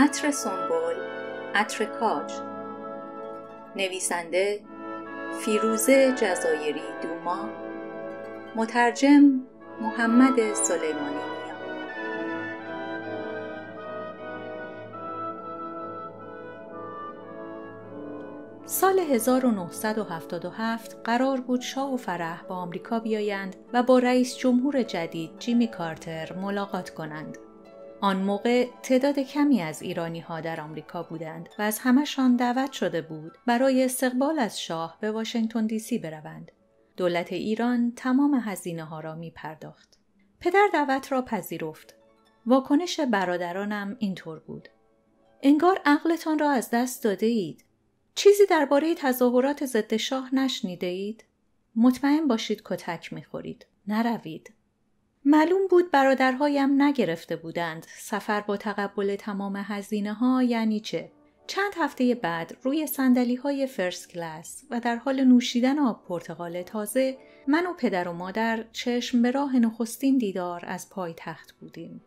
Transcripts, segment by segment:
عطر سنبول، عطر کاج نویسنده فیروزه جزایری دوما مترجم محمد سلیمانی سال 1977 قرار بود شاه و فرح به آمریکا بیایند و با رئیس جمهور جدید جیمی کارتر ملاقات کنند. آن موقع تعداد کمی از ایرانی ها در آمریکا بودند و از همهشان دعوت شده بود برای استقبال از شاه به واشنگتن دی سی بروند. دولت ایران تمام هزینه ها را می پرداخت. پدر دعوت را پذیرفت. واکنش برادرانم اینطور بود. انگار عقلتان را از دست داده اید. چیزی درباره تظاهرات ضد شاه نشنیده اید؟ مطمئن باشید کتک میخورید. نروید. معلوم بود برادرهایم نگرفته بودند سفر با تقبل تمام هزینه ها یعنی چه چند هفته بعد روی سندلی های فرست کلاس و در حال نوشیدن آب پرتقال تازه من و پدر و مادر چشم به راه نخستین دیدار از پای تخت بودیم.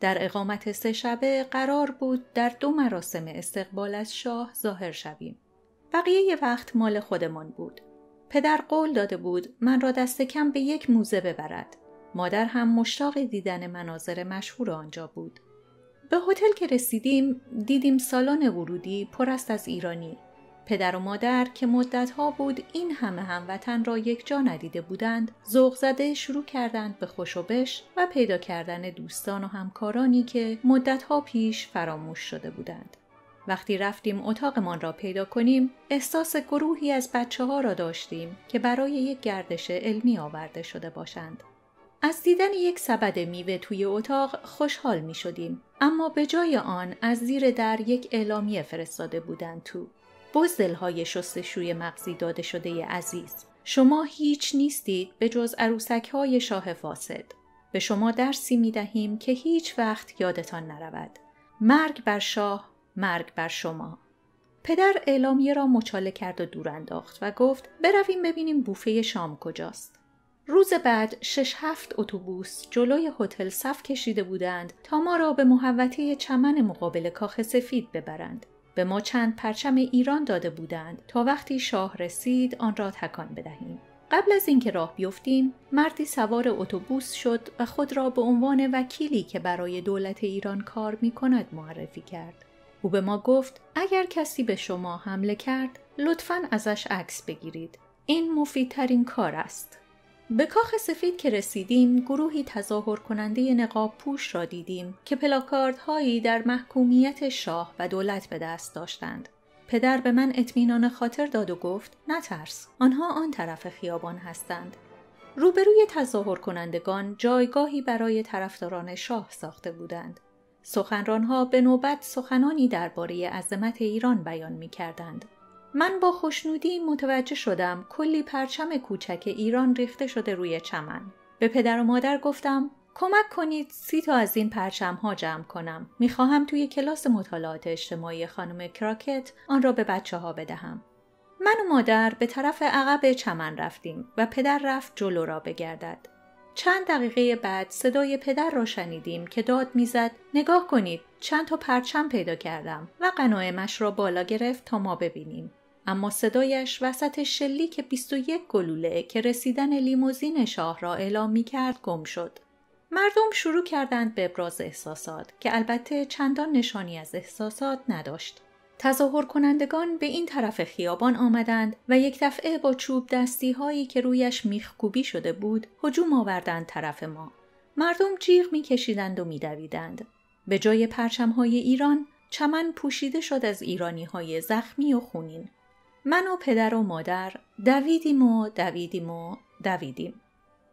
در اقامت سه شبه قرار بود در دو مراسم استقبال از شاه ظاهر شویم. بقیه وقت مال خودمان بود. پدر قول داده بود من را دست کم به یک موزه ببرد مادر هم مشتاق دیدن مناظر مشهور آنجا بود. به هتل که رسیدیم دیدیم سالن ورودی پر است از ایرانی. پدر و مادر که مدتها بود این همه هموطن را یک جا ندیده بودند، ذوق زده شروع کردند به بش و پیدا کردن دوستان و همکارانی که مدتها پیش فراموش شده بودند. وقتی رفتیم اتاقمان را پیدا کنیم احساس گروهی از بچه ها را داشتیم که برای یک گردش علمی آورده شده باشند از دیدن یک سبد میوه توی اتاق خوشحال می شدیم. اما به جای آن از زیر در یک اعلامیه فرستاده بودند تو. های شستشوی مغزی داده شده عزیز. شما هیچ نیستید به جز عروسک های شاه فاسد. به شما درسی می دهیم که هیچ وقت یادتان نرود. مرگ بر شاه، مرگ بر شما. پدر اعلامیه را مچاله کرد و دور انداخت و گفت برویم ببینیم بوفه شام کجاست. روز بعد شش هفت اتوبوس جلوی هتل صف کشیده بودند تا ما را به محوطه چمن مقابل کاخ سفید ببرند. به ما چند پرچم ایران داده بودند تا وقتی شاه رسید آن را تکان بدهیم. قبل از اینکه راه بیفتیم مردی سوار اتوبوس شد و خود را به عنوان وکیلی که برای دولت ایران کار می کند معرفی کرد. او به ما گفت اگر کسی به شما حمله کرد لطفا ازش عکس بگیرید. این مفیدترین کار است. به کاخ سفید که رسیدیم گروهی تظاهر کننده نقاب پوش را دیدیم که پلاکاردهایی در محکومیت شاه و دولت به دست داشتند. پدر به من اطمینان خاطر داد و گفت نترس آنها آن طرف خیابان هستند. روبروی تظاهر کنندگان جایگاهی برای طرفداران شاه ساخته بودند. سخنرانها به نوبت سخنانی درباره عظمت ایران بیان می کردند. من با خوشنودی متوجه شدم کلی پرچم کوچک ایران ریخته شده روی چمن. به پدر و مادر گفتم کمک کنید سی تا از این پرچم ها جمع کنم. میخواهم توی کلاس مطالعات اجتماعی خانم کراکت آن را به بچه ها بدهم. من و مادر به طرف عقب چمن رفتیم و پدر رفت جلو را بگردد. چند دقیقه بعد صدای پدر را شنیدیم که داد میزد نگاه کنید چند تا پرچم پیدا کردم و قنایمش را بالا گرفت تا ما ببینیم اما صدایش وسط شلیک 21 گلوله که رسیدن لیموزین شاه را اعلام می کرد گم شد. مردم شروع کردند به ابراز احساسات که البته چندان نشانی از احساسات نداشت. تظاهر کنندگان به این طرف خیابان آمدند و یک دفعه با چوب دستی هایی که رویش میخکوبی شده بود هجوم آوردند طرف ما. مردم جیغ میکشیدند و میدویدند. به جای پرچم ایران چمن پوشیده شد از ایرانی های زخمی و خونین. من و پدر و مادر دویدیم و دویدیم و دویدیم.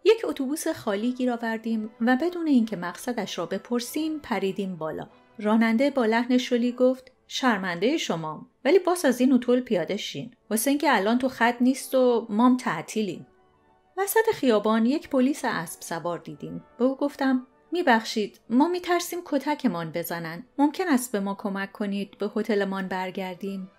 یک اتوبوس خالی گیر آوردیم و بدون اینکه مقصدش را بپرسیم پریدیم بالا. راننده با لحن شلی گفت شرمنده شما ولی باس از این اتول پیاده شین واسه اینکه الان تو خط نیست و مام تعطیلیم وسط خیابان یک پلیس اسب سوار دیدیم به او گفتم میبخشید ما میترسیم کتکمان بزنن ممکن است به ما کمک کنید به هتلمان برگردیم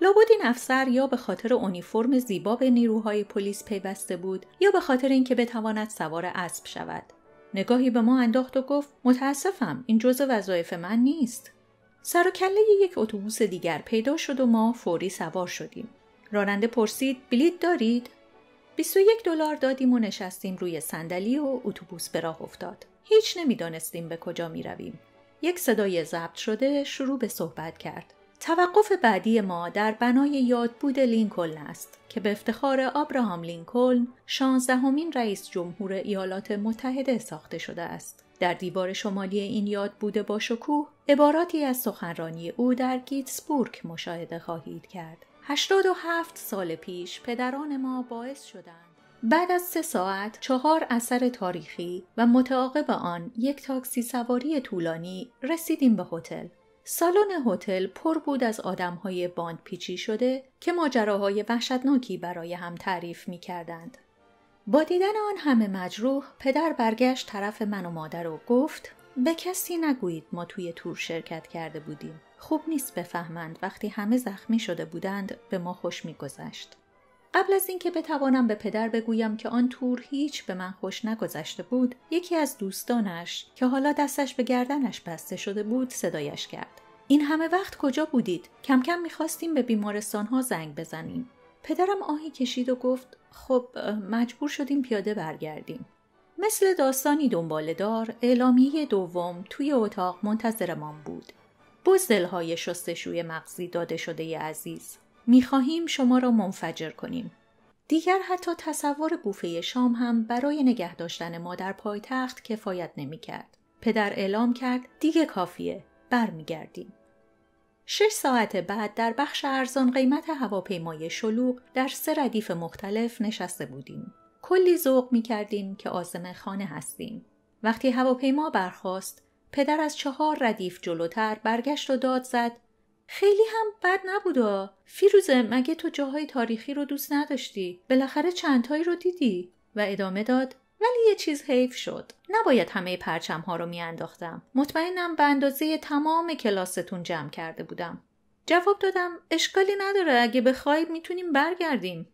لابد این افسر یا به خاطر اونیفرم زیبا به نیروهای پلیس پیوسته بود یا به خاطر اینکه بتواند سوار اسب شود نگاهی به ما انداخت و گفت متاسفم این جزء وظایف من نیست سر و کله یک اتوبوس دیگر پیدا شد و ما فوری سوار شدیم راننده پرسید بلیت دارید 21 دلار دادیم و نشستیم روی صندلی و اتوبوس به راه افتاد هیچ نمیدانستیم به کجا می رویم. یک صدای ضبط شده شروع به صحبت کرد توقف بعدی ما در بنای یادبود لینکلن است که به افتخار آبراهام لینکلن شانزدهمین رئیس جمهور ایالات متحده ساخته شده است. در دیوار شمالی این یاد بوده با شکوه عباراتی از سخنرانی او در گیتسبورگ مشاهده خواهید کرد. 87 سال پیش پدران ما باعث شدند بعد از سه ساعت چهار اثر تاریخی و متعاقب آن یک تاکسی سواری طولانی رسیدیم به هتل. سالن هتل پر بود از آدمهای باند پیچی شده که ماجراهای وحشتناکی برای هم تعریف می کردند. با دیدن آن همه مجروح پدر برگشت طرف من و مادر و گفت به کسی نگویید ما توی تور شرکت کرده بودیم. خوب نیست بفهمند وقتی همه زخمی شده بودند به ما خوش میگذشت. قبل از اینکه بتوانم به پدر بگویم که آن تور هیچ به من خوش نگذشته بود یکی از دوستانش که حالا دستش به گردنش بسته شده بود صدایش کرد این همه وقت کجا بودید کم کم میخواستیم به بیمارستان ها زنگ بزنیم پدرم آهی کشید و گفت خب مجبور شدیم پیاده برگردیم مثل داستانی دنبال دار اعلامیه دوم توی اتاق منتظرمان بود های شستشوی مغزی داده شده عزیز میخواهیم شما را منفجر کنیم. دیگر حتی تصور بوفه شام هم برای نگه داشتن ما در پایتخت کفایت نمیکرد. پدر اعلام کرد دیگه کافیه برمیگردیم. شش ساعت بعد در بخش ارزان قیمت هواپیمای شلوغ در سه ردیف مختلف نشسته بودیم. کلی ذوق می کردیم که آزم خانه هستیم. وقتی هواپیما برخاست، پدر از چهار ردیف جلوتر برگشت و داد زد خیلی هم بد نبودا فیروزه مگه تو جاهای تاریخی رو دوست نداشتی بالاخره چندتایی رو دیدی و ادامه داد ولی یه چیز حیف شد نباید همه پرچم ها رو میانداختم مطمئنم به اندازه تمام کلاستون جمع کرده بودم جواب دادم اشکالی نداره اگه بخوای میتونیم برگردیم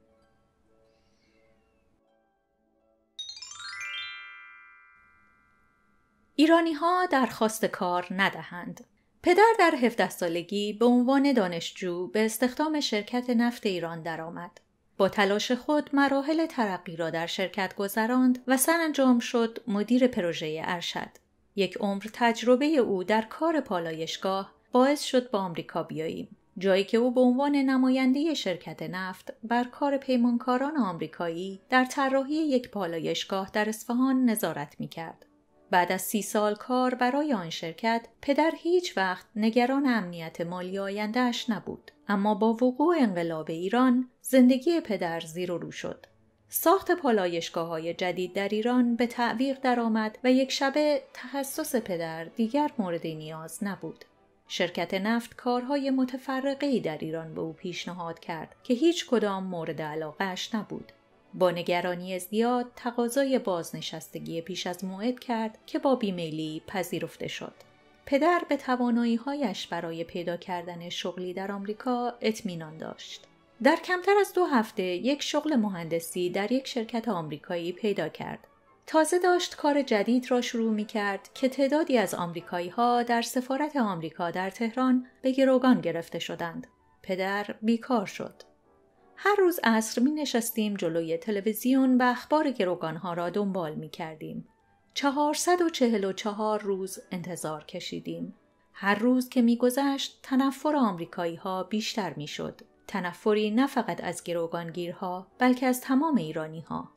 ایرانی ها درخواست کار ندهند پدر در 17 سالگی به عنوان دانشجو به استخدام شرکت نفت ایران درآمد. با تلاش خود مراحل ترقی را در شرکت گذراند و سرانجام شد مدیر پروژه ارشد. یک عمر تجربه او در کار پالایشگاه باعث شد به آمریکا بیاییم. جایی که او به عنوان نماینده شرکت نفت بر کار پیمانکاران آمریکایی در طراحی یک پالایشگاه در اصفهان نظارت می کرد. بعد از سی سال کار برای آن شرکت پدر هیچ وقت نگران امنیت مالی آیندهش نبود اما با وقوع انقلاب ایران زندگی پدر زیر و رو شد ساخت پالایشگاه های جدید در ایران به تعویق درآمد و یک شبه تخصص پدر دیگر مورد نیاز نبود. شرکت نفت کارهای متفرقه در ایران به او پیشنهاد کرد که هیچ کدام مورد علاقهش نبود. با نگرانی زیاد تقاضای بازنشستگی پیش از موعد کرد که با بیمیلی پذیرفته شد. پدر به توانایی هایش برای پیدا کردن شغلی در آمریکا اطمینان داشت. در کمتر از دو هفته یک شغل مهندسی در یک شرکت آمریکایی پیدا کرد. تازه داشت کار جدید را شروع می کرد که تعدادی از آمریکایی ها در سفارت آمریکا در تهران به گروگان گرفته شدند. پدر بیکار شد. هر روز عصر می نشستیم جلوی تلویزیون و اخبار گروگانها را دنبال می کردیم. 444 روز انتظار کشیدیم. هر روز که میگذشت تنفر آمریکایی ها بیشتر میشد. تنفری نه فقط از گروگانگیرها بلکه از تمام ایرانی ها.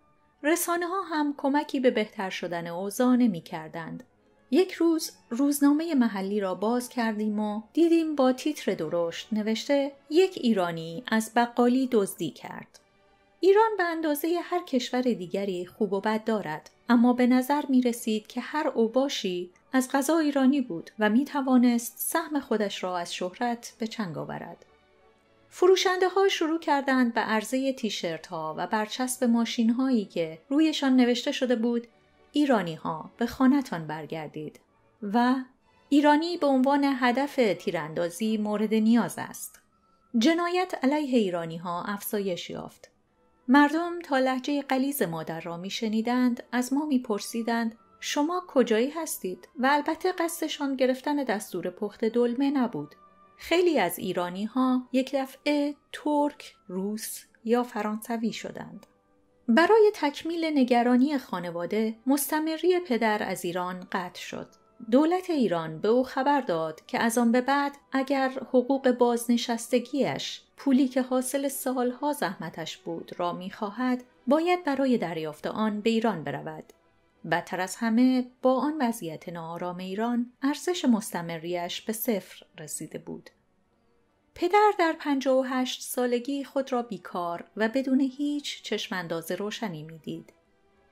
رسانه ها هم کمکی به بهتر شدن اوضاع نمی کردند. یک روز روزنامه محلی را باز کردیم و دیدیم با تیتر درشت نوشته یک ایرانی از بقالی دزدی کرد. ایران به اندازه هر کشور دیگری خوب و بد دارد اما به نظر می رسید که هر اوباشی از غذا ایرانی بود و می توانست سهم خودش را از شهرت به چنگ آورد. فروشنده ها شروع کردند به عرضه تیشرت ها و برچسب ماشین هایی که رویشان نوشته شده بود ایرانی ها به خانتان برگردید و ایرانی به عنوان هدف تیراندازی مورد نیاز است. جنایت علیه ایرانی ها افزایش یافت. مردم تا لحجه قلیز مادر را می شنیدند، از ما می پرسیدند شما کجایی هستید؟ و البته قصدشان گرفتن دستور پخت دلمه نبود. خیلی از ایرانی ها یک دفعه ترک، روس یا فرانسوی شدند. برای تکمیل نگرانی خانواده مستمری پدر از ایران قطع شد دولت ایران به او خبر داد که از آن به بعد اگر حقوق بازنشستگیش پولی که حاصل سالها زحمتش بود را میخواهد باید برای دریافت آن به ایران برود بدتر از همه با آن وضعیت ناآرام ایران ارزش مستمریش به صفر رسیده بود پدر در 58 سالگی خود را بیکار و بدون هیچ چشمانداز روشنی میدید.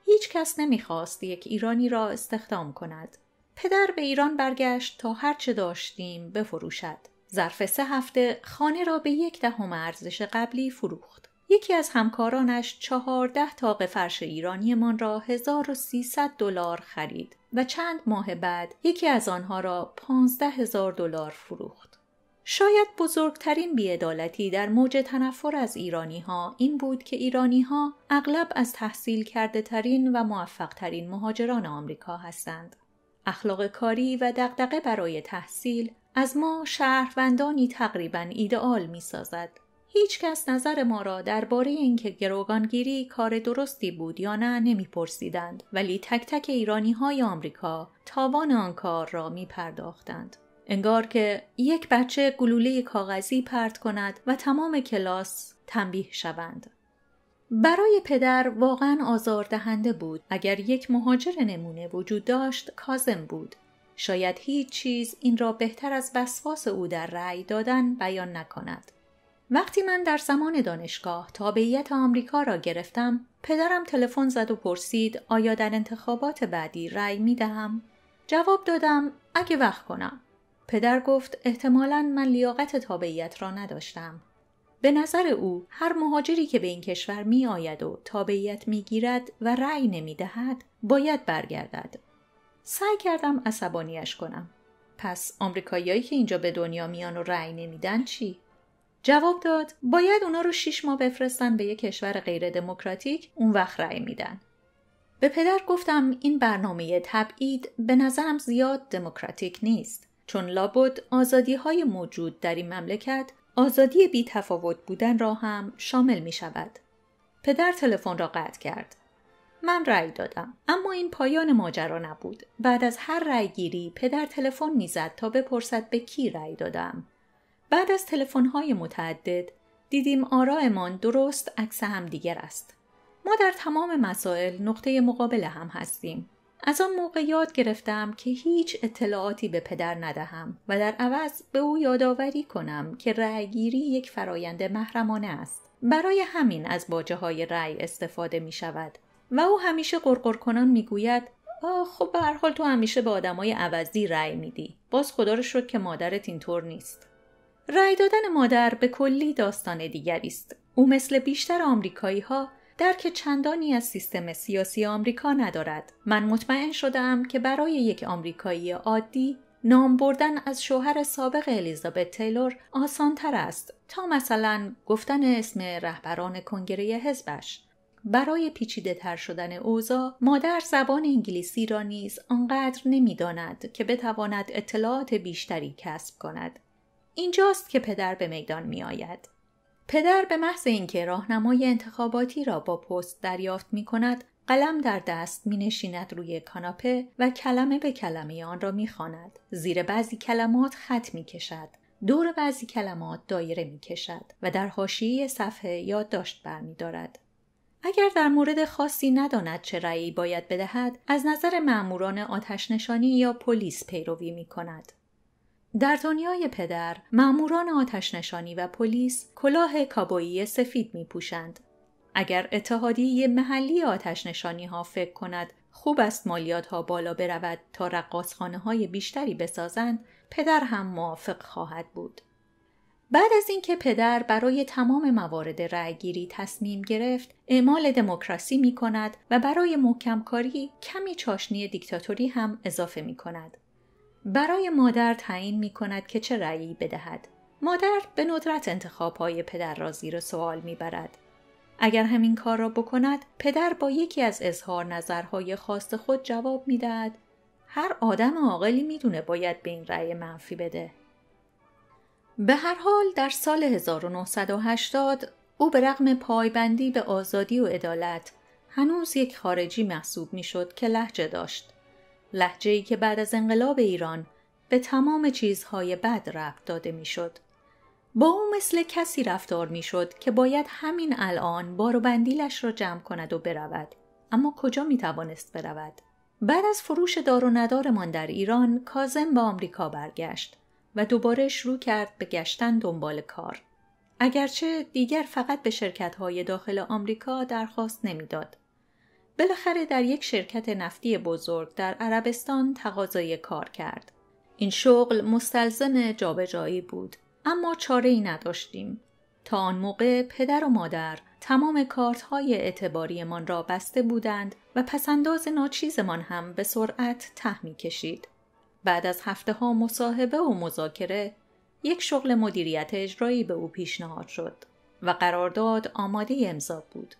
هیچ کس نمیخواست یک ایرانی را استخدام کند. پدر به ایران برگشت تا هرچه داشتیم بفروشد. ظرف سه هفته خانه را به یک دهم ارزش قبلی فروخت. یکی از همکارانش چهارده تاق فرش ایرانیمان را 1300 دلار خرید و چند ماه بعد یکی از آنها را پانزده هزار دلار فروخت. شاید بزرگترین بیعدالتی در موج تنفر از ایرانی ها این بود که ایرانی ها اغلب از تحصیل کرده ترین و موفق ترین مهاجران آمریکا هستند. اخلاق کاری و دقدقه برای تحصیل از ما شهروندانی تقریبا ایدئال می سازد. هیچ کس نظر ما را درباره اینکه گروگانگیری کار درستی بود یا نه نمیپرسیدند ولی تک تک ایرانی های آمریکا تاوان آن کار را می پرداختند. انگار که یک بچه گلوله کاغذی پرت کند و تمام کلاس تنبیه شوند. برای پدر واقعا آزاردهنده بود. اگر یک مهاجر نمونه وجود داشت کازم بود. شاید هیچ چیز این را بهتر از وسواس او در رأی دادن بیان نکند. وقتی من در زمان دانشگاه تابعیت آمریکا را گرفتم، پدرم تلفن زد و پرسید آیا در انتخابات بعدی رأی می دهم؟ جواب دادم اگه وقت کنم. پدر گفت احتمالا من لیاقت تابعیت را نداشتم. به نظر او هر مهاجری که به این کشور می آید و تابعیت می گیرد و رأی نمی دهد باید برگردد. سعی کردم عصبانیش کنم. پس آمریکاییایی که اینجا به دنیا میان و رأی نمیدن چی؟ جواب داد باید اونا رو شیش ماه بفرستن به یک کشور غیر دموکراتیک اون وقت رأی میدن. به پدر گفتم این برنامه تبعید به نظرم زیاد دموکراتیک نیست. چون لابد آزادی های موجود در این مملکت آزادی بی تفاوت بودن را هم شامل می شود. پدر تلفن را قطع کرد. من رأی دادم اما این پایان ماجرا نبود بعد از هر رأی گیری پدر تلفن میزد تا بپرسد به کی رأی دادم بعد از تلفن متعدد دیدیم آرایمان درست عکس دیگر است ما در تمام مسائل نقطه مقابل هم هستیم از آن موقع یاد گرفتم که هیچ اطلاعاتی به پدر ندهم و در عوض به او یادآوری کنم که رأیگیری یک فرایند محرمانه است برای همین از باجه های رأی استفاده می شود و او همیشه قرقر کنان می گوید آه خب به هر حال تو همیشه به آدمای عوضی رأی میدی باز خدا رو شد که مادرت اینطور نیست رأی دادن مادر به کلی داستان دیگری است او مثل بیشتر آمریکایی ها درک چندانی از سیستم سیاسی آمریکا ندارد من مطمئن شدم که برای یک آمریکایی عادی نام بردن از شوهر سابق الیزابت تیلور تر است تا مثلا گفتن اسم رهبران کنگره حزبش برای پیچیده تر شدن اوزا مادر زبان انگلیسی را نیز آنقدر نمیداند که بتواند اطلاعات بیشتری کسب کند اینجاست که پدر به میدان می آید. پدر به محض اینکه راهنمای انتخاباتی را با پست دریافت می کند قلم در دست می نشیند روی کاناپه و کلمه به کلمه آن را می خاند. زیر بعضی کلمات خط می کشد. دور بعضی کلمات دایره می کشد و در حاشیه صفحه یادداشت برمیدارد. اگر در مورد خاصی نداند چه رأیی باید بدهد از نظر معموران آتش نشانی یا پلیس پیروی می کند. در دنیای پدر ماموران آتشنشانی و پلیس کلاه کابویی سفید می پوشند. اگر اتحادیه محلی آتش ها فکر کند خوب است مالیات ها بالا برود تا رقاصخانه های بیشتری بسازند پدر هم موافق خواهد بود. بعد از اینکه پدر برای تمام موارد رأیگیری تصمیم گرفت، اعمال دموکراسی می کند و برای محکمکاری کمی چاشنی دیکتاتوری هم اضافه می کند. برای مادر تعیین می کند که چه رأیی بدهد. مادر به ندرت انتخابهای پدر را زیر سوال می برد. اگر همین کار را بکند پدر با یکی از اظهار نظرهای خواست خود جواب می دهد. هر آدم عاقلی میدونه باید به این رأی منفی بده. به هر حال در سال 1980 او به رغم پایبندی به آزادی و عدالت هنوز یک خارجی محسوب شد که لحجه داشت. لحجه که بعد از انقلاب ایران به تمام چیزهای بد ربط داده میشد. با او مثل کسی رفتار میشد که باید همین الان بار و بندیلش را جمع کند و برود اما کجا می توانست برود بعد از فروش دار و ندارمان در ایران کازم به آمریکا برگشت و دوباره شروع کرد به گشتن دنبال کار اگرچه دیگر فقط به شرکت های داخل آمریکا درخواست نمیداد بالاخره در یک شرکت نفتی بزرگ در عربستان تقاضای کار کرد. این شغل مستلزم جابجایی بود اما چاره ای نداشتیم. تا آن موقع پدر و مادر تمام کارت های اعتباریمان را بسته بودند و پسنداز ناچیزمان هم به سرعت ته می کشید. بعد از هفته ها مصاحبه و مذاکره یک شغل مدیریت اجرایی به او پیشنهاد شد و قرارداد آماده امضا بود.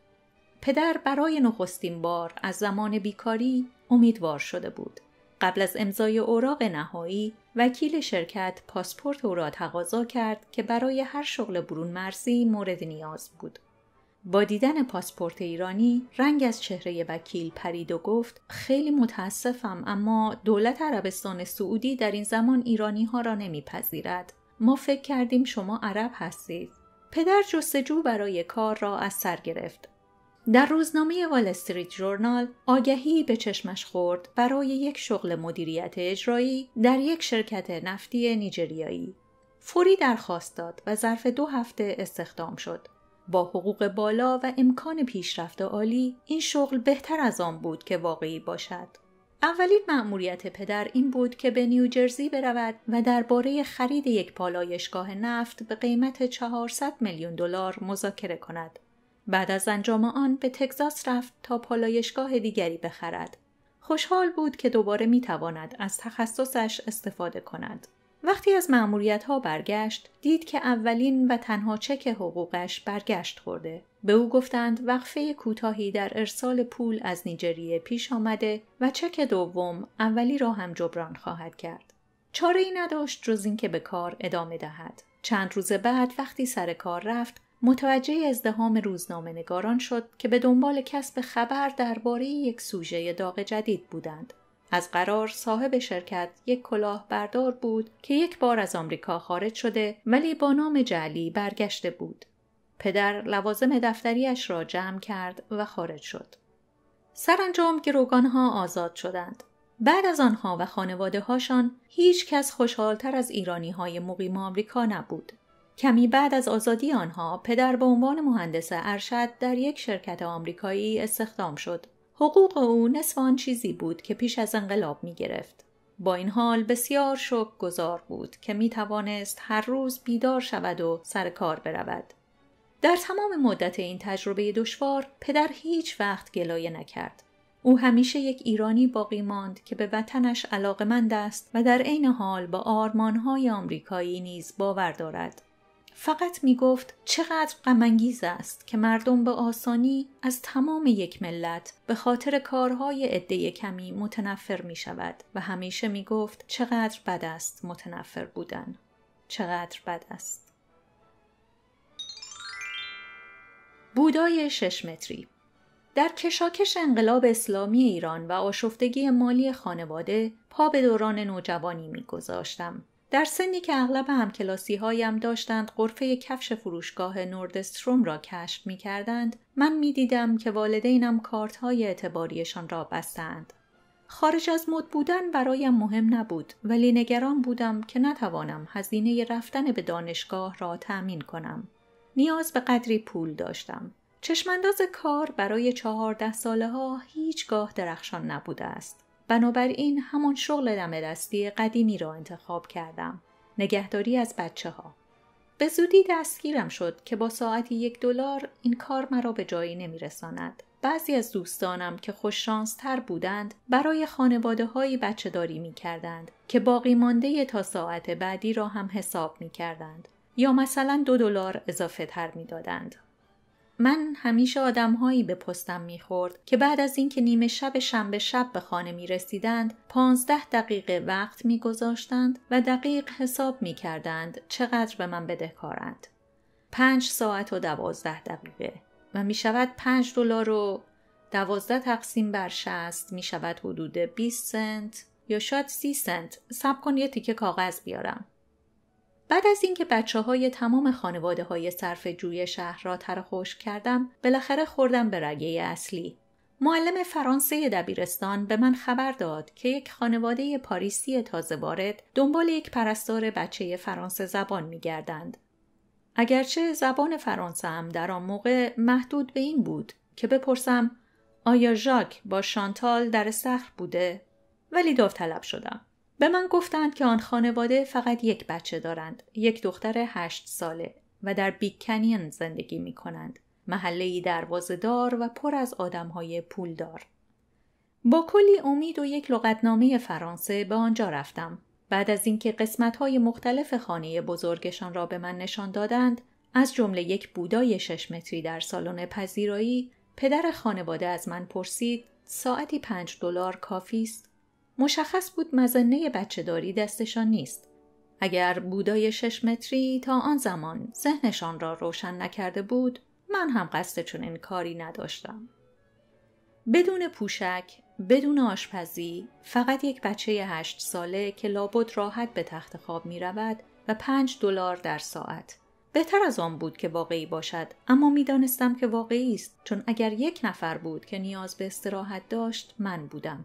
پدر برای نخستین بار از زمان بیکاری امیدوار شده بود. قبل از امضای اوراق نهایی وکیل شرکت پاسپورت او را تقاضا کرد که برای هر شغل برون مرزی مورد نیاز بود. با دیدن پاسپورت ایرانی رنگ از چهره وکیل پرید و گفت خیلی متاسفم اما دولت عربستان سعودی در این زمان ایرانی ها را نمیپذیرد. ما فکر کردیم شما عرب هستید. پدر جستجو برای کار را از سر گرفت در روزنامه وال استریت جورنال آگهی به چشمش خورد برای یک شغل مدیریت اجرایی در یک شرکت نفتی نیجریایی. فوری درخواست داد و ظرف دو هفته استخدام شد. با حقوق بالا و امکان پیشرفت عالی این شغل بهتر از آن بود که واقعی باشد. اولین مأموریت پدر این بود که به نیوجرزی برود و درباره خرید یک پالایشگاه نفت به قیمت 400 میلیون دلار مذاکره کند بعد از انجام آن به تگزاس رفت تا پالایشگاه دیگری بخرد. خوشحال بود که دوباره می تواند از تخصصش استفاده کند. وقتی از معمولیت ها برگشت دید که اولین و تنها چک حقوقش برگشت خورده. به او گفتند وقفه کوتاهی در ارسال پول از نیجریه پیش آمده و چک دوم اولی را هم جبران خواهد کرد. چاره ای نداشت جز اینکه به کار ادامه دهد. چند روز بعد وقتی سر کار رفت متوجه ازدهام روزنامه نگاران شد که به دنبال کسب خبر درباره یک سوژه داغ جدید بودند. از قرار صاحب شرکت یک کلاه بردار بود که یک بار از آمریکا خارج شده ولی با نام جعلی برگشته بود. پدر لوازم دفتریش را جمع کرد و خارج شد. سرانجام گروگانها آزاد شدند. بعد از آنها و خانواده هاشان هیچ کس خوشحالتر از ایرانی های مقیم آمریکا نبود. کمی بعد از آزادی آنها پدر به عنوان مهندس ارشد در یک شرکت آمریکایی استخدام شد. حقوق او نصف آن چیزی بود که پیش از انقلاب می گرفت. با این حال بسیار شک گذار بود که می توانست هر روز بیدار شود و سر کار برود. در تمام مدت این تجربه دشوار پدر هیچ وقت گلایه نکرد. او همیشه یک ایرانی باقی ماند که به وطنش علاقمند است و در عین حال با آرمانهای آمریکایی نیز باور دارد. فقط می گفت چقدر غمانگیز است که مردم به آسانی از تمام یک ملت به خاطر کارهای عده کمی متنفر می شود و همیشه می گفت چقدر بد است متنفر بودن چقدر بد است بودای شش متری در کشاکش انقلاب اسلامی ایران و آشفتگی مالی خانواده پا به دوران نوجوانی می گذاشتم. در سنی که اغلب همکلاسی هایم داشتند قرفه کفش فروشگاه نوردستروم را کشف می کردند، من می دیدم که والدینم کارت های اعتباریشان را بستند. خارج از مد بودن برایم مهم نبود ولی نگران بودم که نتوانم هزینه رفتن به دانشگاه را تأمین کنم. نیاز به قدری پول داشتم. چشمانداز کار برای چهارده ساله ها هیچگاه درخشان نبوده است. بنابراین همان شغل دم دستی قدیمی را انتخاب کردم. نگهداری از بچه ها. به زودی دستگیرم شد که با ساعتی یک دلار این کار مرا به جایی نمیرساند. بعضی از دوستانم که خوششانس تر بودند برای خانواده های بچه داری می کردند که باقی مانده تا ساعت بعدی را هم حساب می کردند یا مثلا دو دلار اضافه تر می دادند. من همیشه آدمهایی به پستم میخورد که بعد از اینکه نیمه شب شنبه شب به خانه می رسیدند پانزده دقیقه وقت میگذاشتند و دقیق حساب می چقدر به من بدهکارند. پنج ساعت و دوازده دقیقه و می شود پنج دلار و دوازده تقسیم بر شست می شود حدود 20 سنت یا شاید سی سنت سب کن یه تیکه کاغذ بیارم بعد از اینکه بچه های تمام خانواده های صرف جوی شهر را ترخوش کردم بالاخره خوردم به رگه اصلی معلم فرانسه دبیرستان به من خبر داد که یک خانواده پاریسی تازه وارد دنبال یک پرستار بچه فرانسه زبان می گردند. اگرچه زبان فرانسه هم در آن موقع محدود به این بود که بپرسم آیا ژاک با شانتال در سخر بوده؟ ولی داوطلب شدم. به من گفتند که آن خانواده فقط یک بچه دارند یک دختر هشت ساله و در بیکنین زندگی می کنند محله دروازدار و پر از آدمهای پولدار با کلی امید و یک لغتنامه فرانسه به آنجا رفتم بعد از اینکه های مختلف خانه بزرگشان را به من نشان دادند از جمله یک بودای شش متری در سالن پذیرایی پدر خانواده از من پرسید ساعتی پنج دلار کافی است مشخص بود مزنه بچه داری دستشان نیست. اگر بودای شش متری تا آن زمان ذهنشان را روشن نکرده بود من هم قصد این کاری نداشتم. بدون پوشک، بدون آشپزی، فقط یک بچه هشت ساله که لابد راحت به تخت خواب می رود و پنج دلار در ساعت. بهتر از آن بود که واقعی باشد اما دانستم که واقعی است چون اگر یک نفر بود که نیاز به استراحت داشت من بودم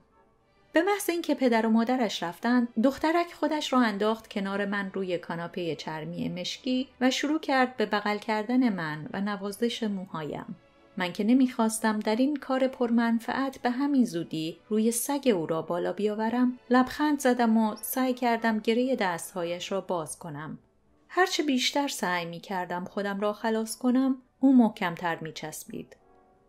به محض اینکه پدر و مادرش رفتند دخترک خودش را انداخت کنار من روی کاناپه چرمی مشکی و شروع کرد به بغل کردن من و نوازش موهایم من که نمیخواستم در این کار پرمنفعت به همین زودی روی سگ او را بالا بیاورم لبخند زدم و سعی کردم گره دستهایش را باز کنم هرچه بیشتر سعی می کردم خودم را خلاص کنم او محکمتر می چسبید.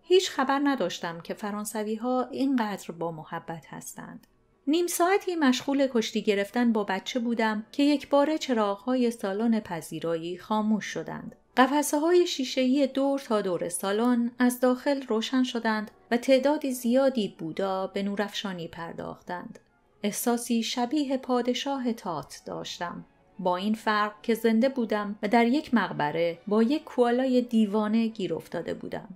هیچ خبر نداشتم که فرانسوی ها اینقدر با محبت هستند. نیم ساعتی مشغول کشتی گرفتن با بچه بودم که یک چراغ چراغهای سالن پذیرایی خاموش شدند. قفسه های شیشهی دور تا دور سالن از داخل روشن شدند و تعدادی زیادی بودا به نورافشانی پرداختند. احساسی شبیه پادشاه تات داشتم. با این فرق که زنده بودم و در یک مقبره با یک کوالای دیوانه گیر افتاده بودم.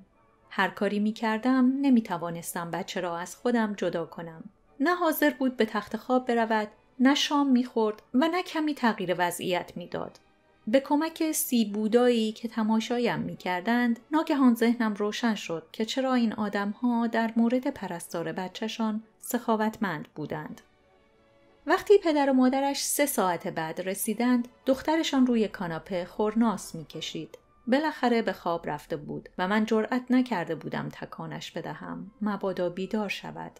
هر کاری می کردم نمی توانستم بچه را از خودم جدا کنم. نه حاضر بود به تخت خواب برود، نه شام خورد و نه کمی تغییر وضعیت داد. به کمک سی بودایی که تماشایم می کردند، ناگهان ذهنم روشن شد که چرا این آدمها در مورد پرستار بچهشان سخاوتمند بودند. وقتی پدر و مادرش سه ساعت بعد رسیدند، دخترشان روی کاناپه خورناس می کشید. بالاخره به خواب رفته بود و من جرأت نکرده بودم تکانش بدهم مبادا بیدار شود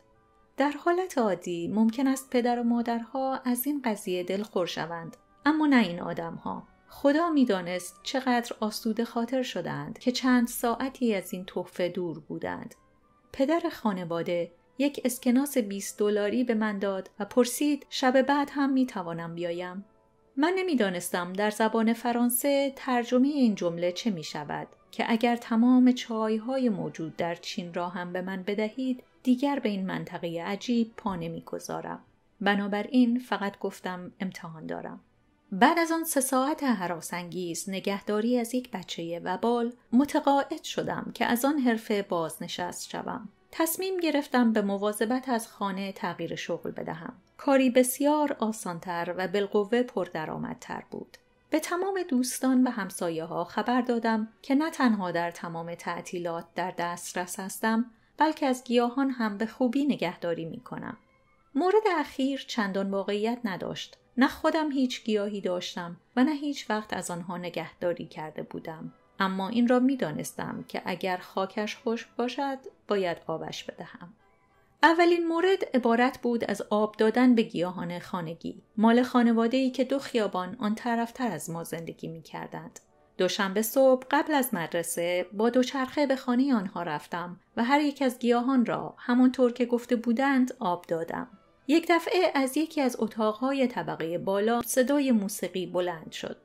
در حالت عادی ممکن است پدر و مادرها از این قضیه دلخور شوند اما نه این آدمها خدا میدانست چقدر آسوده خاطر شدند که چند ساعتی از این تحفه دور بودند پدر خانواده یک اسکناس 20 دلاری به من داد و پرسید شب بعد هم می توانم بیایم من نمیدانستم در زبان فرانسه ترجمه این جمله چه می شود که اگر تمام چای های موجود در چین را هم به من بدهید دیگر به این منطقه عجیب پا نمیگذارم بنابراین فقط گفتم امتحان دارم بعد از آن سه ساعت حراسنگیز نگهداری از یک بچه وبال متقاعد شدم که از آن حرفه بازنشست شوم تصمیم گرفتم به مواظبت از خانه تغییر شغل بدهم کاری بسیار آسانتر و بالقوه پردرآمدتر بود به تمام دوستان و همسایه ها خبر دادم که نه تنها در تمام تعطیلات در دسترس هستم بلکه از گیاهان هم به خوبی نگهداری می کنم. مورد اخیر چندان واقعیت نداشت. نه خودم هیچ گیاهی داشتم و نه هیچ وقت از آنها نگهداری کرده بودم. اما این را می دانستم که اگر خاکش خشک باشد باید آبش بدهم. اولین مورد عبارت بود از آب دادن به گیاهان خانگی مال خانواده ای که دو خیابان آن طرفتر از ما زندگی می کردند. دوشنبه صبح قبل از مدرسه با دوچرخه به خانه آنها رفتم و هر یک از گیاهان را همانطور که گفته بودند آب دادم. یک دفعه از یکی از اتاقهای طبقه بالا صدای موسیقی بلند شد.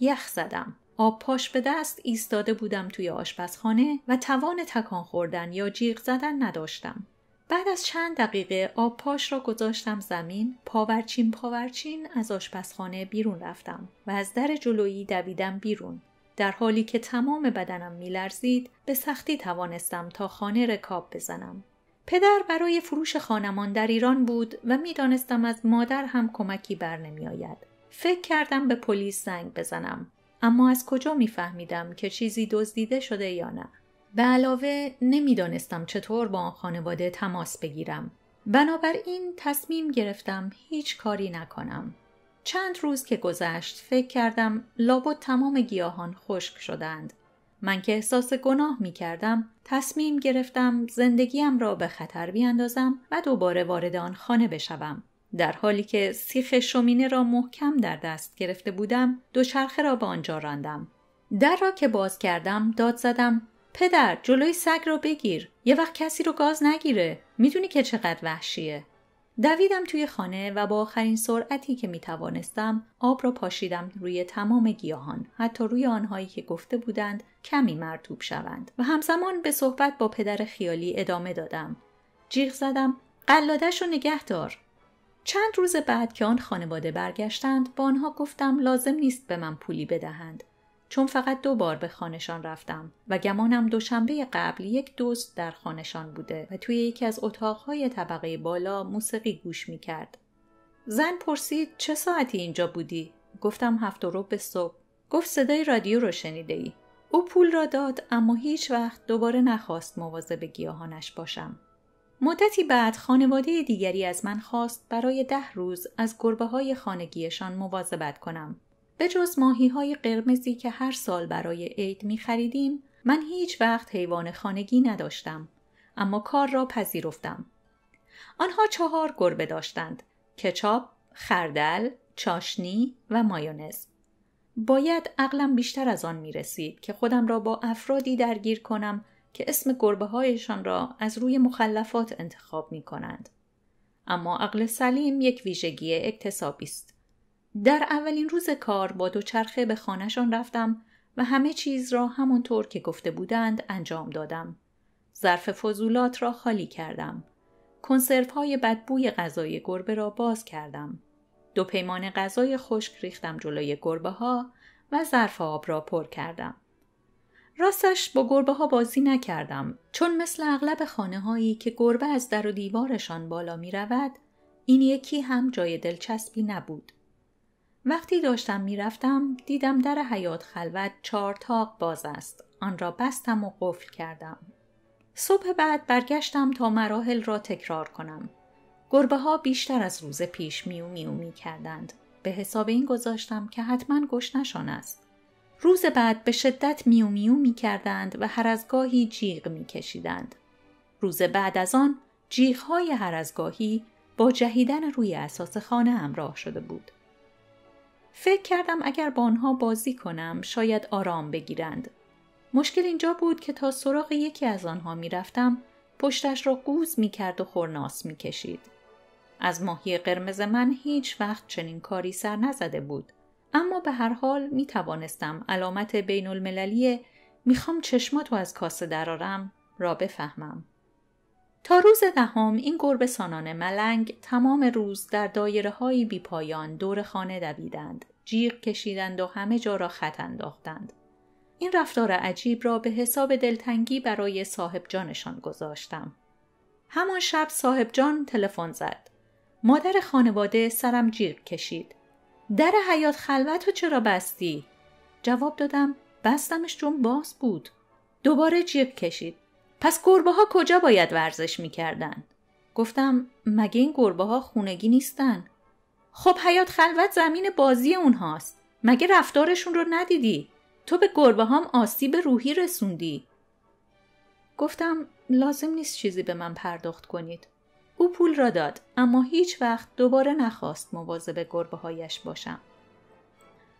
یخ زدم. آب پاش به دست ایستاده بودم توی آشپزخانه و توان تکان خوردن یا جیغ زدن نداشتم. بعد از چند دقیقه آب پاش را گذاشتم زمین پاورچین پاورچین از آشپزخانه بیرون رفتم و از در جلویی دویدم بیرون در حالی که تمام بدنم میلرزید به سختی توانستم تا خانه رکاب بزنم پدر برای فروش خانمان در ایران بود و میدانستم از مادر هم کمکی بر نمی آید. فکر کردم به پلیس زنگ بزنم اما از کجا میفهمیدم که چیزی دزدیده شده یا نه به علاوه نمیدانستم چطور با آن خانواده تماس بگیرم. بنابراین تصمیم گرفتم هیچ کاری نکنم. چند روز که گذشت فکر کردم لابد تمام گیاهان خشک شدند. من که احساس گناه می کردم تصمیم گرفتم زندگیم را به خطر بیاندازم و دوباره وارد آن خانه بشوم. در حالی که سیخ شومینه را محکم در دست گرفته بودم دوچرخه را به آنجا راندم در را که باز کردم داد زدم پدر جلوی سگ رو بگیر یه وقت کسی رو گاز نگیره میدونی که چقدر وحشیه دویدم توی خانه و با آخرین سرعتی که میتوانستم آب را پاشیدم روی تمام گیاهان حتی روی آنهایی که گفته بودند کمی مرتوب شوند و همزمان به صحبت با پدر خیالی ادامه دادم جیغ زدم قلادش رو نگه دار چند روز بعد که آن خانواده برگشتند با آنها گفتم لازم نیست به من پولی بدهند چون فقط دو بار به خانشان رفتم و گمانم دوشنبه قبل یک دوست در خانهشان بوده و توی یکی از اتاقهای طبقه بالا موسیقی گوش کرد. زن پرسید چه ساعتی اینجا بودی گفتم هفت و به صبح گفت صدای رادیو رو شنیده ای او پول را داد اما هیچ وقت دوباره نخواست مواظب گیاهانش باشم مدتی بعد خانواده دیگری از من خواست برای ده روز از گربه های خانگیشان مواظبت کنم به جز ماهی های قرمزی که هر سال برای عید می خریدیم من هیچ وقت حیوان خانگی نداشتم اما کار را پذیرفتم. آنها چهار گربه داشتند کچاپ، خردل، چاشنی و مایونز. باید عقلم بیشتر از آن می رسید که خودم را با افرادی درگیر کنم که اسم گربه هایشان را از روی مخلفات انتخاب می کنند. اما عقل سلیم یک ویژگی اکتسابی است. در اولین روز کار با دوچرخه به خانهشان رفتم و همه چیز را همونطور که گفته بودند انجام دادم. ظرف فضولات را خالی کردم. کنسرف های بدبوی غذای گربه را باز کردم. دو پیمان غذای خشک ریختم جلوی گربه ها و ظرف آب را پر کردم. راستش با گربه ها بازی نکردم چون مثل اغلب خانه هایی که گربه از در و دیوارشان بالا می رود این یکی هم جای دلچسبی نبود. وقتی داشتم میرفتم دیدم در حیات خلوت چهار تاق باز است آن را بستم و قفل کردم صبح بعد برگشتم تا مراحل را تکرار کنم گربه ها بیشتر از روز پیش میو میو می کردند به حساب این گذاشتم که حتما گشنشان است روز بعد به شدت میو میو می کردند و هر از گاهی جیغ می کشیدند. روز بعد از آن جیغ های هر از گاهی با جهیدن روی اساس خانه همراه شده بود. فکر کردم اگر با آنها بازی کنم شاید آرام بگیرند. مشکل اینجا بود که تا سراغ یکی از آنها میرفتم پشتش را گوز می کرد و خورناس می کشید. از ماهی قرمز من هیچ وقت چنین کاری سر نزده بود. اما به هر حال می توانستم علامت بین المللی خوام چشماتو از کاسه درارم را بفهمم. تا روز دهم این گربه سانان ملنگ تمام روز در دایره های بی پایان دور خانه دویدند، جیغ کشیدند و همه جا را خط انداختند. این رفتار عجیب را به حساب دلتنگی برای صاحب جانشان گذاشتم. همان شب صاحب جان تلفن زد. مادر خانواده سرم جیغ کشید. در حیات خلوت و چرا بستی؟ جواب دادم بستمش چون باز بود. دوباره جیغ کشید. پس گربه ها کجا باید ورزش میکردن؟ گفتم مگه این گربه ها خونگی نیستن؟ خب حیات خلوت زمین بازی اونهاست مگه رفتارشون رو ندیدی؟ تو به گربه هم آسیب روحی رسوندی گفتم لازم نیست چیزی به من پرداخت کنید او پول را داد اما هیچ وقت دوباره نخواست مواظب گربه هایش باشم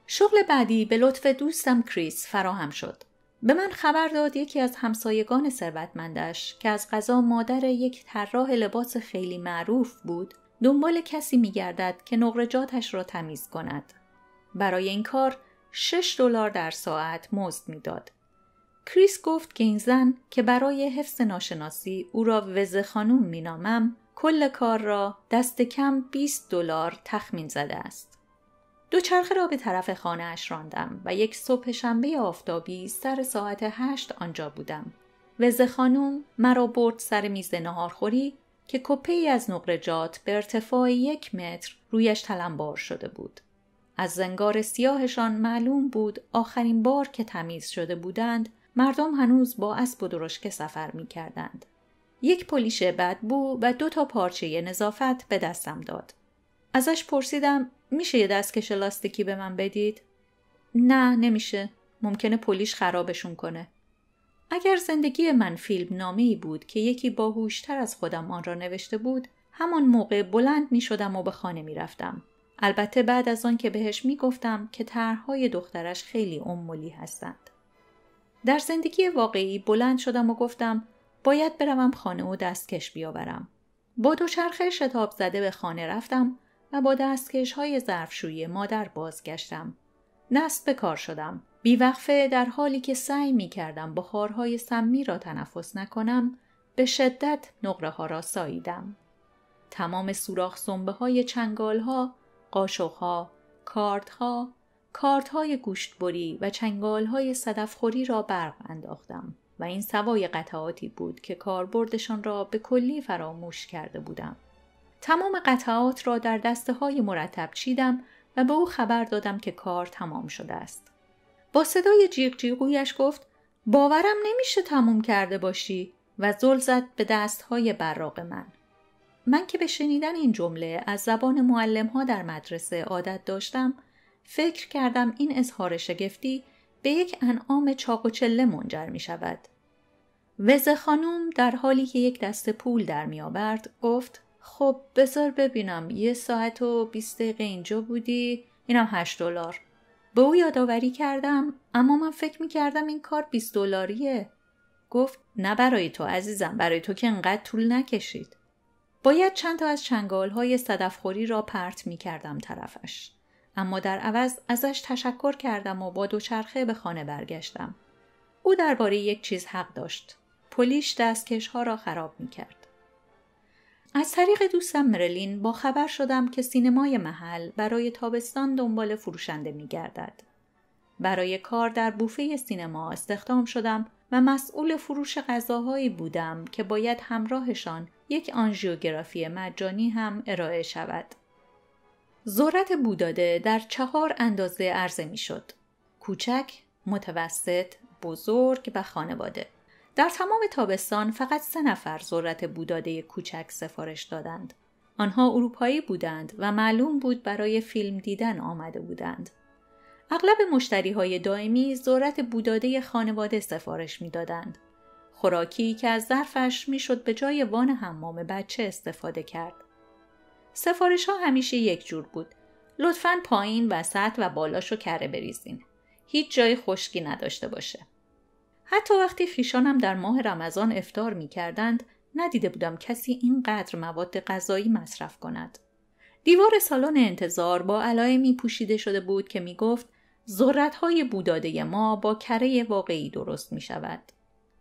شغل بعدی به لطف دوستم کریس فراهم شد به من خبر داد یکی از همسایگان ثروتمندش که از غذا مادر یک طراح لباس خیلی معروف بود دنبال کسی میگردد که نقرجاتش را تمیز کند برای این کار 6 دلار در ساعت مزد میداد کریس گفت که این زن که برای حفظ ناشناسی او را وزه خانوم مینامم کل کار را دست کم 20 دلار تخمین زده است چرخه را به طرف اش راندم و یک صبح شنبه آفتابی سر ساعت هشت آنجا بودم وز خانوم مرا برد سر میز نهارخوری که کپی از نقرجات به ارتفاع یک متر رویش تلمبار شده بود از زنگار سیاهشان معلوم بود آخرین بار که تمیز شده بودند مردم هنوز با اسب و درشکه سفر می کردند. یک پلیش بدبو و دو تا پارچه نظافت به دستم داد ازش پرسیدم میشه یه دستکش لاستیکی به من بدید؟ نه نمیشه. ممکنه پلیش خرابشون کنه. اگر زندگی من فیلم نامی بود که یکی باهوشتر از خودم آن را نوشته بود همان موقع بلند می شدم و به خانه می رفتم. البته بعد از آن که بهش می گفتم که طرحهای دخترش خیلی امولی هستند. در زندگی واقعی بلند شدم و گفتم باید بروم خانه و دستکش بیاورم. با دوچرخه شتاب زده به خانه رفتم با دستکش های ظرفشویی مادر بازگشتم. نست به کار شدم. بیوقفه در حالی که سعی می کردم بخارهای سمی را تنفس نکنم به شدت نقره ها را ساییدم. تمام سوراخ سنبه های چنگال ها، قاشق ها، کارت ها، کارت های گوشتبری و چنگال های خوری را برق انداختم و این سوای قطعاتی بود که کاربردشان را به کلی فراموش کرده بودم. تمام قطعات را در دسته های مرتب چیدم و به او خبر دادم که کار تمام شده است. با صدای جیغ جیغویش گفت باورم نمیشه تموم کرده باشی و زل زد به دستهای براغ من. من که به شنیدن این جمله از زبان معلم ها در مدرسه عادت داشتم فکر کردم این اظهار شگفتی به یک انعام چاق و چله منجر می شود. وزه خانوم در حالی که یک دسته پول در می آورد گفت خب بذار ببینم یه ساعت و 20 دقیقه اینجا بودی اینم هشت دلار به او یادآوری کردم اما من فکر میکردم این کار 20 دلاریه گفت نه برای تو عزیزم برای تو که انقدر طول نکشید باید چند تا از چنگال های صدفخوری را پرت می طرفش. اما در عوض ازش تشکر کردم و با دوچرخه به خانه برگشتم. او درباره یک چیز حق داشت. پلیش دستکش ها را خراب می کرد. از طریق دوستم مرلین با خبر شدم که سینمای محل برای تابستان دنبال فروشنده می گردد. برای کار در بوفه سینما استخدام شدم و مسئول فروش غذاهایی بودم که باید همراهشان یک آنژیوگرافی مجانی هم ارائه شود. ذرت بوداده در چهار اندازه عرضه می شد. کوچک، متوسط، بزرگ و خانواده. در تمام تابستان فقط سه نفر ذرت بوداده کوچک سفارش دادند. آنها اروپایی بودند و معلوم بود برای فیلم دیدن آمده بودند. اغلب مشتری های دائمی ذرت بوداده خانواده سفارش میدادند. خوراکی که از ظرفش میشد به جای وان حمام بچه استفاده کرد. سفارش ها همیشه یک جور بود. لطفا پایین، وسط و بالاشو کره بریزین. هیچ جای خشکی نداشته باشه. حتی وقتی خیشانم در ماه رمضان افتار می کردند ندیده بودم کسی اینقدر مواد غذایی مصرف کند. دیوار سالن انتظار با علائمی پوشیده شده بود که می گفت ذرت های بوداده ما با کره واقعی درست می شود.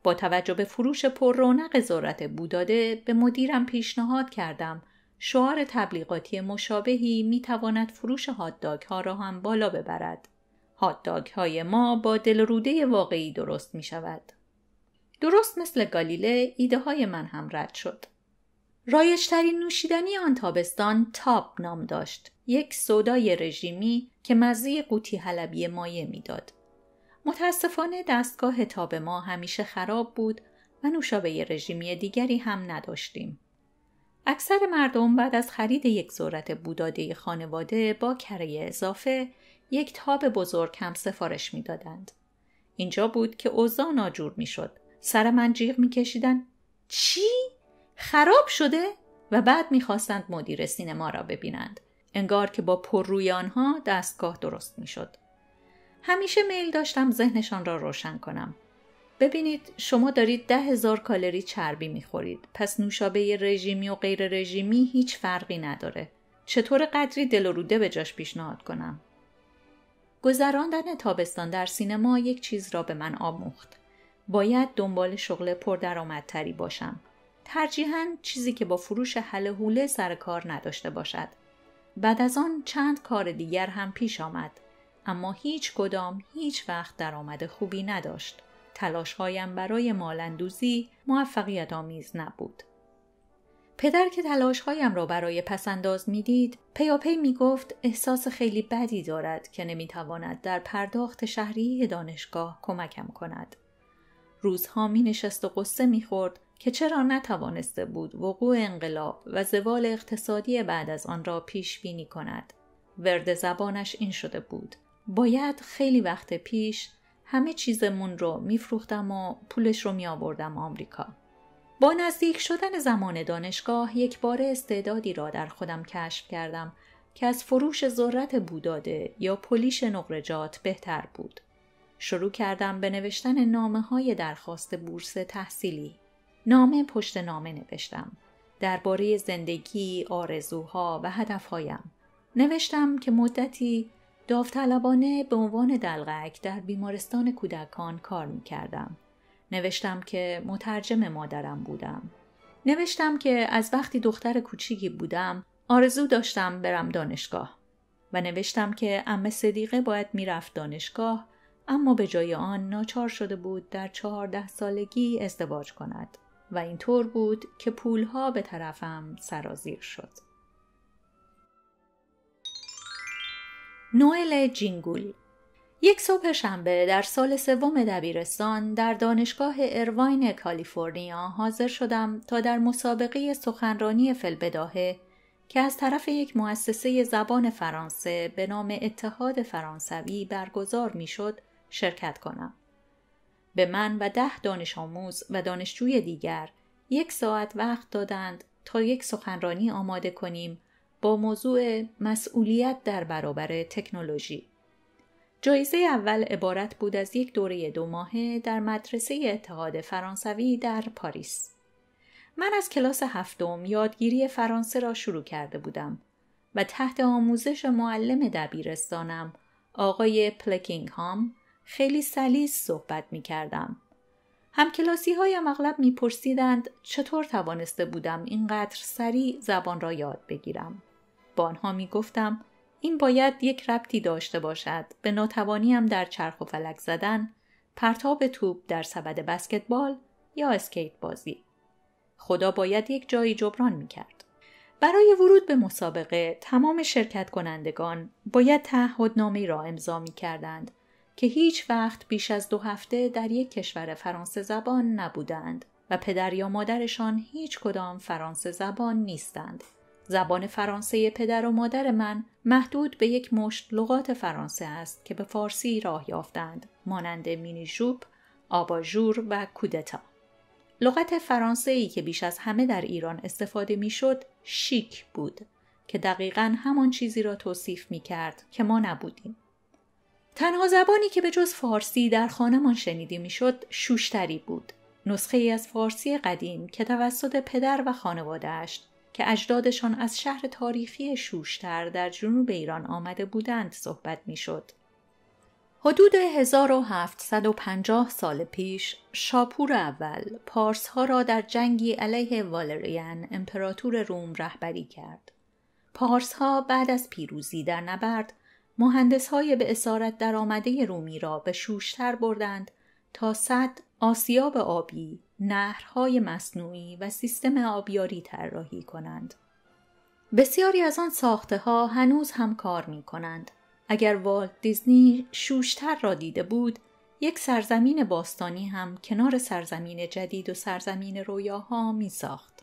با توجه به فروش پر رونق ذرت بوداده به مدیرم پیشنهاد کردم شعار تبلیغاتی مشابهی می تواند فروش هاتداک ها را هم بالا ببرد. هاتداگ های ما با دلروده واقعی درست می شود. درست مثل گالیله ایده های من هم رد شد. رایجترین نوشیدنی آن تابستان تاپ نام داشت. یک سودای رژیمی که مزه قوطی حلبی مایه میداد. متاسفانه دستگاه تاب ما همیشه خراب بود و نوشابه رژیمی دیگری هم نداشتیم. اکثر مردم بعد از خرید یک ذرت بوداده خانواده با کره اضافه یک تاب بزرگ هم سفارش میدادند. اینجا بود که اوضاع ناجور میشد. سر من جیغ میکشیدن چی؟ خراب شده؟ و بعد میخواستند مدیر سینما را ببینند. انگار که با پر روی آنها دستگاه درست میشد. همیشه میل داشتم ذهنشان را روشن کنم. ببینید شما دارید ده هزار کالری چربی میخورید پس نوشابه رژیمی و غیر رژیمی هیچ فرقی نداره چطور قدری دل و روده به جاش پیشنهاد کنم گذراندن تابستان در سینما یک چیز را به من آموخت. باید دنبال شغل پردرآمدتری باشم. ترجیحاً چیزی که با فروش حل حوله سر کار نداشته باشد. بعد از آن چند کار دیگر هم پیش آمد. اما هیچ کدام هیچ وقت درآمد خوبی نداشت. تلاشهایم برای مالندوزی موفقیت آمیز نبود. پدر که تلاشهایم را برای پسنداز میدید پیاپی میگفت احساس خیلی بدی دارد که نمیتواند در پرداخت شهری دانشگاه کمکم کند روزها می نشست و قصه میخورد که چرا نتوانسته بود وقوع انقلاب و زوال اقتصادی بعد از آن را پیش بینی کند ورد زبانش این شده بود باید خیلی وقت پیش همه چیزمون رو میفروختم و پولش رو می آوردم آمریکا با نزدیک شدن زمان دانشگاه یک بار استعدادی را در خودم کشف کردم که از فروش ذرت بوداده یا پلیش نقرجات بهتر بود. شروع کردم به نوشتن نامه های درخواست بورس تحصیلی. نامه پشت نامه نوشتم. درباره زندگی، آرزوها و هدفهایم. نوشتم که مدتی داوطلبانه به عنوان دلغک در بیمارستان کودکان کار می کردم. نوشتم که مترجم مادرم بودم. نوشتم که از وقتی دختر کوچیکی بودم آرزو داشتم برم دانشگاه و نوشتم که امه صدیقه باید میرفت دانشگاه اما به جای آن ناچار شده بود در چهارده سالگی ازدواج کند و اینطور بود که پولها به طرفم سرازیر شد. نویل جینگولی یک صبح شنبه در سال سوم دبیرستان در دانشگاه ارواین کالیفرنیا حاضر شدم تا در مسابقه سخنرانی فلبداهه که از طرف یک مؤسسه زبان فرانسه به نام اتحاد فرانسوی برگزار میشد شرکت کنم. به من و ده دانش آموز و دانشجوی دیگر یک ساعت وقت دادند تا یک سخنرانی آماده کنیم با موضوع مسئولیت در برابر تکنولوژی. جایزه اول عبارت بود از یک دوره دو ماهه در مدرسه اتحاد فرانسوی در پاریس. من از کلاس هفتم یادگیری فرانسه را شروع کرده بودم و تحت آموزش معلم دبیرستانم آقای پلکینگهام خیلی سلیس صحبت می کردم. های مغلب می پرسیدند چطور توانسته بودم اینقدر سریع زبان را یاد بگیرم. با آنها می گفتم این باید یک ربطی داشته باشد به هم در چرخ و فلک زدن، پرتاب توپ در سبد بسکتبال یا اسکیت بازی. خدا باید یک جایی جبران میکرد. برای ورود به مسابقه تمام شرکت کنندگان باید نامی را امضا می کردند که هیچ وقت بیش از دو هفته در یک کشور فرانسه زبان نبودند و پدر یا مادرشان هیچ کدام فرانسه زبان نیستند. زبان فرانسه پدر و مادر من محدود به یک مشت لغات فرانسه است که به فارسی راه یافتند مانند مینیژوب، آباژور و کودتا. لغت فرانسه که بیش از همه در ایران استفاده میشد شیک بود که دقیقا همان چیزی را توصیف می کرد که ما نبودیم. تنها زبانی که به جز فارسی در خانمان شنیده میشد شوشتری بود نسخه ای از فارسی قدیم که توسط پدر و خانوادهش که اجدادشان از شهر تاریخی شوشتر در جنوب ایران آمده بودند صحبت میشد. حدود 1750 سال پیش شاپور اول پارس را در جنگی علیه والریان امپراتور روم رهبری کرد. پارس بعد از پیروزی در نبرد مهندس های به اسارت آمده رومی را به شوشتر بردند تا صد آسیاب آبی نهرهای مصنوعی و سیستم آبیاری طراحی کنند. بسیاری از آن ساخته ها هنوز هم کار می کنند. اگر والت دیزنی شوشتر را دیده بود، یک سرزمین باستانی هم کنار سرزمین جدید و سرزمین رویاها می ساخت.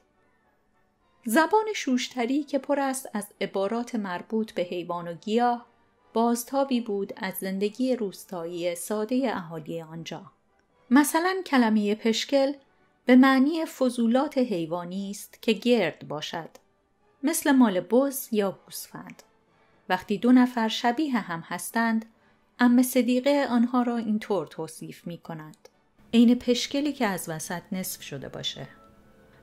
زبان شوشتری که پر است از عبارات مربوط به حیوان و گیاه بازتابی بود از زندگی روستایی ساده اهالی آنجا. مثلا کلمه پشکل به معنی فضولات حیوانی است که گرد باشد مثل مال بز یا گوسفند وقتی دو نفر شبیه هم هستند ام صدیقه آنها را اینطور توصیف می کند. عین پشکلی که از وسط نصف شده باشه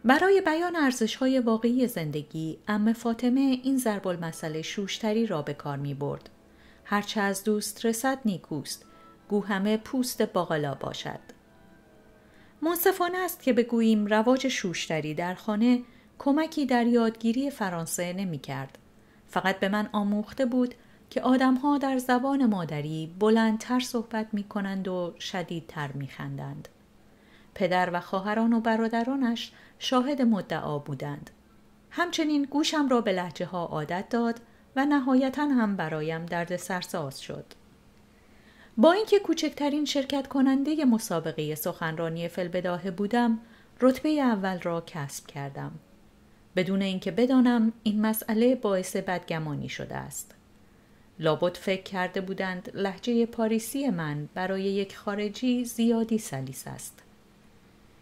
برای بیان ارزش های واقعی زندگی ام فاطمه این ضرب مسئله شوشتری را به کار می برد هرچه از دوست رسد نیکوست گو همه پوست باقلا باشد منصفانه است که بگوییم رواج شوشتری در خانه کمکی در یادگیری فرانسه نمی کرد. فقط به من آموخته بود که آدمها در زبان مادری بلندتر صحبت می کنند و شدیدتر می خندند. پدر و خواهران و برادرانش شاهد مدعا بودند. همچنین گوشم را به لحجه ها عادت داد و نهایتا هم برایم درد سرساز شد. با اینکه کوچکترین شرکت کننده مسابقه سخنرانی فلبداهه بودم رتبه اول را کسب کردم بدون اینکه بدانم این مسئله باعث بدگمانی شده است لابد فکر کرده بودند لحجه پاریسی من برای یک خارجی زیادی سلیس است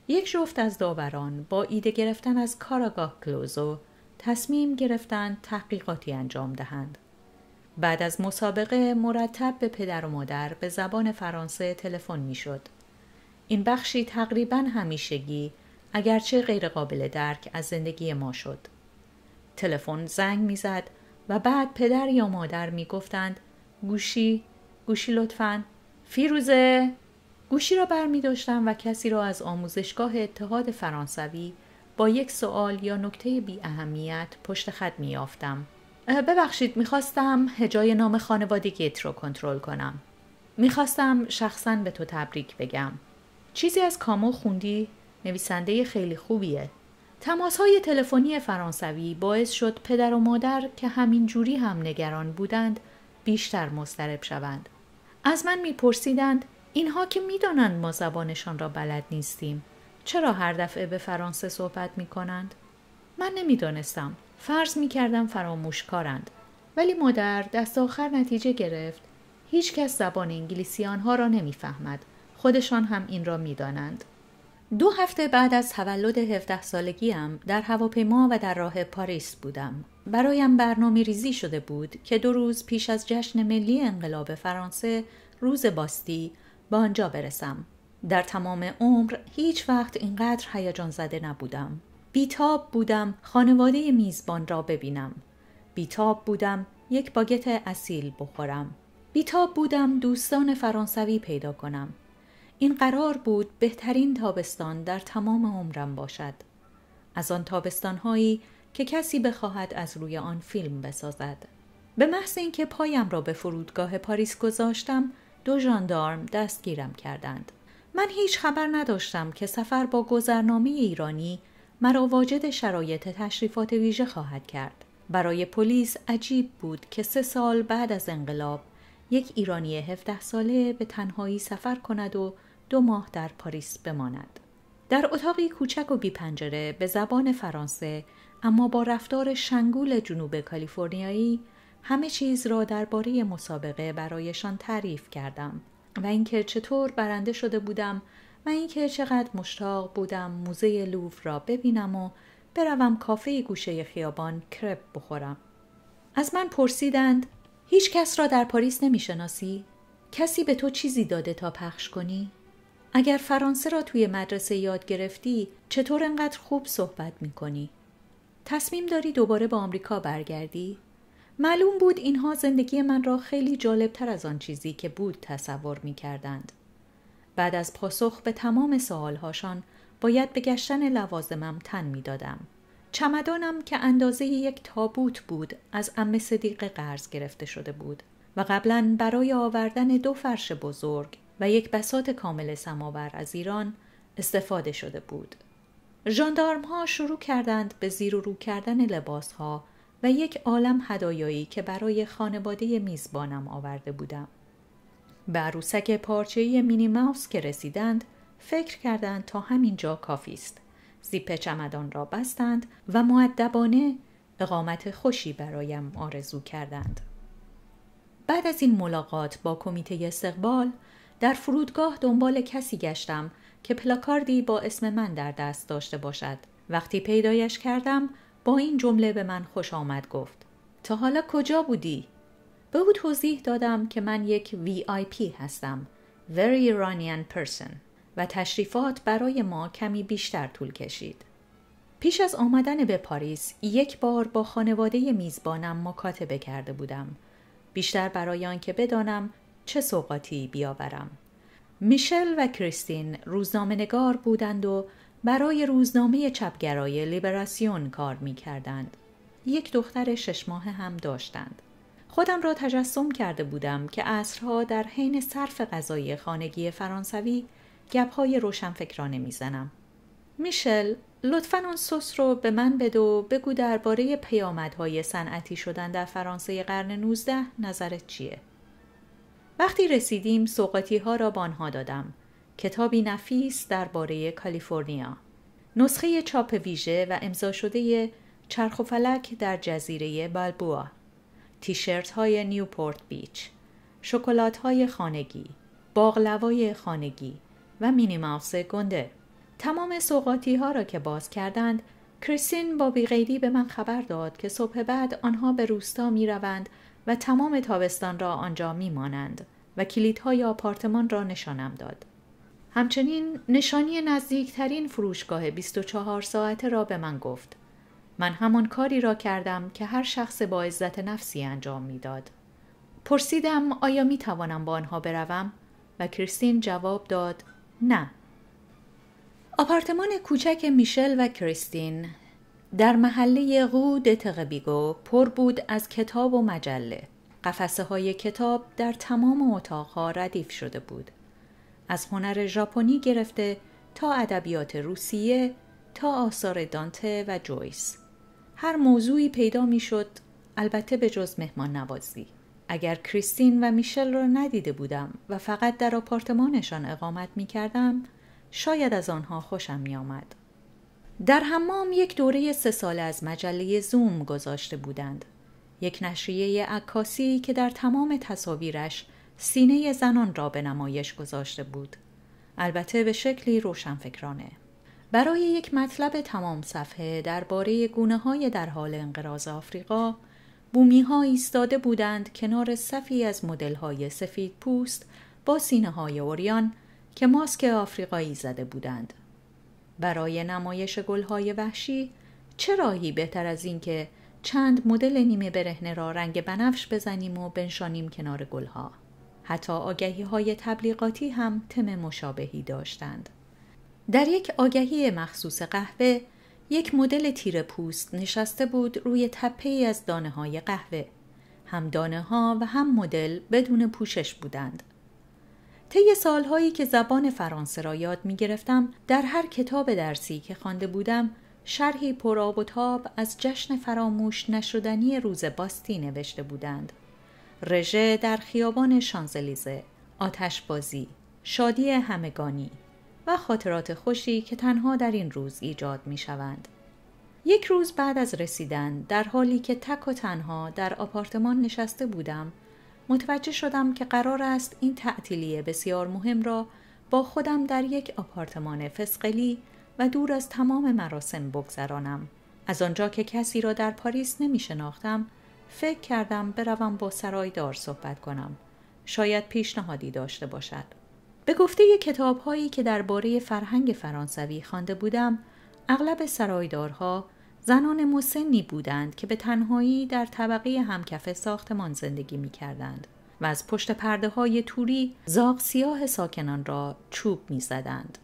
یک جفت از داوران با ایده گرفتن از کاراگاه کلوزو تصمیم گرفتند تحقیقاتی انجام دهند بعد از مسابقه مرتب به پدر و مادر به زبان فرانسه تلفن میشد. این بخشی تقریبا همیشگی اگرچه غیرقابل درک از زندگی ما شد. تلفن زنگ میزد و بعد پدر یا مادر میگفتند گوشی گوشی لطفا فیروزه گوشی را بر می داشتم و کسی را از آموزشگاه اتحاد فرانسوی با یک سوال یا نکته بی اهمیت پشت خط می آفتم. ببخشید میخواستم هجای نام خانوادگیت رو کنترل کنم. میخواستم شخصا به تو تبریک بگم. چیزی از کامو خوندی؟ نویسنده خیلی خوبیه. تماس های تلفنی فرانسوی باعث شد پدر و مادر که همین جوری هم نگران بودند بیشتر مضطرب شوند. از من میپرسیدند اینها که میدانند ما زبانشان را بلد نیستیم چرا هر دفعه به فرانسه صحبت میکنند؟ من نمیدانستم فرض می کردم فراموش کارند. ولی مادر دست آخر نتیجه گرفت هیچ کس زبان انگلیسی آنها را فهمد. خودشان هم این را می دانند. دو هفته بعد از تولد 17 سالگیم در هواپیما و در راه پاریس بودم. برایم برنامه ریزی شده بود که دو روز پیش از جشن ملی انقلاب فرانسه روز باستی به آنجا برسم. در تمام عمر هیچ وقت اینقدر هیجان زده نبودم. بیتاب بودم خانواده میزبان را ببینم. بیتاب بودم یک باگت اصیل بخورم. بیتاب بودم دوستان فرانسوی پیدا کنم. این قرار بود بهترین تابستان در تمام عمرم باشد. از آن تابستان هایی که کسی بخواهد از روی آن فیلم بسازد. به محض اینکه پایم را به فرودگاه پاریس گذاشتم، دو ژاندارم دستگیرم کردند. من هیچ خبر نداشتم که سفر با گذرنامه ایرانی مرا واجد شرایط تشریفات ویژه خواهد کرد برای پلیس عجیب بود که سه سال بعد از انقلاب یک ایرانی 17 ساله به تنهایی سفر کند و دو ماه در پاریس بماند در اتاقی کوچک و بی پنجره به زبان فرانسه اما با رفتار شنگول جنوب کالیفرنیایی همه چیز را درباره مسابقه برایشان تعریف کردم و اینکه چطور برنده شده بودم و اینکه چقدر مشتاق بودم موزه لوف را ببینم و بروم کافه گوشه خیابان کرپ بخورم. از من پرسیدند هیچ کس را در پاریس نمیشناسی؟ کسی به تو چیزی داده تا پخش کنی؟ اگر فرانسه را توی مدرسه یاد گرفتی چطور انقدر خوب صحبت کنی؟ تصمیم داری دوباره به آمریکا برگردی؟ معلوم بود اینها زندگی من را خیلی جالبتر از آن چیزی که بود تصور میکردند. بعد از پاسخ به تمام سوالهاشان باید به گشتن لوازمم تن میدادم چمدانم که اندازه یک تابوت بود از ام صدیق قرض گرفته شده بود و قبلا برای آوردن دو فرش بزرگ و یک بسات کامل سماور از ایران استفاده شده بود. جاندارم ها شروع کردند به زیر و رو کردن لباس ها و یک عالم هدایایی که برای خانواده میزبانم آورده بودم. به عروسک پارچه‌ای مینی ماوس که رسیدند فکر کردند تا همینجا کافی است. زیپ چمدان را بستند و معدبانه اقامت خوشی برایم آرزو کردند. بعد از این ملاقات با کمیته استقبال در فرودگاه دنبال کسی گشتم که پلاکاردی با اسم من در دست داشته باشد. وقتی پیدایش کردم با این جمله به من خوش آمد گفت تا حالا کجا بودی؟ به او توضیح دادم که من یک VIP هستم Very Iranian Person و تشریفات برای ما کمی بیشتر طول کشید. پیش از آمدن به پاریس یک بار با خانواده میزبانم مکاتبه کرده بودم. بیشتر برای آنکه بدانم چه سوقاتی بیاورم. میشل و کریستین نگار بودند و برای روزنامه چپگرای لیبراسیون کار می کردند. یک دختر شش ماه هم داشتند. خودم را تجسم کرده بودم که اصرها در حین صرف غذای خانگی فرانسوی گپهای روشنفکرانه میزنم میشل لطفا اون سس رو به من بده و بگو درباره پیامدهای صنعتی شدن در فرانسه قرن 19 نظرت چیه وقتی رسیدیم سوقاتی ها را با آنها دادم کتابی نفیس درباره کالیفرنیا نسخه چاپ ویژه و امضا شده چرخ و فلک در جزیره بالبوآ تیشرت های نیوپورت بیچ، شکلات های خانگی، باغلوای خانگی و مینی ماوس گنده. تمام سوقاتی ها را که باز کردند، کریستین با بیغیری به من خبر داد که صبح بعد آنها به روستا می روند و تمام تابستان را آنجا می مانند و کلیدهای آپارتمان را نشانم داد. همچنین نشانی نزدیکترین فروشگاه 24 ساعته را به من گفت من همان کاری را کردم که هر شخص با عزت نفسی انجام میداد. پرسیدم آیا می توانم با آنها بروم و کریستین جواب داد نه. آپارتمان کوچک میشل و کریستین در محله غود تقبیگو پر بود از کتاب و مجله. قفسه های کتاب در تمام اتاقها ردیف شده بود. از هنر ژاپنی گرفته تا ادبیات روسیه تا آثار دانته و جویس. هر موضوعی پیدا میشد البته به جز مهمان نوازی اگر کریستین و میشل را ندیده بودم و فقط در آپارتمانشان اقامت می کردم شاید از آنها خوشم می آمد. در حمام یک دوره سه ساله از مجله زوم گذاشته بودند. یک نشریه عکاسی که در تمام تصاویرش سینه زنان را به نمایش گذاشته بود. البته به شکلی روشنفکرانه. برای یک مطلب تمام صفحه درباره گونه های در حال انقراض آفریقا بومی ها ایستاده بودند کنار صفی از مدل های سفید پوست با سینه های اوریان که ماسک آفریقایی زده بودند. برای نمایش گل های وحشی چه راهی بهتر از اینکه چند مدل نیمه برهنه را رنگ بنفش بزنیم و بنشانیم کنار گلها. حتی آگهی های تبلیغاتی هم تم مشابهی داشتند. در یک آگهی مخصوص قهوه یک مدل تیره پوست نشسته بود روی تپه ای از دانه های قهوه هم دانه ها و هم مدل بدون پوشش بودند طی سالهایی که زبان فرانسه را یاد می گرفتم در هر کتاب درسی که خوانده بودم شرحی پرآب و تاب از جشن فراموش نشدنی روز باستی نوشته بودند رژه در خیابان شانزلیزه آتشبازی شادی همگانی و خاطرات خوشی که تنها در این روز ایجاد می شوند. یک روز بعد از رسیدن در حالی که تک و تنها در آپارتمان نشسته بودم متوجه شدم که قرار است این تعطیلی بسیار مهم را با خودم در یک آپارتمان فسقلی و دور از تمام مراسم بگذرانم از آنجا که کسی را در پاریس نمی شناختم فکر کردم بروم با سرایدار صحبت کنم شاید پیشنهادی داشته باشد به گفته کتاب هایی که درباره فرهنگ فرانسوی خوانده بودم اغلب سرایدارها زنان مسنی بودند که به تنهایی در طبقه همکفه ساختمان زندگی می کردند و از پشت پرده های توری زاغ سیاه ساکنان را چوب می زدند.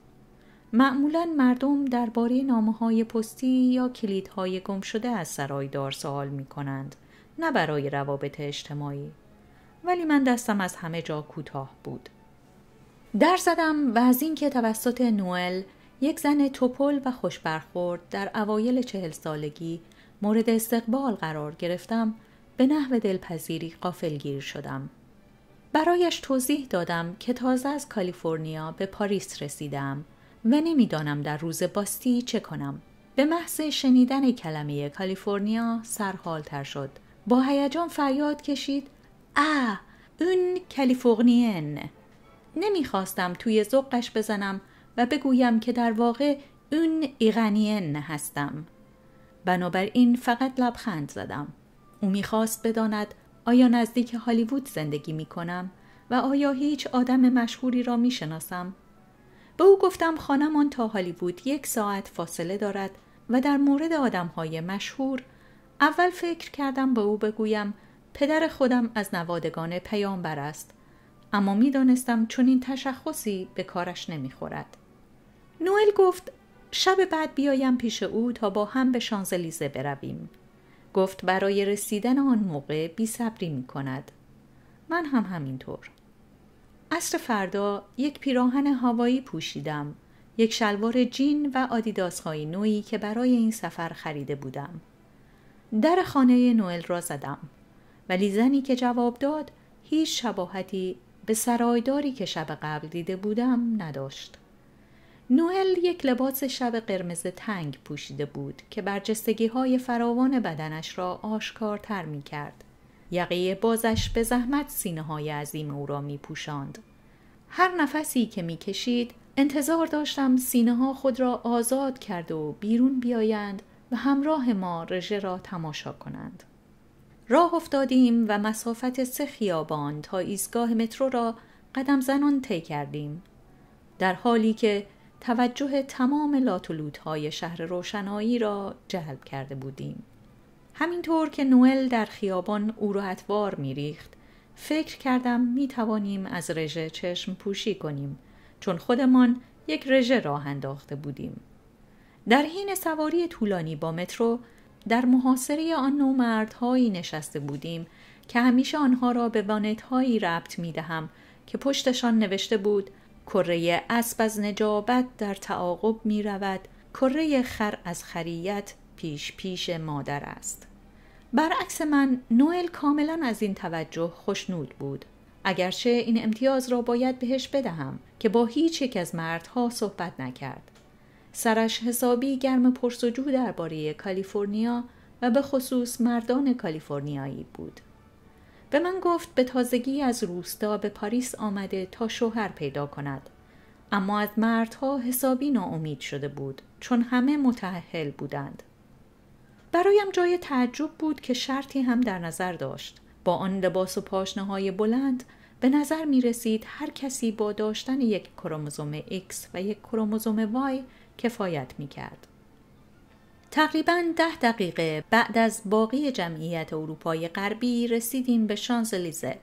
معمولا مردم درباره نامه های پستی یا کلیدهای گم شده از سرایدار سوال می کنند نه برای روابط اجتماعی ولی من دستم از همه جا کوتاه بود در زدم و از اینکه توسط نوئل یک زن توپل و خوشبرخورد در اوایل چهل سالگی مورد استقبال قرار گرفتم به نحو دلپذیری قافلگیر شدم برایش توضیح دادم که تازه از کالیفرنیا به پاریس رسیدم و نمیدانم در روز باستی چه کنم به محض شنیدن کلمه کالیفرنیا سرحالتر شد با هیجان فریاد کشید اه اون کالیفرنیان. نمیخواستم توی زقش بزنم و بگویم که در واقع اون ایغنین هستم بنابراین فقط لبخند زدم او میخواست بداند آیا نزدیک هالیوود زندگی میکنم و آیا هیچ آدم مشهوری را میشناسم به او گفتم خانمان تا هالیوود یک ساعت فاصله دارد و در مورد های مشهور اول فکر کردم به او بگویم پدر خودم از نوادگان پیامبر است اما میدانستم چون این تشخصی به کارش خورد. نوئل گفت شب بعد بیایم پیش او تا با هم به شانزلیزه برویم. گفت برای رسیدن آن موقع بی صبری می کند. من هم همینطور. عصر فردا یک پیراهن هوایی پوشیدم. یک شلوار جین و آدیداس های نوعی که برای این سفر خریده بودم. در خانه نوئل را زدم. ولی زنی که جواب داد هیچ شباهتی به سرایداری که شب قبل دیده بودم نداشت. نوئل یک لباس شب قرمز تنگ پوشیده بود که برجستگی های فراوان بدنش را آشکارتر می کرد. یقه بازش به زحمت سینه های عظیم او را می پوشند. هر نفسی که می کشید انتظار داشتم سینه ها خود را آزاد کرد و بیرون بیایند و همراه ما رژه را تماشا کنند. راه افتادیم و مسافت سه خیابان تا ایستگاه مترو را قدم زنان طی کردیم در حالی که توجه تمام لاتولوت های شهر روشنایی را جلب کرده بودیم همینطور که نوئل در خیابان او را اتوار میریخت فکر کردم می توانیم از رژه چشم پوشی کنیم چون خودمان یک رژه راه انداخته بودیم در حین سواری طولانی با مترو در محاصره آن مردهایی نشسته بودیم که همیشه آنها را به وانتهایی ربط می دهم که پشتشان نوشته بود کره اسب از نجابت در تعاقب می رود کره خر از خریت پیش پیش مادر است برعکس من نوئل کاملا از این توجه خوشنود بود اگرچه این امتیاز را باید بهش بدهم که با هیچ یک از مردها صحبت نکرد سرش حسابی گرم پرسجو درباره کالیفرنیا و به خصوص مردان کالیفرنیایی بود. به من گفت به تازگی از روستا به پاریس آمده تا شوهر پیدا کند. اما از مردها حسابی ناامید شده بود چون همه متحل بودند. برایم جای تعجب بود که شرطی هم در نظر داشت. با آن لباس و پاشنه های بلند به نظر می رسید هر کسی با داشتن یک کروموزوم X و یک کروموزوم Y کفایت می کرد. تقریبا ده دقیقه بعد از باقی جمعیت اروپای غربی رسیدیم به شانزلیزه.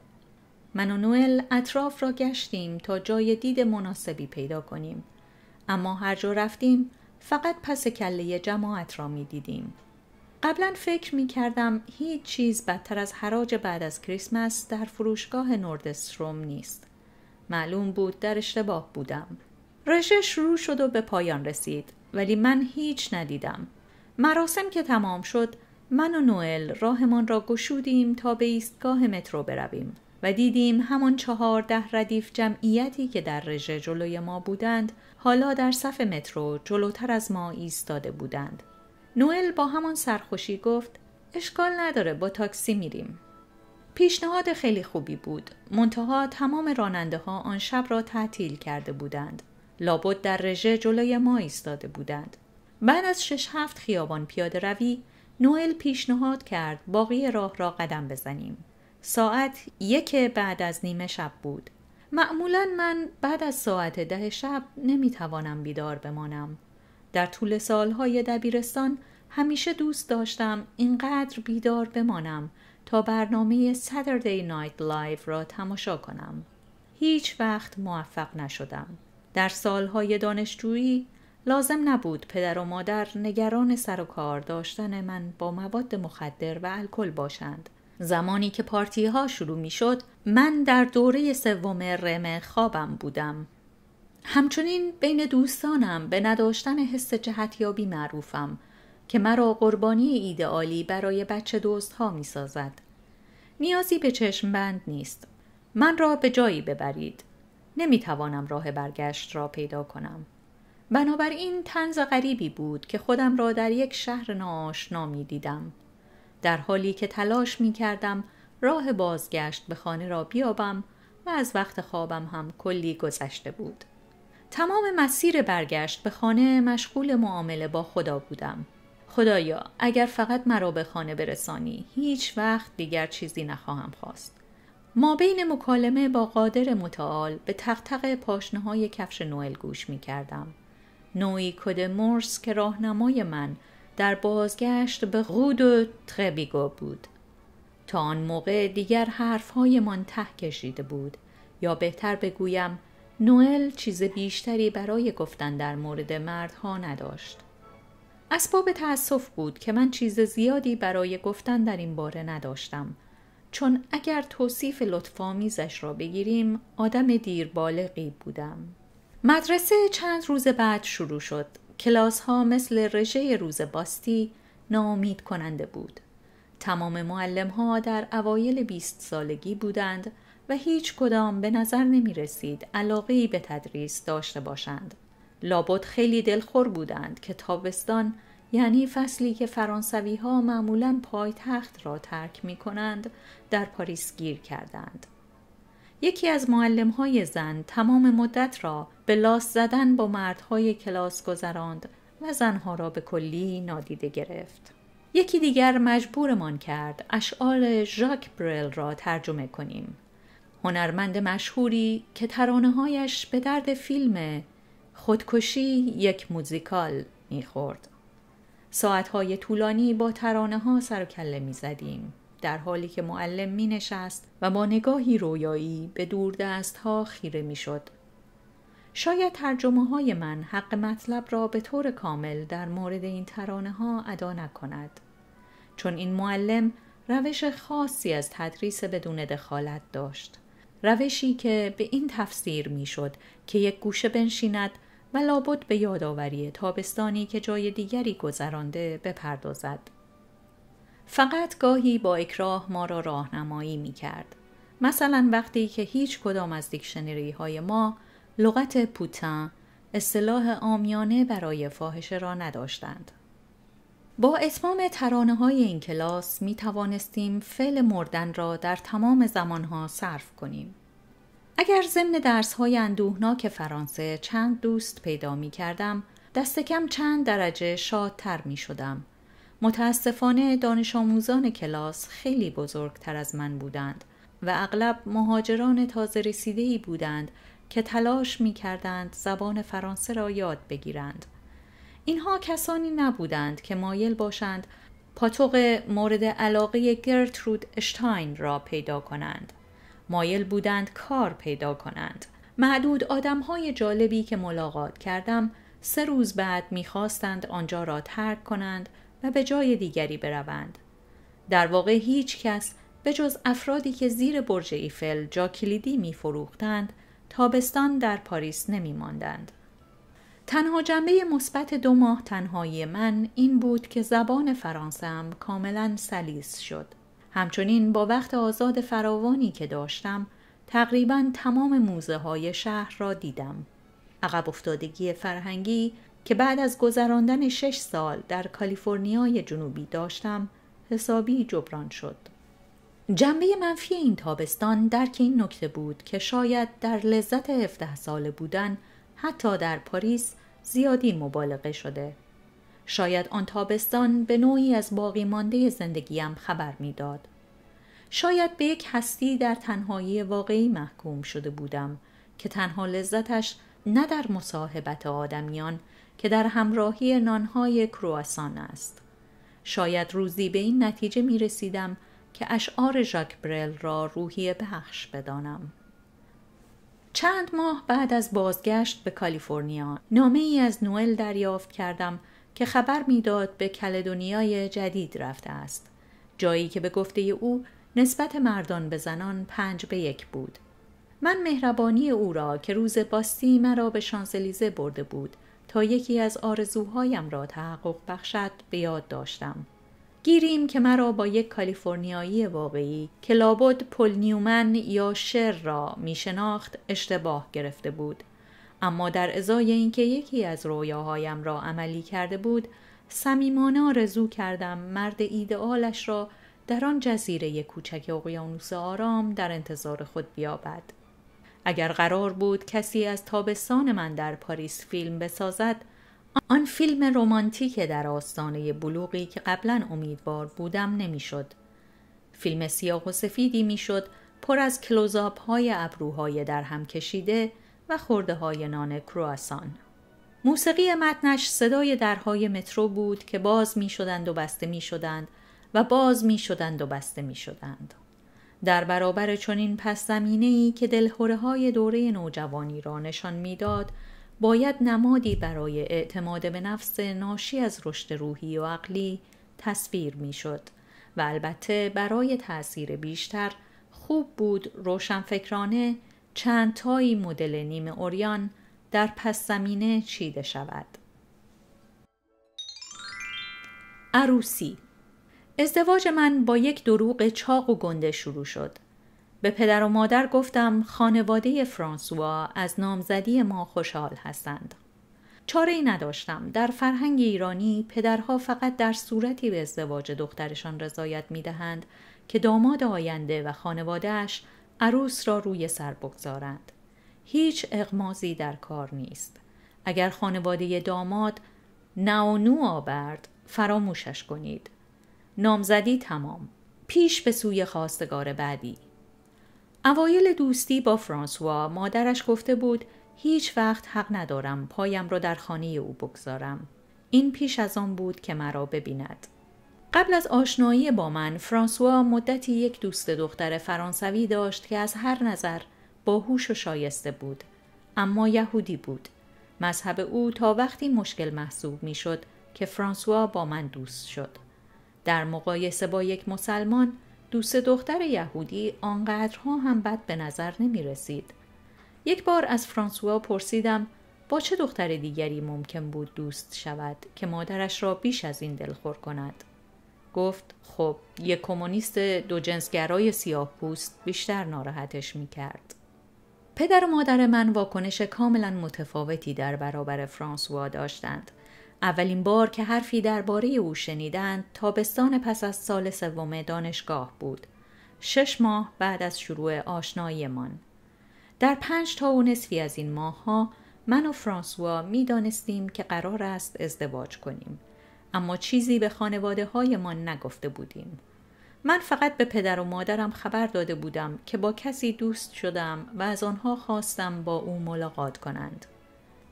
من و اطراف را گشتیم تا جای دید مناسبی پیدا کنیم. اما هر جا رفتیم فقط پس کله جماعت را می دیدیم. قبلا فکر می هیچ چیز بدتر از حراج بعد از کریسمس در فروشگاه نوردستروم نیست. معلوم بود در اشتباه بودم. رژه شروع شد و به پایان رسید ولی من هیچ ندیدم مراسم که تمام شد من و نوئل راهمان را گشودیم تا به ایستگاه مترو برویم و دیدیم همان چهارده ردیف جمعیتی که در رژه جلوی ما بودند حالا در صف مترو جلوتر از ما ایستاده بودند نوئل با همان سرخوشی گفت اشکال نداره با تاکسی میریم پیشنهاد خیلی خوبی بود منتها تمام راننده ها آن شب را تعطیل کرده بودند لابد در رژه جلوی ما ایستاده بودند بعد از شش هفت خیابان پیاده روی نوئل پیشنهاد کرد باقی راه را قدم بزنیم ساعت یک بعد از نیمه شب بود معمولا من بعد از ساعت ده شب نمیتوانم بیدار بمانم در طول سالهای دبیرستان همیشه دوست داشتم اینقدر بیدار بمانم تا برنامه Saturday Night Live را تماشا کنم هیچ وقت موفق نشدم در سالهای دانشجویی لازم نبود پدر و مادر نگران سر و کار داشتن من با مواد مخدر و الکل باشند. زمانی که پارتی ها شروع می شد من در دوره سوم رم خوابم بودم. همچنین بین دوستانم به نداشتن حس جهتیابی معروفم که مرا قربانی ایدئالی برای بچه دوست ها می سازد. نیازی به چشم بند نیست. من را به جایی ببرید. نمی توانم راه برگشت را پیدا کنم. بنابراین تنز غریبی بود که خودم را در یک شهر ناآشنا می دیدم. در حالی که تلاش می کردم راه بازگشت به خانه را بیابم و از وقت خوابم هم کلی گذشته بود. تمام مسیر برگشت به خانه مشغول معامله با خدا بودم. خدایا اگر فقط مرا به خانه برسانی هیچ وقت دیگر چیزی نخواهم خواست. ما بین مکالمه با قادر متعال به تختق پاشنه های کفش نوئل گوش می کردم. نوعی کد مرس که راهنمای من در بازگشت به غود و تربیگو بود. تا آن موقع دیگر من ته کشیده بود یا بهتر بگویم نوئل چیز بیشتری برای گفتن در مورد مردها نداشت. اسباب تأسف بود که من چیز زیادی برای گفتن در این باره نداشتم چون اگر توصیف لطفامیزش را بگیریم آدم دیربالغی بودم مدرسه چند روز بعد شروع شد کلاس ها مثل رژه روز باستی نامید کننده بود تمام معلم ها در اوایل بیست سالگی بودند و هیچ کدام به نظر نمی رسید علاقه به تدریس داشته باشند لابد خیلی دلخور بودند که تابستان یعنی فصلی که فرانسوی ها معمولا پایتخت را ترک می کنند در پاریس گیر کردند. یکی از معلم های زن تمام مدت را به لاس زدن با مردهای کلاس گذراند و زنها را به کلی نادیده گرفت. یکی دیگر مجبورمان کرد اشعار ژاک برل را ترجمه کنیم. هنرمند مشهوری که ترانه هایش به درد فیلم خودکشی یک موزیکال میخورد. ساعتهای طولانی با ترانه ها سر و کله می زدیم. در حالی که معلم می نشست و با نگاهی رویایی به دور دست ها خیره می شد. شاید ترجمه های من حق مطلب را به طور کامل در مورد این ترانه ها ادا نکند. چون این معلم روش خاصی از تدریس بدون دخالت داشت. روشی که به این تفسیر میشد که یک گوشه بنشیند و لابد به یادآوری تابستانی که جای دیگری گذرانده بپردازد فقط گاهی با اکراه ما را راهنمایی می کرد. مثلا وقتی که هیچ کدام از دیکشنری های ما لغت پوتن اصطلاح آمیانه برای فاحشه را نداشتند. با اتمام ترانه های این کلاس می توانستیم فعل مردن را در تمام زمانها صرف کنیم. اگر ضمن درس های اندوهناک فرانسه چند دوست پیدا می کردم دست کم چند درجه شادتر می شدم. متاسفانه دانش آموزان کلاس خیلی بزرگتر از من بودند و اغلب مهاجران تازه رسیده ای بودند که تلاش می کردند زبان فرانسه را یاد بگیرند. اینها کسانی نبودند که مایل باشند پاتوق مورد علاقه گرترود اشتاین را پیدا کنند. مایل بودند کار پیدا کنند. معدود آدم های جالبی که ملاقات کردم سه روز بعد میخواستند آنجا را ترک کنند و به جای دیگری بروند. در واقع هیچ کس به جز افرادی که زیر برج ایفل جا کلیدی می تابستان در پاریس نمی ماندند. تنها جنبه مثبت دو ماه تنهایی من این بود که زبان فرانسم کاملا سلیس شد. همچنین با وقت آزاد فراوانی که داشتم تقریبا تمام موزه های شهر را دیدم. عقب افتادگی فرهنگی که بعد از گذراندن شش سال در کالیفرنیای جنوبی داشتم حسابی جبران شد. جنبه منفی این تابستان درک این نکته بود که شاید در لذت 17 ساله بودن حتی در پاریس زیادی مبالغه شده شاید آن تابستان به نوعی از باقی مانده زندگیم خبر میداد. شاید به یک هستی در تنهایی واقعی محکوم شده بودم که تنها لذتش نه در مصاحبت آدمیان که در همراهی نانهای کرواسان است. شاید روزی به این نتیجه می رسیدم که اشعار ژاک برل را روحی بخش بدانم. چند ماه بعد از بازگشت به کالیفرنیا نامه ای از نوئل دریافت کردم که خبر میداد به کلدونیای جدید رفته است جایی که به گفته او نسبت مردان به زنان پنج به یک بود من مهربانی او را که روز باستی مرا به شانزلیزه برده بود تا یکی از آرزوهایم را تحقق بخشد به یاد داشتم گیریم که مرا با یک کالیفرنیایی واقعی که لابد پل نیومن یا شر را می اشتباه گرفته بود اما در ازای اینکه یکی از رویاهایم را عملی کرده بود صمیمانه آرزو کردم مرد ایدئالش را در آن جزیره کوچک اقیانوس آرام در انتظار خود بیابد اگر قرار بود کسی از تابستان من در پاریس فیلم بسازد آن فیلم رمانتیک در آستانه بلوغی که قبلا امیدوار بودم نمیشد فیلم سیاه و سفیدی میشد پر از کلوزاپ های ابروهای در هم کشیده و خورده های نان کرواسان. موسیقی متنش صدای درهای مترو بود که باز می شدند و بسته می شدند و باز می شدند و بسته می شدند. در برابر چنین پس زمینه که دلهوره های دوره نوجوانی را نشان میداد باید نمادی برای اعتماد به نفس ناشی از رشد روحی و عقلی تصویر میشد و البته برای تاثیر بیشتر خوب بود روشنفکرانه چند تایی مدل نیم اوریان در پس زمینه چیده شود. عروسی ازدواج من با یک دروغ چاق و گنده شروع شد. به پدر و مادر گفتم خانواده فرانسوا از نامزدی ما خوشحال هستند. چاره ای نداشتم. در فرهنگ ایرانی پدرها فقط در صورتی به ازدواج دخترشان رضایت می دهند که داماد آینده و خانوادهش عروس را روی سر بگذارند هیچ اغمازی در کار نیست اگر خانواده داماد نانو آورد فراموشش کنید نامزدی تمام پیش به سوی خواستگار بعدی اوایل دوستی با فرانسوا مادرش گفته بود هیچ وقت حق ندارم پایم را در خانه او بگذارم این پیش از آن بود که مرا ببیند قبل از آشنایی با من فرانسوا مدتی یک دوست دختر فرانسوی داشت که از هر نظر باهوش و شایسته بود اما یهودی بود مذهب او تا وقتی مشکل محسوب میشد که فرانسوا با من دوست شد در مقایسه با یک مسلمان دوست دختر یهودی آنقدرها هم بد به نظر نمی رسید. یک بار از فرانسوا پرسیدم با چه دختر دیگری ممکن بود دوست شود که مادرش را بیش از این دلخور کند گفت خب یک کمونیست دو جنسگرای سیاه پوست بیشتر ناراحتش می کرد. پدر و مادر من واکنش کاملا متفاوتی در برابر فرانسوا داشتند. اولین بار که حرفی درباره او شنیدند تابستان پس از سال سوم دانشگاه بود. شش ماه بعد از شروع آشناییمان. در پنج تا و نصفی از این ماه ها من و فرانسوا می دانستیم که قرار است ازدواج کنیم. اما چیزی به خانواده های ما نگفته بودیم. من فقط به پدر و مادرم خبر داده بودم که با کسی دوست شدم و از آنها خواستم با او ملاقات کنند.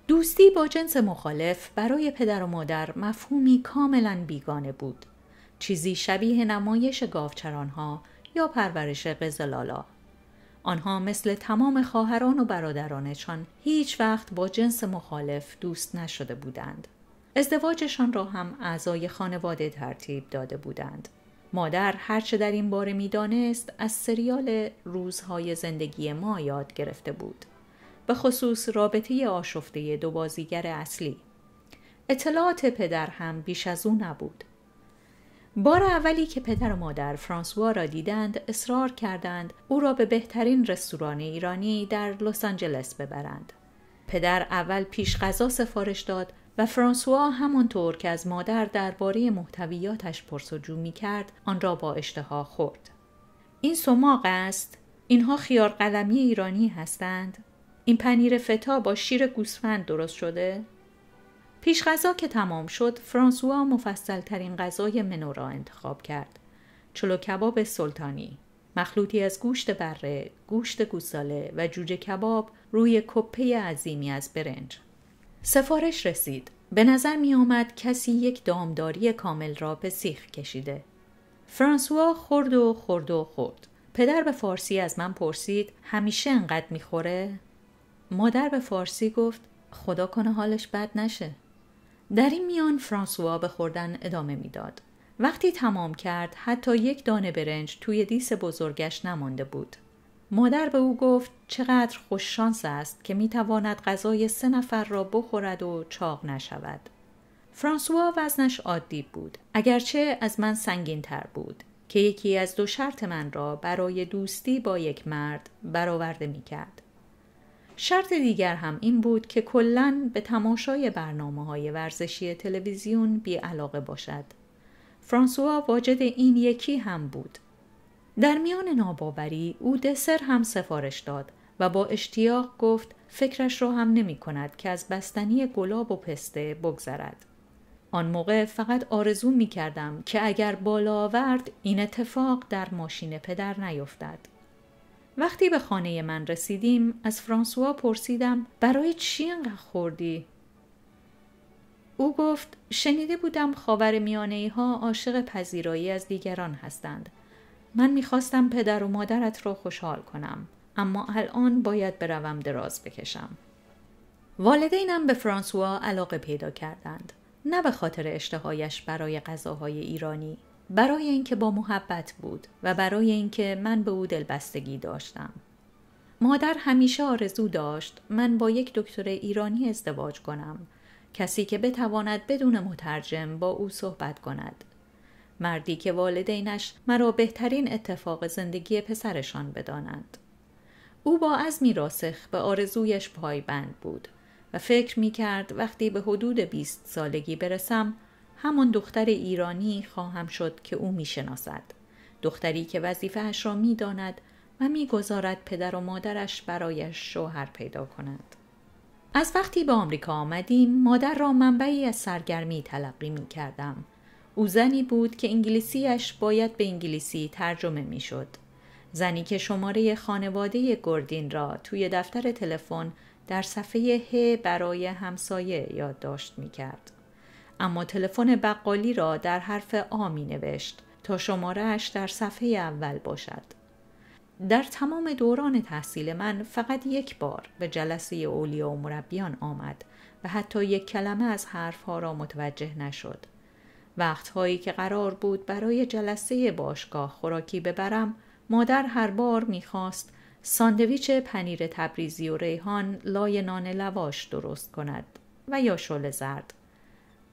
دوستی با جنس مخالف برای پدر و مادر مفهومی کاملا بیگانه بود. چیزی شبیه نمایش ها یا پرورش قزلالا. آنها مثل تمام خواهران و برادرانشان هیچ وقت با جنس مخالف دوست نشده بودند. ازدواجشان را هم اعضای خانواده ترتیب داده بودند. مادر هرچه در این باره میدانست از سریال روزهای زندگی ما یاد گرفته بود. به خصوص رابطه آشفته دو بازیگر اصلی. اطلاعات پدر هم بیش از او نبود. بار اولی که پدر و مادر فرانسوا را دیدند اصرار کردند او را به بهترین رستوران ایرانی در لس آنجلس ببرند. پدر اول پیش غذا سفارش داد و فرانسوا همانطور که از مادر درباره محتویاتش پرسجو می کرد آن را با اشتها خورد. این سماق است؟ اینها خیار قلمی ایرانی هستند؟ این پنیر فتا با شیر گوسفند درست شده؟ پیش غذا که تمام شد فرانسوا مفصل ترین غذای منو را انتخاب کرد. چلو کباب سلطانی مخلوطی از گوشت بره، گوشت گوساله و جوجه کباب روی کپه عظیمی از برنج. سفارش رسید. به نظر می آمد کسی یک دامداری کامل را به سیخ کشیده. فرانسوا خورد و خورد و خورد. پدر به فارسی از من پرسید همیشه انقدر خوره؟ مادر به فارسی گفت خدا کنه حالش بد نشه. در این میان فرانسوا به خوردن ادامه میداد. وقتی تمام کرد حتی یک دانه برنج توی دیس بزرگش نمانده بود. مادر به او گفت چقدر خوش شانس است که میتواند غذای سه نفر را بخورد و چاق نشود. فرانسوا وزنش عادی بود اگرچه از من سنگین تر بود که یکی از دو شرط من را برای دوستی با یک مرد برآورده می شرط دیگر هم این بود که کلا به تماشای برنامه های ورزشی تلویزیون بی علاقه باشد. فرانسوا واجد این یکی هم بود در میان ناباوری او دسر هم سفارش داد و با اشتیاق گفت فکرش را هم نمی کند که از بستنی گلاب و پسته بگذرد. آن موقع فقط آرزو می کردم که اگر بالا آورد این اتفاق در ماشین پدر نیفتد. وقتی به خانه من رسیدیم از فرانسوا پرسیدم برای چی انقدر خوردی؟ او گفت شنیده بودم خاور میانه ها عاشق پذیرایی از دیگران هستند من میخواستم پدر و مادرت را خوشحال کنم اما الان باید بروم دراز بکشم والدینم به فرانسوا علاقه پیدا کردند نه به خاطر اشتهایش برای غذاهای ایرانی برای اینکه با محبت بود و برای اینکه من به او دلبستگی داشتم مادر همیشه آرزو داشت من با یک دکتر ایرانی ازدواج کنم کسی که بتواند بدون مترجم با او صحبت کند مردی که والدینش مرا بهترین اتفاق زندگی پسرشان بدانند او با عزمی راسخ به آرزویش پایبند بود و فکر می کرد وقتی به حدود بیست سالگی برسم همان دختر ایرانی خواهم شد که او می شناسد. دختری که وظیفهش را می داند و میگذارد پدر و مادرش برایش شوهر پیدا کند. از وقتی به آمریکا آمدیم مادر را منبعی از سرگرمی تلقی می کردم او زنی بود که انگلیسیش باید به انگلیسی ترجمه میشد. زنی که شماره خانواده گردین را توی دفتر تلفن در صفحه ه برای همسایه یادداشت می کرد. اما تلفن بقالی را در حرف آ می نوشت تا شمارهش در صفحه اول باشد. در تمام دوران تحصیل من فقط یک بار به جلسه اولیا و مربیان آمد و حتی یک کلمه از حرفها را متوجه نشد. وقتهایی که قرار بود برای جلسه باشگاه خوراکی ببرم مادر هر بار میخواست ساندویچ پنیر تبریزی و ریحان لای نان لواش درست کند و یا شل زرد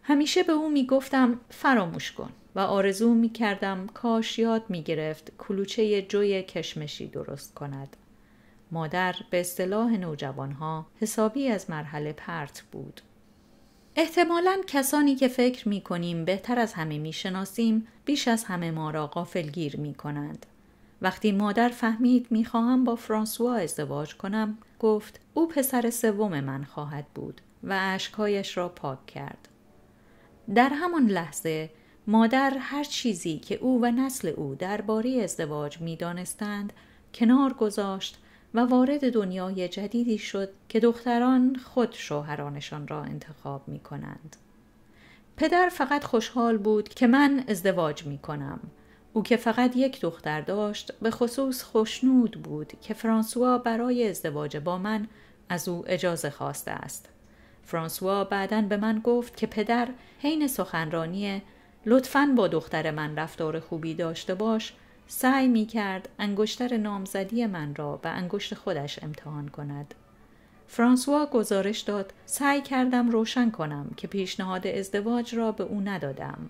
همیشه به او میگفتم فراموش کن و آرزو میکردم کاش یاد میگرفت کلوچه جوی کشمشی درست کند مادر به اصطلاح نوجوانها حسابی از مرحله پرت بود احتمالا کسانی که فکر می کنیم بهتر از همه می شناسیم بیش از همه ما را غافلگیر گیر می کنند. وقتی مادر فهمید می خواهم با فرانسوا ازدواج کنم گفت او پسر سوم من خواهد بود و اشکهایش را پاک کرد. در همان لحظه مادر هر چیزی که او و نسل او درباره ازدواج می دانستند کنار گذاشت و وارد دنیای جدیدی شد که دختران خود شوهرانشان را انتخاب می کنند. پدر فقط خوشحال بود که من ازدواج می کنم. او که فقط یک دختر داشت به خصوص خوشنود بود که فرانسوا برای ازدواج با من از او اجازه خواسته است. فرانسوا بعدا به من گفت که پدر حین سخنرانی لطفا با دختر من رفتار خوبی داشته باش سعی می کرد انگشتر نامزدی من را به انگشت خودش امتحان کند. فرانسوا گزارش داد سعی کردم روشن کنم که پیشنهاد ازدواج را به او ندادم.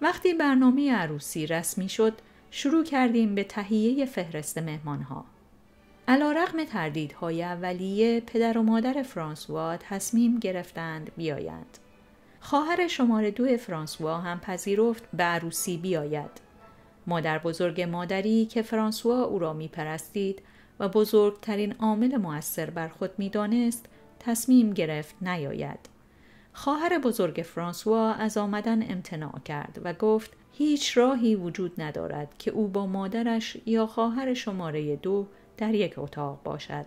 وقتی برنامه عروسی رسمی شد شروع کردیم به تهیه فهرست مهمانها. علا رقم تردیدهای اولیه پدر و مادر فرانسوا تصمیم گرفتند بیایند. خواهر شماره دو فرانسوا هم پذیرفت به عروسی بیاید. مادر بزرگ مادری که فرانسوا او را میپرستید و بزرگترین عامل موثر بر خود میدانست تصمیم گرفت نیاید خواهر بزرگ فرانسوا از آمدن امتناع کرد و گفت هیچ راهی وجود ندارد که او با مادرش یا خواهر شماره دو در یک اتاق باشد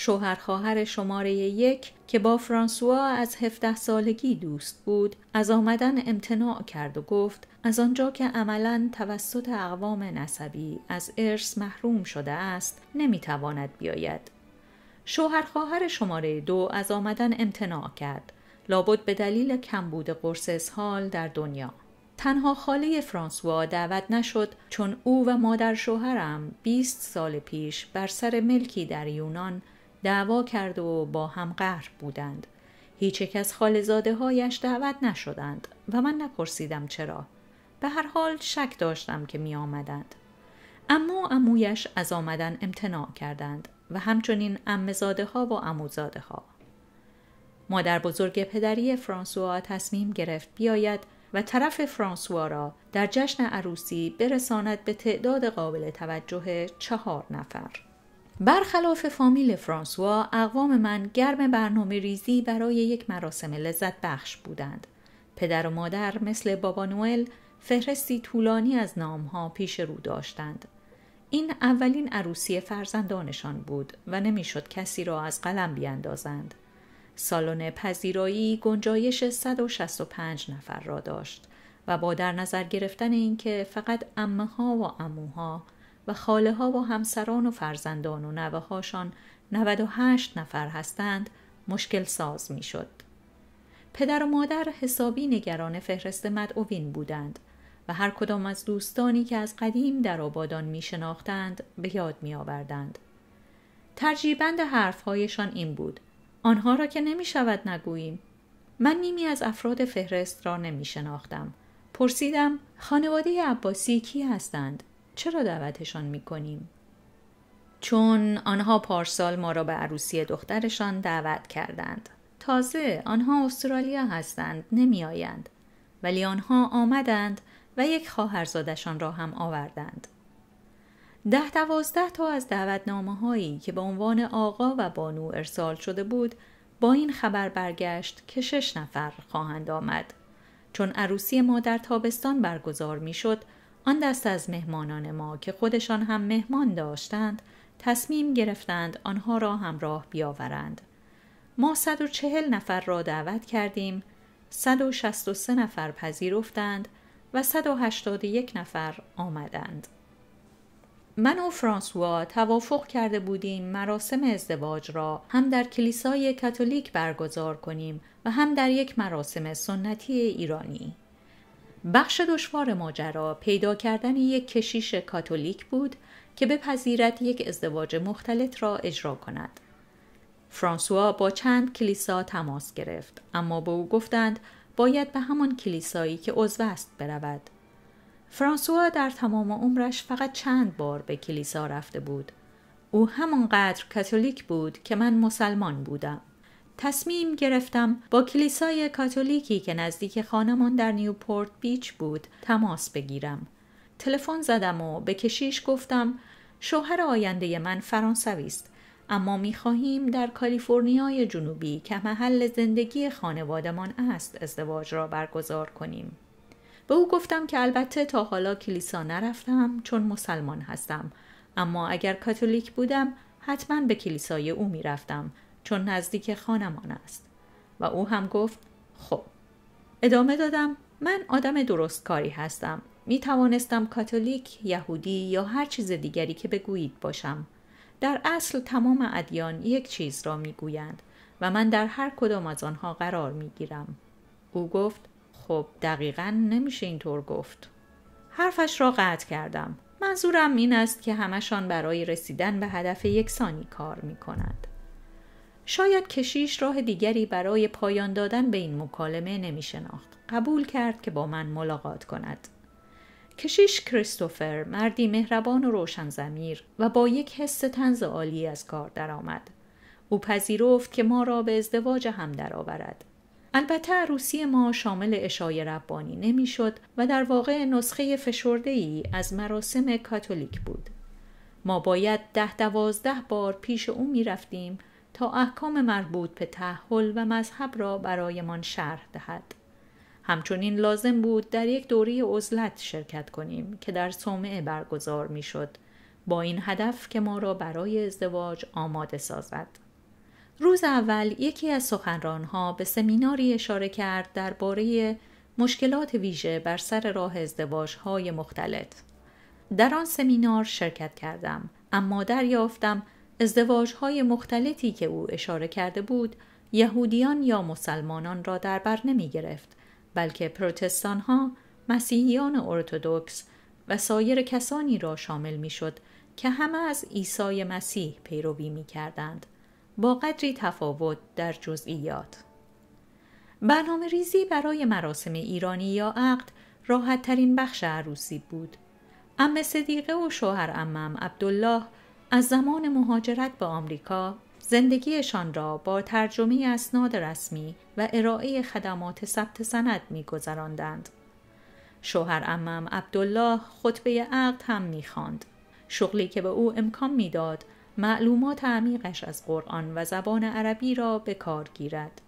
شوهر خواهر شماره یک که با فرانسوا از 17 سالگی دوست بود از آمدن امتناع کرد و گفت از آنجا که عملا توسط اقوام نسبی از ارث محروم شده است نمیتواند بیاید شوهر خواهر شماره دو از آمدن امتناع کرد لابد به دلیل کمبود قرص اسهال در دنیا تنها خاله فرانسوا دعوت نشد چون او و مادر شوهرم 20 سال پیش بر سر ملکی در یونان دعوا کرد و با هم قهر بودند هیچ یک از خالزاده هایش دعوت نشدند و من نپرسیدم چرا به هر حال شک داشتم که می آمدند امو امویش از آمدن امتناع کردند و همچنین امزاده ها و اموزاده ها مادر بزرگ پدری فرانسوا تصمیم گرفت بیاید و طرف فرانسوا را در جشن عروسی برساند به تعداد قابل توجه چهار نفر. برخلاف فامیل فرانسوا اقوام من گرم برنامه ریزی برای یک مراسم لذت بخش بودند پدر و مادر مثل بابا نوئل فهرستی طولانی از نامها پیش رو داشتند این اولین عروسی فرزندانشان بود و نمیشد کسی را از قلم بیاندازند سالن پذیرایی گنجایش 165 نفر را داشت و با در نظر گرفتن اینکه فقط امه ها و اموها و خاله ها و همسران و فرزندان و نوه هاشان 98 نفر هستند مشکل ساز می شد. پدر و مادر حسابی نگران فهرست مدعوین بودند و هر کدام از دوستانی که از قدیم در آبادان می شناختند به یاد می آوردند. ترجیبند حرفهایشان این بود آنها را که نمی شود نگوییم من نیمی از افراد فهرست را نمی شناختم. پرسیدم خانواده عباسی کی هستند؟ چرا دعوتشان می چون آنها پارسال ما را به عروسی دخترشان دعوت کردند. تازه آنها استرالیا هستند نمیآیند ولی آنها آمدند و یک خواهرزادشان را هم آوردند. ده دوازده تا از دعوت هایی که به عنوان آقا و بانو ارسال شده بود با این خبر برگشت که شش نفر خواهند آمد چون عروسی ما در تابستان برگزار میشد آن دست از مهمانان ما که خودشان هم مهمان داشتند تصمیم گرفتند آنها را همراه بیاورند ما صد 140 نفر را دعوت کردیم صد و 163 نفر پذیرفتند و صد یک نفر آمدند من و فرانسوا توافق کرده بودیم مراسم ازدواج را هم در کلیسای کاتولیک برگزار کنیم و هم در یک مراسم سنتی ایرانی بخش دشوار ماجرا پیدا کردن یک کشیش کاتولیک بود که بپذیرد یک ازدواج مختلط را اجرا کند. فرانسوا با چند کلیسا تماس گرفت اما به او گفتند باید به همان کلیسایی که عضو است برود. فرانسوا در تمام عمرش فقط چند بار به کلیسا رفته بود. او همانقدر کاتولیک بود که من مسلمان بودم. تصمیم گرفتم با کلیسای کاتولیکی که نزدیک خانمان در نیوپورت بیچ بود تماس بگیرم تلفن زدم و به کشیش گفتم شوهر آینده من فرانسوی است اما میخواهیم در کالیفرنیای جنوبی که محل زندگی خانوادمان است ازدواج را برگزار کنیم به او گفتم که البته تا حالا کلیسا نرفتم چون مسلمان هستم اما اگر کاتولیک بودم حتما به کلیسای او میرفتم چون نزدیک خانمان است و او هم گفت خب ادامه دادم من آدم درست کاری هستم می توانستم کاتولیک، یهودی یا هر چیز دیگری که بگویید باشم در اصل تمام ادیان یک چیز را می گویند و من در هر کدام از آنها قرار می گیرم او گفت خب دقیقا نمیشه اینطور گفت حرفش را قطع کردم منظورم این است که همشان برای رسیدن به هدف یکسانی کار می کند شاید کشیش راه دیگری برای پایان دادن به این مکالمه نمی شناخت. قبول کرد که با من ملاقات کند. کشیش کریستوفر مردی مهربان و روشن زمیر و با یک حس تنز عالی از کار درآمد. او پذیرفت که ما را به ازدواج هم درآورد. البته عروسی ما شامل اشای ربانی نمیشد و در واقع نسخه فشرده ای از مراسم کاتولیک بود. ما باید ده دوازده بار پیش او می رفتیم تا احکام مربوط به تحول و مذهب را برایمان شرح دهد همچنین لازم بود در یک دوره عزلت شرکت کنیم که در صومعه برگزار میشد با این هدف که ما را برای ازدواج آماده سازد روز اول یکی از سخنرانها به سمیناری اشاره کرد درباره مشکلات ویژه بر سر راه ازدواج های مختلف در آن سمینار شرکت کردم اما دریافتم ازدواجهای مختلفی که او اشاره کرده بود یهودیان یا مسلمانان را در بر نمی گرفت بلکه پروتستان ها مسیحیان ارتودکس و سایر کسانی را شامل می شد که همه از عیسی مسیح پیروی می کردند با قدری تفاوت در جزئیات برنامه ریزی برای مراسم ایرانی یا عقد راحت ترین بخش عروسی بود ام صدیقه و شوهر امم عبدالله از زمان مهاجرت به آمریکا زندگیشان را با ترجمه اسناد رسمی و ارائه خدمات ثبت سند میگذراندند شوهر امم عبدالله خطبه عقد هم میخواند شغلی که به او امکان میداد معلومات عمیقش از قرآن و زبان عربی را به کار گیرد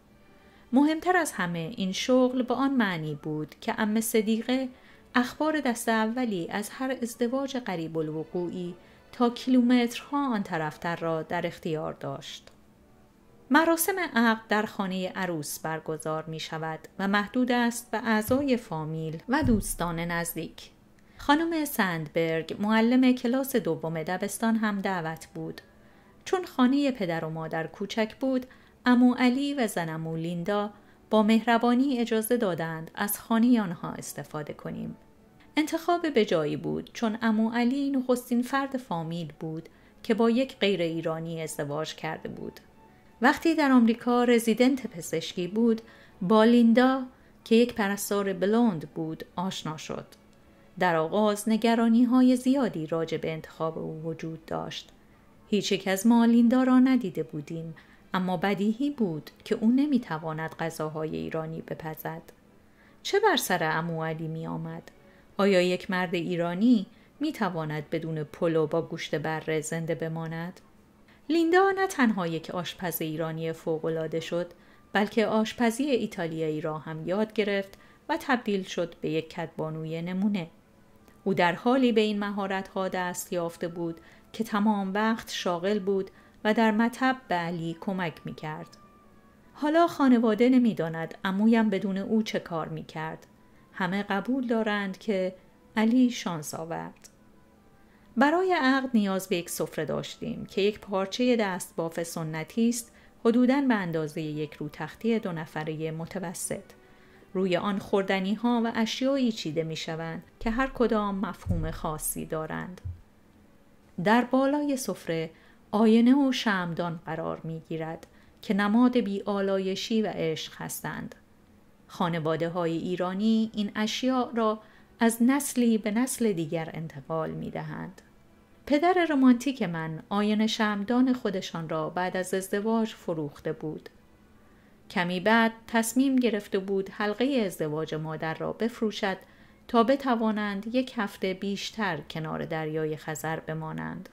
مهمتر از همه این شغل به آن معنی بود که ام صدیقه اخبار دست اولی از هر ازدواج قریب الوقوعی تا کیلومترها آن طرفتر را در اختیار داشت. مراسم عقد در خانه عروس برگزار می شود و محدود است به اعضای فامیل و دوستان نزدیک. خانم سندبرگ معلم کلاس دوم دبستان هم دعوت بود. چون خانه پدر و مادر کوچک بود، امو علی و زنمو لیندا با مهربانی اجازه دادند از خانه آنها استفاده کنیم. انتخاب به جایی بود چون امو علی نخستین فرد فامیل بود که با یک غیر ایرانی ازدواج کرده بود. وقتی در آمریکا رزیدنت پزشکی بود با لیندا که یک پرستار بلوند بود آشنا شد. در آغاز نگرانی های زیادی راجع به انتخاب او وجود داشت. هیچ یک از ما لیندا را ندیده بودیم اما بدیهی بود که او نمیتواند غذاهای ایرانی بپزد. چه بر سر امو علی می آمد؟ آیا یک مرد ایرانی می تواند بدون پلو با گوشت بره زنده بماند؟ لیندا نه تنها یک آشپز ایرانی فوقالعاده شد بلکه آشپزی ایتالیایی را هم یاد گرفت و تبدیل شد به یک کدبانوی نمونه او در حالی به این مهارتها دست یافته بود که تمام وقت شاغل بود و در مطب به علی کمک می کرد. حالا خانواده نمیداند امویم بدون او چه کار می کرد. همه قبول دارند که علی شانس آورد. برای عقد نیاز به یک سفره داشتیم که یک پارچه دست باف سنتی است حدوداً به اندازه یک رو تختی دو نفره متوسط. روی آن خوردنی ها و اشیایی چیده می شوند که هر کدام مفهوم خاصی دارند. در بالای سفره آینه و شمدان قرار می گیرد که نماد بیالایشی و عشق هستند. خانواده های ایرانی این اشیاء را از نسلی به نسل دیگر انتقال می دهند. پدر رمانتیک من آین شمدان خودشان را بعد از ازدواج فروخته بود. کمی بعد تصمیم گرفته بود حلقه ازدواج مادر را بفروشد تا بتوانند یک هفته بیشتر کنار دریای خزر بمانند.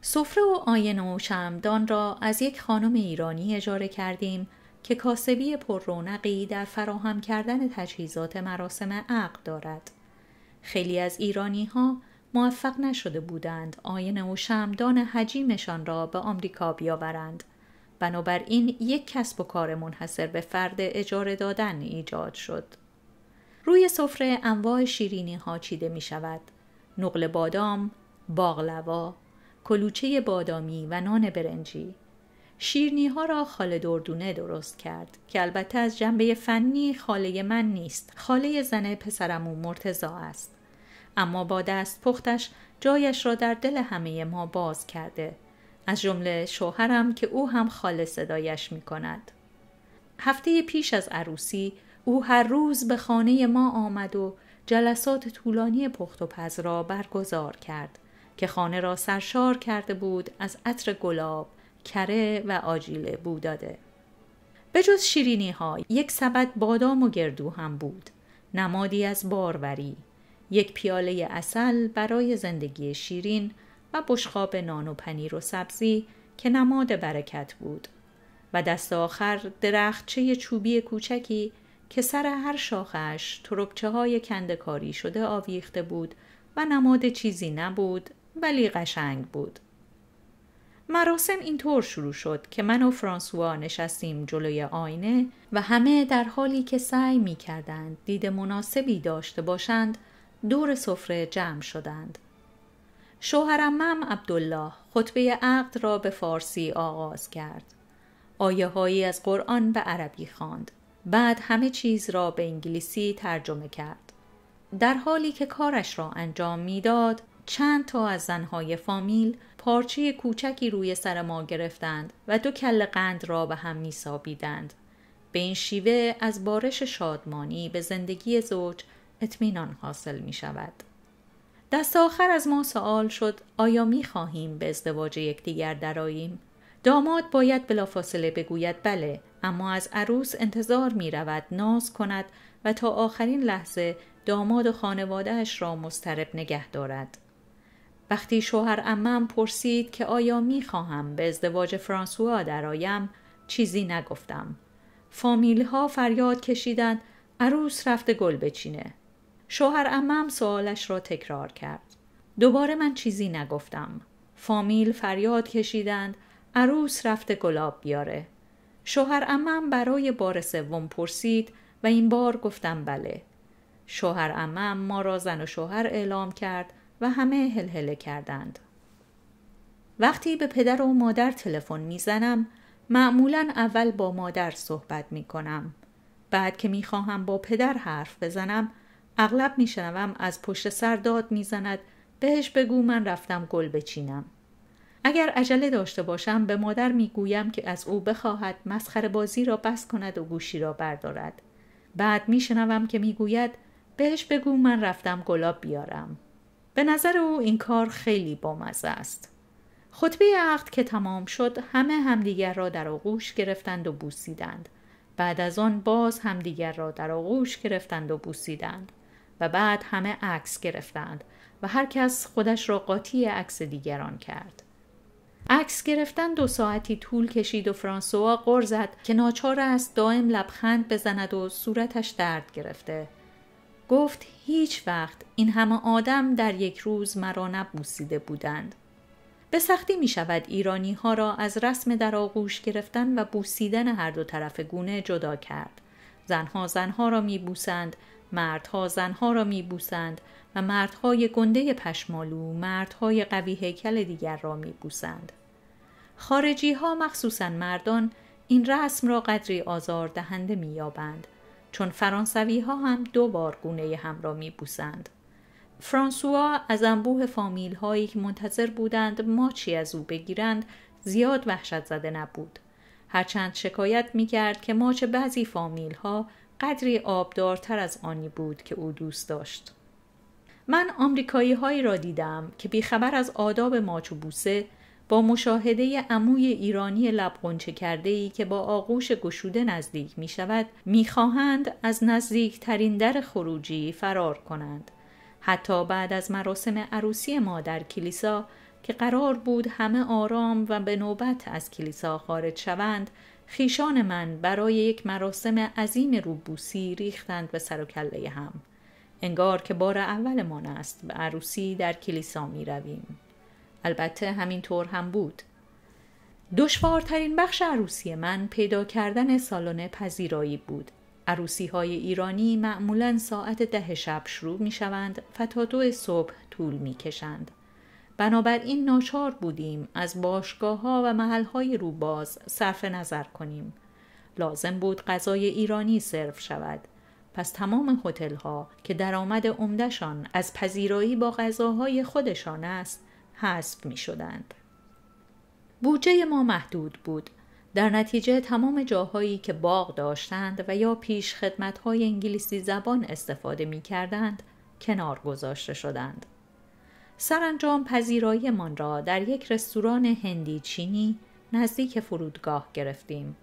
سفره و آینه و شمدان را از یک خانم ایرانی اجاره کردیم که کاسبی پر رونقی در فراهم کردن تجهیزات مراسم عقد دارد. خیلی از ایرانی ها موفق نشده بودند آینه و شمدان حجیمشان را به آمریکا بیاورند. بنابراین یک کسب و کار منحصر به فرد اجاره دادن ایجاد شد. روی سفره انواع شیرینی ها چیده می شود. نقل بادام، باغلوا، کلوچه بادامی و نان برنجی. شیرنی ها را خاله دردونه درست کرد که البته از جنبه فنی خاله من نیست خاله زن پسرمو مرتزا است اما با دست پختش جایش را در دل همه ما باز کرده از جمله شوهرم که او هم خاله صدایش می کند هفته پیش از عروسی او هر روز به خانه ما آمد و جلسات طولانی پخت و پز را برگزار کرد که خانه را سرشار کرده بود از عطر گلاب کره و آجیل بو داده به جز شیرینی یک سبد بادام و گردو هم بود نمادی از باروری یک پیاله اصل برای زندگی شیرین و بشخاب نان و پنیر و سبزی که نماد برکت بود و دست آخر درختچه چوبی کوچکی که سر هر شاخش تربچه های کندکاری شده آویخته بود و نماد چیزی نبود ولی قشنگ بود. مراسم اینطور شروع شد که من و فرانسوا نشستیم جلوی آینه و همه در حالی که سعی می کردند دید مناسبی داشته باشند دور سفره جمع شدند. شوهرم مم عبدالله خطبه عقد را به فارسی آغاز کرد. آیه هایی از قرآن به عربی خواند. بعد همه چیز را به انگلیسی ترجمه کرد. در حالی که کارش را انجام میداد، چند تا از زنهای فامیل پارچه کوچکی روی سر ما گرفتند و دو کل قند را به هم میسابیدند به این شیوه از بارش شادمانی به زندگی زوج اطمینان حاصل می شود. دست آخر از ما سوال شد آیا می خواهیم به ازدواج یکدیگر دراییم؟ داماد باید بلافاصله بگوید بله اما از عروس انتظار می رود ناز کند و تا آخرین لحظه داماد و خانوادهش را مسترب نگه دارد. وقتی شوهر امم پرسید که آیا میخواهم به ازدواج فرانسوا درآیم چیزی نگفتم فامیل ها فریاد کشیدند عروس رفته گل بچینه شوهر امم سوالش را تکرار کرد دوباره من چیزی نگفتم فامیل فریاد کشیدند عروس رفته گلاب بیاره شوهر امم برای بار سوم پرسید و این بار گفتم بله شوهر امم ما را زن و شوهر اعلام کرد و همه هلهله کردند. وقتی به پدر و مادر تلفن میزنم معمولا اول با مادر صحبت می کنم. بعد که میخواهم با پدر حرف بزنم اغلب میشنوم از پشت سر داد میزند بهش بگو من رفتم گل بچینم اگر عجله داشته باشم به مادر میگویم که از او بخواهد مسخره بازی را بس کند و گوشی را بردارد بعد میشنوم که میگوید بهش بگو من رفتم گلاب بیارم به نظر او این کار خیلی بامزه است خطبه عقد که تمام شد همه همدیگر را در آغوش گرفتند و بوسیدند بعد از آن باز همدیگر را در آغوش گرفتند و بوسیدند و بعد همه عکس گرفتند و هر کس خودش را قاطی عکس دیگران کرد عکس گرفتن دو ساعتی طول کشید و فرانسوا غر زد که ناچار است دائم لبخند بزند و صورتش درد گرفته گفت هیچ وقت این همه آدم در یک روز مرا نبوسیده بودند. به سختی می شود ایرانی ها را از رسم در آغوش گرفتن و بوسیدن هر دو طرف گونه جدا کرد. زنها زنها را می بوسند، مردها زنها را می بوسند و مردهای گنده پشمالو مردهای قوی هیکل دیگر را می بوسند. خارجی ها مخصوصا مردان این رسم را قدری آزار دهنده می یابند. چون فرانسوی ها هم دو بار گونه هم را می بوسند. فرانسوا از انبوه فامیل هایی که منتظر بودند ماچی از او بگیرند زیاد وحشت زده نبود. هرچند شکایت می کرد که ماچ بعضی فامیل ها قدری آبدارتر از آنی بود که او دوست داشت. من آمریکایی هایی را دیدم که بیخبر از آداب ماچ و بوسه با مشاهده عموی ایرانی لبغنچه کرده ای که با آغوش گشوده نزدیک می شود می خواهند از نزدیکترین در خروجی فرار کنند. حتی بعد از مراسم عروسی ما در کلیسا که قرار بود همه آرام و به نوبت از کلیسا خارج شوند خیشان من برای یک مراسم عظیم روبوسی ریختند به سر و کله هم انگار که بار اولمان است به عروسی در کلیسا می رویم. البته همینطور هم بود دشوارترین بخش عروسی من پیدا کردن سالن پذیرایی بود عروسی های ایرانی معمولا ساعت ده شب شروع می شوند و تا دو صبح طول می کشند. بنابراین ناچار بودیم از باشگاه ها و محل های روباز صرف نظر کنیم. لازم بود غذای ایرانی صرف شود. پس تمام هتل ها که درآمد عمدهشان از پذیرایی با غذاهای خودشان است حذف می شدند. بودجه ما محدود بود. در نتیجه تمام جاهایی که باغ داشتند و یا پیش خدمتهای انگلیسی زبان استفاده می کردند، کنار گذاشته شدند. سرانجام پذیرایی من را در یک رستوران هندی چینی نزدیک فرودگاه گرفتیم.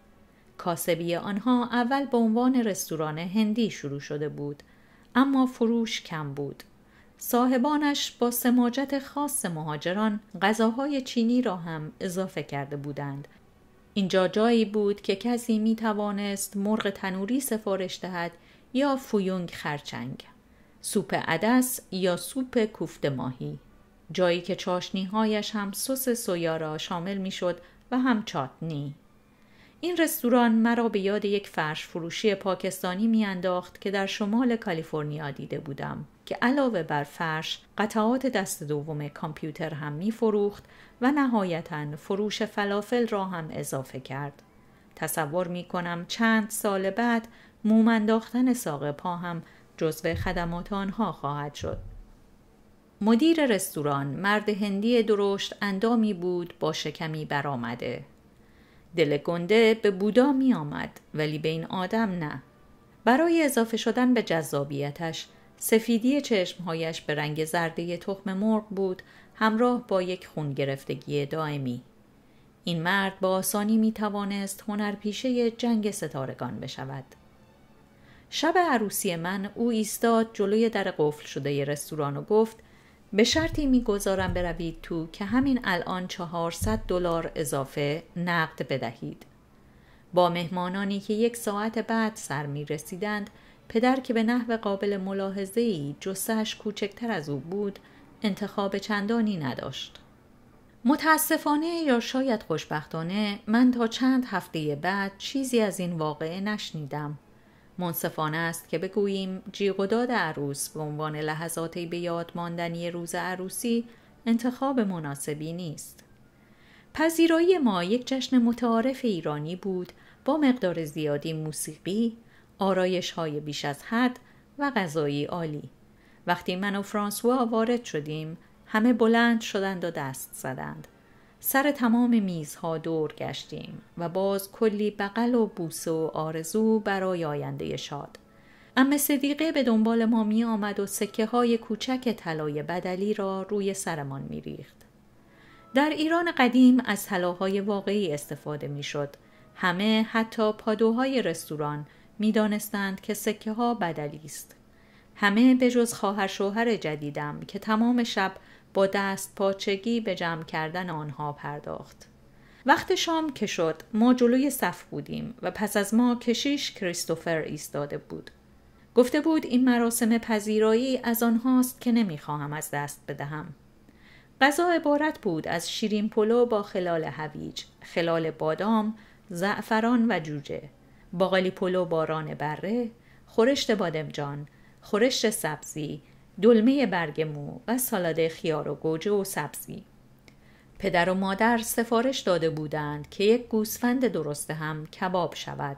کاسبی آنها اول به عنوان رستوران هندی شروع شده بود اما فروش کم بود. صاحبانش با سماجت خاص مهاجران غذاهای چینی را هم اضافه کرده بودند اینجا جایی بود که کسی می توانست مرغ تنوری سفارش دهد یا فویونگ خرچنگ سوپ عدس یا سوپ کوفته ماهی جایی که چاشنیهایش هم سس سویا را شامل میشد و هم چاتنی این رستوران مرا به یاد یک فرش فروشی پاکستانی میانداخت که در شمال کالیفرنیا دیده بودم که علاوه بر فرش قطعات دست دوم کامپیوتر هم میفروخت و نهایتا فروش فلافل را هم اضافه کرد. تصور می کنم چند سال بعد موم ساق پا هم جزو خدمات آنها خواهد شد. مدیر رستوران مرد هندی درشت اندامی بود با شکمی برآمده دل گنده به بودا می آمد ولی به این آدم نه. برای اضافه شدن به جذابیتش سفیدی چشمهایش به رنگ زرده تخم مرغ بود همراه با یک خون گرفتگی دائمی. این مرد با آسانی می توانست هنرپیشه جنگ ستارگان بشود. شب عروسی من او ایستاد جلوی در قفل شده رستوران و گفت به شرطی میگذارم بروید تو که همین الان 400 دلار اضافه نقد بدهید. با مهمانانی که یک ساعت بعد سر می رسیدند، پدر که به نحو قابل ملاحظه ای جسهش کوچکتر از او بود، انتخاب چندانی نداشت. متاسفانه یا شاید خوشبختانه من تا چند هفته بعد چیزی از این واقعه نشنیدم. منصفانه است که بگوییم جیغ و داد عروس به عنوان لحظاتی به یاد ماندنی روز عروسی انتخاب مناسبی نیست. پذیرایی ما یک جشن متعارف ایرانی بود با مقدار زیادی موسیقی، آرایش های بیش از حد و غذایی عالی. وقتی من و فرانسوا وارد شدیم همه بلند شدند و دست زدند. سر تمام میزها دور گشتیم و باز کلی بغل و بوس و آرزو برای آینده شاد اما صدیقه به دنبال ما می آمد و سکه های کوچک طلای بدلی را روی سرمان می ریخت. در ایران قدیم از طلاهای واقعی استفاده می شد. همه حتی پادوهای رستوران می دانستند که سکه ها بدلی است. همه به جز خواهر شوهر جدیدم که تمام شب با دست پاچگی به جمع کردن آنها پرداخت. وقت شام که شد ما جلوی صف بودیم و پس از ما کشیش کریستوفر ایستاده بود. گفته بود این مراسم پذیرایی از آنهاست که نمیخواهم از دست بدهم. غذا عبارت بود از شیرین پلو با خلال هویج، خلال بادام، زعفران و جوجه، باقالی پلو با ران بره، خورشت بادمجان، خورشت سبزی، دلمه برگ مو و سالاد خیار و گوجه و سبزی پدر و مادر سفارش داده بودند که یک گوسفند درست هم کباب شود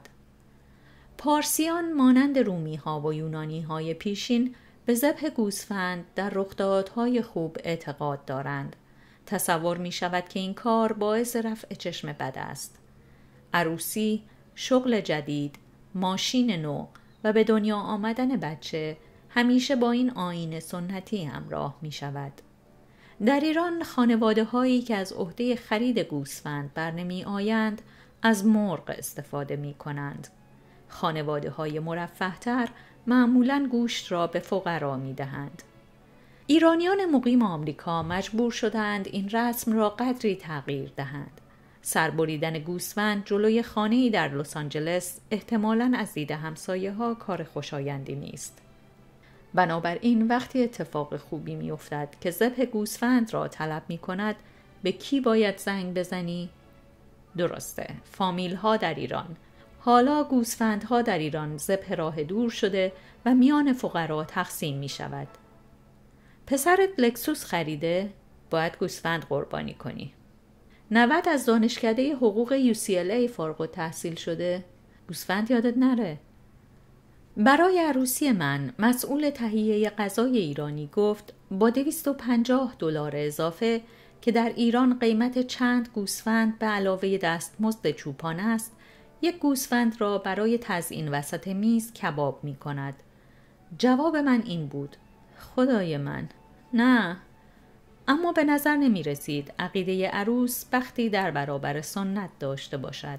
پارسیان مانند رومی ها و یونانی های پیشین به ذبح گوسفند در رخدادهای خوب اعتقاد دارند تصور می شود که این کار باعث رفع چشم بد است عروسی شغل جدید ماشین نو و به دنیا آمدن بچه همیشه با این آین سنتی همراه می شود. در ایران خانواده هایی که از عهده خرید گوسفند برنمی آیند از مرغ استفاده می کنند. خانواده های مرفه تر معمولا گوشت را به فقرا می دهند. ایرانیان مقیم آمریکا مجبور شدند این رسم را قدری تغییر دهند. سربریدن گوسفند جلوی خانه‌ای در لس آنجلس احتمالا از دید همسایه ها کار خوشایندی نیست. بنابراین وقتی اتفاق خوبی میافتد که زبه گوسفند را طلب می کند به کی باید زنگ بزنی؟ درسته فامیل ها در ایران حالا ها در ایران زبه راه دور شده و میان فقرا تقسیم می شود پسرت لکسوس خریده باید گوسفند قربانی کنی نود از دانشکده حقوق UCLA فارغ و تحصیل شده گوسفند یادت نره برای عروسی من مسئول تهیه غذای ایرانی گفت با 250 دلار اضافه که در ایران قیمت چند گوسفند به علاوه دستمزد چوپان است یک گوسفند را برای تزیین وسط میز کباب می کند جواب من این بود خدای من نه اما به نظر نمی رسید عقیده عروس بختی در برابر سنت داشته باشد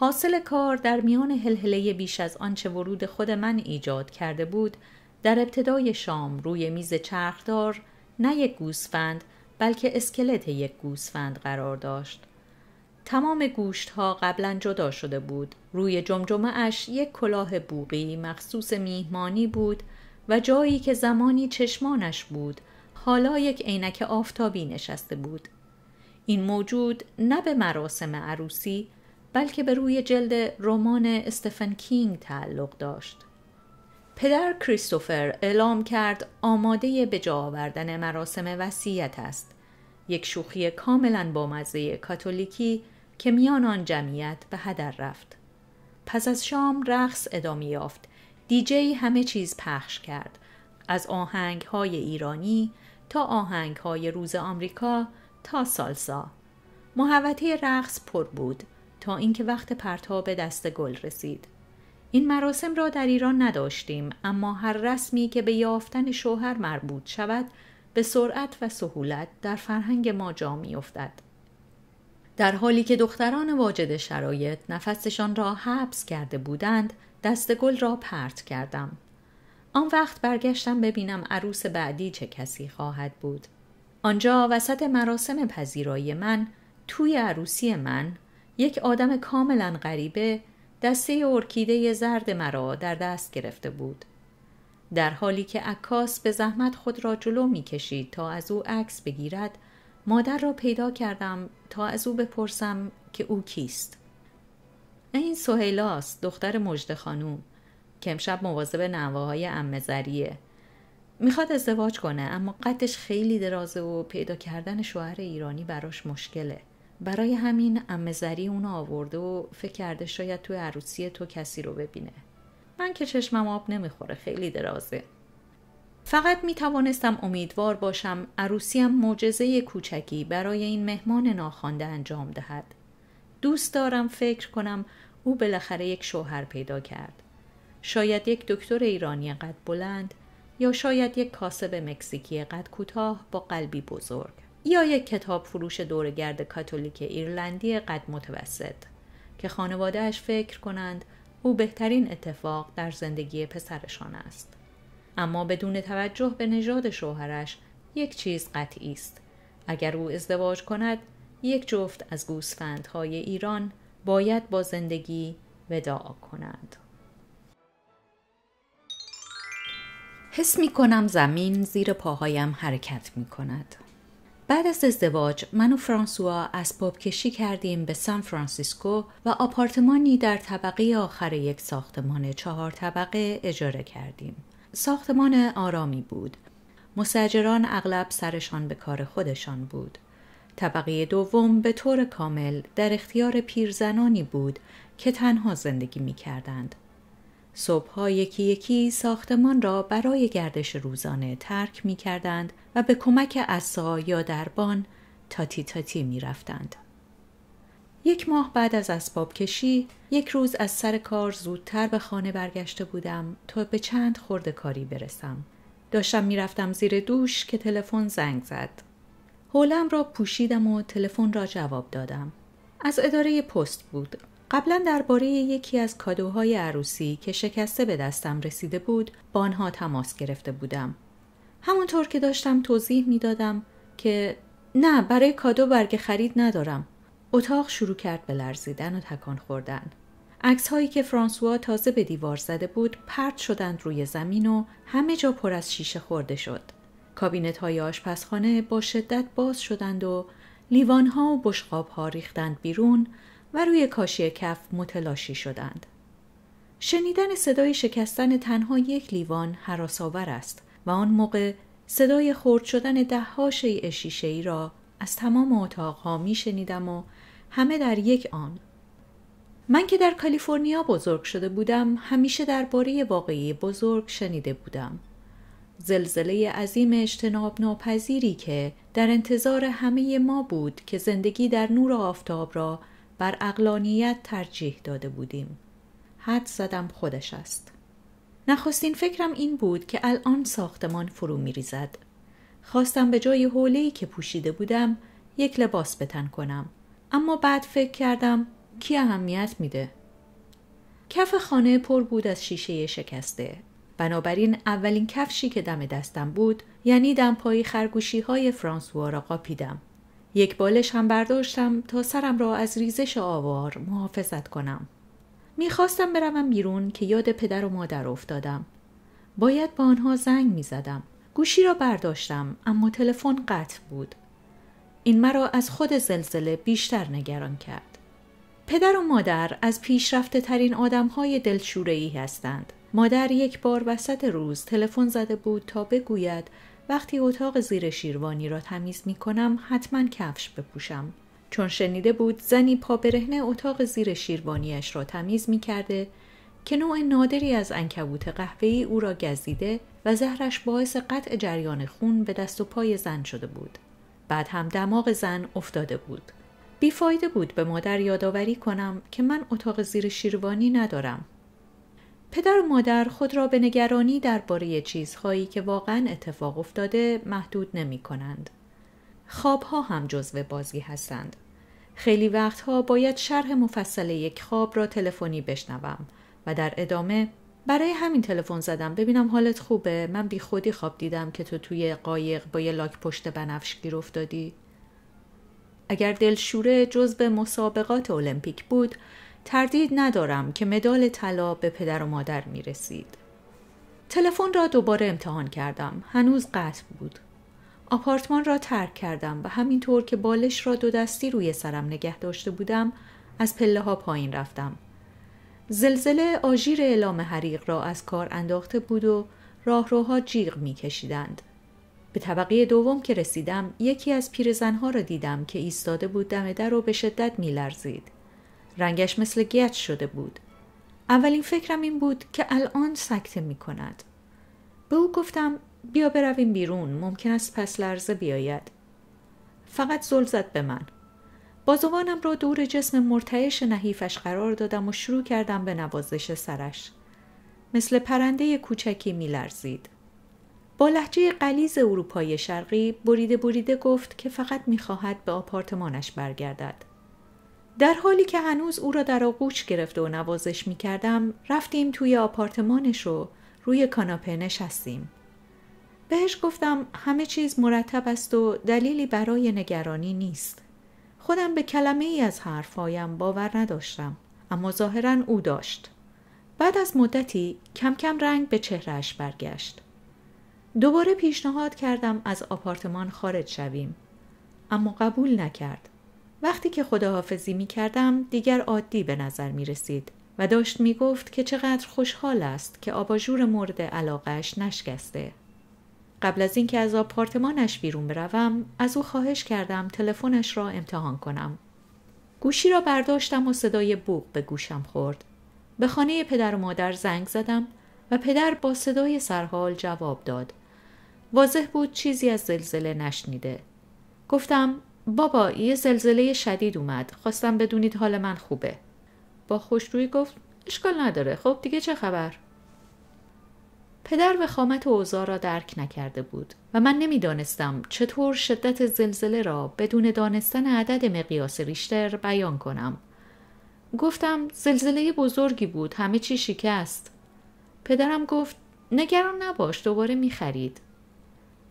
حاصل کار در میان هلهله بیش از آنچه ورود خود من ایجاد کرده بود در ابتدای شام روی میز چرخدار نه یک گوسفند بلکه اسکلت یک گوسفند قرار داشت تمام گوشت ها قبلا جدا شده بود روی جمجمه اش یک کلاه بوقی مخصوص میهمانی بود و جایی که زمانی چشمانش بود حالا یک عینک آفتابی نشسته بود این موجود نه به مراسم عروسی بلکه به روی جلد رمان استفن کینگ تعلق داشت. پدر کریستوفر اعلام کرد آماده به جا آوردن مراسم وصیت است. یک شوخی کاملا با مزه کاتولیکی که میان آن جمعیت به هدر رفت. پس از شام رقص ادامه یافت. دیجی همه چیز پخش کرد. از آهنگ های ایرانی تا آهنگ های روز آمریکا تا سالسا. محوطه رقص پر بود. تا اینکه وقت پرتاب دست گل رسید این مراسم را در ایران نداشتیم اما هر رسمی که به یافتن شوهر مربوط شود به سرعت و سهولت در فرهنگ ما جا میافتد در حالی که دختران واجد شرایط نفسشان را حبس کرده بودند دست گل را پرت کردم آن وقت برگشتم ببینم عروس بعدی چه کسی خواهد بود آنجا وسط مراسم پذیرایی من توی عروسی من یک آدم کاملا غریبه دسته ارکیده زرد مرا در دست گرفته بود در حالی که عکاس به زحمت خود را جلو می کشید تا از او عکس بگیرد مادر را پیدا کردم تا از او بپرسم که او کیست این سهیلاست دختر مجد خانوم که امشب مواظب نواهای های امه زریه میخواد ازدواج کنه اما قدش خیلی درازه و پیدا کردن شوهر ایرانی براش مشکله برای همین امزری اون آورده و فکر کرده شاید توی عروسی تو کسی رو ببینه من که چشمم آب نمیخوره خیلی درازه فقط می توانستم امیدوار باشم عروسیم معجزه کوچکی برای این مهمان ناخوانده انجام دهد دوست دارم فکر کنم او بالاخره یک شوهر پیدا کرد شاید یک دکتر ایرانی قد بلند یا شاید یک کاسب مکزیکی قد کوتاه با قلبی بزرگ یا یک کتاب فروش دورگرد کاتولیک ایرلندی قد متوسط که خانوادهش فکر کنند او بهترین اتفاق در زندگی پسرشان است. اما بدون توجه به نژاد شوهرش یک چیز قطعی است. اگر او ازدواج کند یک جفت از گوسفندهای ایران باید با زندگی وداع کنند. حس می کنم زمین زیر پاهایم حرکت می کند. بعد از ازدواج من و فرانسوا از کشی کردیم به سان فرانسیسکو و آپارتمانی در طبقه آخر یک ساختمان چهار طبقه اجاره کردیم. ساختمان آرامی بود. مسجران اغلب سرشان به کار خودشان بود. طبقه دوم به طور کامل در اختیار پیرزنانی بود که تنها زندگی می کردند. صبحها یکی یکی ساختمان را برای گردش روزانه ترک می کردند و به کمک اصا یا دربان تاتی تاتی می رفتند. یک ماه بعد از اسباب کشی یک روز از سر کار زودتر به خانه برگشته بودم تا به چند خورده کاری برسم. داشتم رفتم زیر دوش که تلفن زنگ زد. حولم را پوشیدم و تلفن را جواب دادم. از اداره پست بود. قبلا درباره یکی از کادوهای عروسی که شکسته به دستم رسیده بود با آنها تماس گرفته بودم همونطور که داشتم توضیح میدادم که نه برای کادو برگ خرید ندارم اتاق شروع کرد به لرزیدن و تکان خوردن عکس هایی که فرانسوا تازه به دیوار زده بود پرت شدند روی زمین و همه جا پر از شیشه خورده شد کابینت های آشپزخانه با شدت باز شدند و لیوان ها و بشقاب ها ریختند بیرون و روی کاشی کف متلاشی شدند. شنیدن صدای شکستن تنها یک لیوان حراساور است و آن موقع صدای خرد شدن ده ها شیشه ای را از تمام اتاقها می شنیدم و همه در یک آن. من که در کالیفرنیا بزرگ شده بودم همیشه درباره واقعی بزرگ شنیده بودم. زلزله عظیم اجتناب ناپذیری که در انتظار همه ما بود که زندگی در نور آفتاب را بر اقلانیت ترجیح داده بودیم حد زدم خودش است نخستین فکرم این بود که الان ساختمان فرو می ریزد. خواستم به جای حولهی که پوشیده بودم یک لباس بتن کنم اما بعد فکر کردم کی اهمیت میده کف خانه پر بود از شیشه شکسته بنابراین اولین کفشی که دم دستم بود یعنی دمپایی خرگوشی های فرانسوا را قاپیدم یک بالش هم برداشتم تا سرم را از ریزش آوار محافظت کنم. میخواستم بروم بیرون که یاد پدر و مادر افتادم. باید با آنها زنگ میزدم. گوشی را برداشتم اما تلفن قطع بود. این مرا از خود زلزله بیشتر نگران کرد. پدر و مادر از پیشرفته ترین آدم های ای هستند. مادر یک بار وسط روز تلفن زده بود تا بگوید وقتی اتاق زیر شیروانی را تمیز می کنم حتما کفش بپوشم. چون شنیده بود زنی پابرهنه اتاق زیر شیروانیش را تمیز می کرده که نوع نادری از انکبوت قهوه‌ای او را گزیده و زهرش باعث قطع جریان خون به دست و پای زن شده بود. بعد هم دماغ زن افتاده بود. بیفایده بود به مادر یادآوری کنم که من اتاق زیر شیروانی ندارم پدر و مادر خود را به نگرانی درباره چیزهایی که واقعا اتفاق افتاده محدود نمی کنند. خوابها هم جزو بازی هستند. خیلی وقتها باید شرح مفصل یک خواب را تلفنی بشنوم و در ادامه برای همین تلفن زدم ببینم حالت خوبه من بی خودی خواب دیدم که تو توی قایق با یه لاک پشت بنفش گیر افتادی اگر دلشوره جزو مسابقات المپیک بود تردید ندارم که مدال طلا به پدر و مادر می رسید. تلفن را دوباره امتحان کردم. هنوز قطع بود. آپارتمان را ترک کردم و همینطور که بالش را دو دستی روی سرم نگه داشته بودم از پله ها پایین رفتم. زلزله آژیر اعلام حریق را از کار انداخته بود و راهروها جیغ می کشیدند. به طبقه دوم که رسیدم یکی از پیرزنها را دیدم که ایستاده بود دم در و به شدت می رنگش مثل گچ شده بود. اولین فکرم این بود که الان سکته می کند. به او گفتم بیا برویم بیرون ممکن است پس لرزه بیاید. فقط زل زد به من. بازوانم را دور جسم مرتعش نحیفش قرار دادم و شروع کردم به نوازش سرش. مثل پرنده کوچکی می با لحجه قلیز اروپای شرقی بریده بریده گفت که فقط میخواهد به آپارتمانش برگردد. در حالی که هنوز او را در آغوش گرفته و نوازش می کردم رفتیم توی آپارتمانش رو روی کاناپه نشستیم. بهش گفتم همه چیز مرتب است و دلیلی برای نگرانی نیست. خودم به کلمه ای از حرفهایم باور نداشتم اما ظاهرا او داشت. بعد از مدتی کم کم رنگ به چهرهش برگشت. دوباره پیشنهاد کردم از آپارتمان خارج شویم اما قبول نکرد وقتی که خداحافظی می کردم دیگر عادی به نظر می رسید و داشت می گفت که چقدر خوشحال است که آباژور مورد علاقهش نشکسته. قبل از اینکه از آپارتمانش بیرون بروم از او خواهش کردم تلفنش را امتحان کنم. گوشی را برداشتم و صدای بوق به گوشم خورد. به خانه پدر و مادر زنگ زدم و پدر با صدای سرحال جواب داد. واضح بود چیزی از زلزله نشنیده. گفتم بابا یه زلزله شدید اومد خواستم بدونید حال من خوبه با خوشرویی گفت اشکال نداره خب دیگه چه خبر پدر وخامت اوضاع را درک نکرده بود و من نمیدانستم چطور شدت زلزله را بدون دانستن عدد مقیاس ریشتر بیان کنم گفتم زلزله بزرگی بود همه چی شکست پدرم گفت نگران نباش دوباره میخرید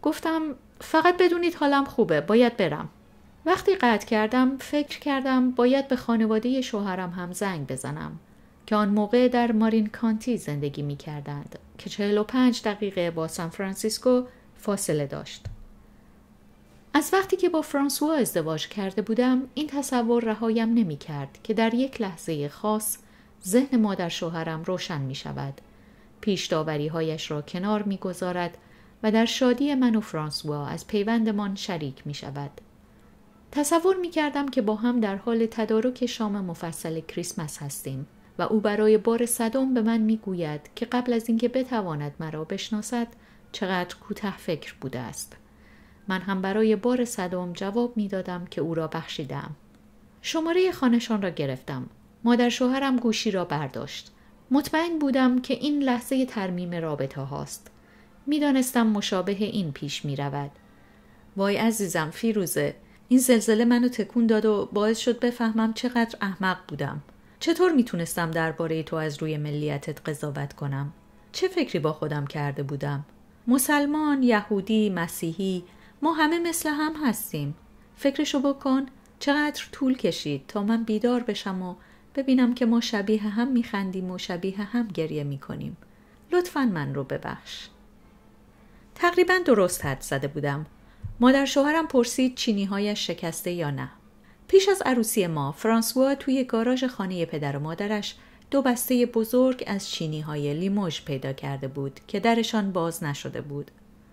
گفتم فقط بدونید حالم خوبه باید برم وقتی قطع کردم فکر کردم باید به خانواده شوهرم هم زنگ بزنم که آن موقع در مارین کانتی زندگی می کردند که 45 دقیقه با سان فرانسیسکو فاصله داشت. از وقتی که با فرانسوا ازدواج کرده بودم این تصور رهایم نمی کرد که در یک لحظه خاص ذهن مادر شوهرم روشن می شود. پیش داوری هایش را کنار می گذارد و در شادی من و فرانسوا از پیوندمان شریک می شود. تصور می کردم که با هم در حال تدارک شام مفصل کریسمس هستیم و او برای بار صدم به من می گوید که قبل از اینکه بتواند مرا بشناسد چقدر کوته فکر بوده است. من هم برای بار صدم جواب می دادم که او را بخشیدم. شماره خانشان را گرفتم. مادر شوهرم گوشی را برداشت. مطمئن بودم که این لحظه ترمیم رابطه هاست. دانستم مشابه این پیش می رود. وای عزیزم فیروزه این زلزله منو تکون داد و باعث شد بفهمم چقدر احمق بودم چطور میتونستم درباره تو از روی ملیتت قضاوت کنم چه فکری با خودم کرده بودم مسلمان یهودی مسیحی ما همه مثل هم هستیم فکرشو بکن چقدر طول کشید تا من بیدار بشم و ببینم که ما شبیه هم میخندیم و شبیه هم گریه میکنیم لطفا من رو ببخش تقریبا درست حد زده بودم مادر شوهرم پرسید چینی هایش شکسته یا نه. پیش از عروسی ما فرانسوا توی گاراژ خانه پدر و مادرش دو بسته بزرگ از چینی های لیموژ پیدا کرده بود که درشان باز نشده بود.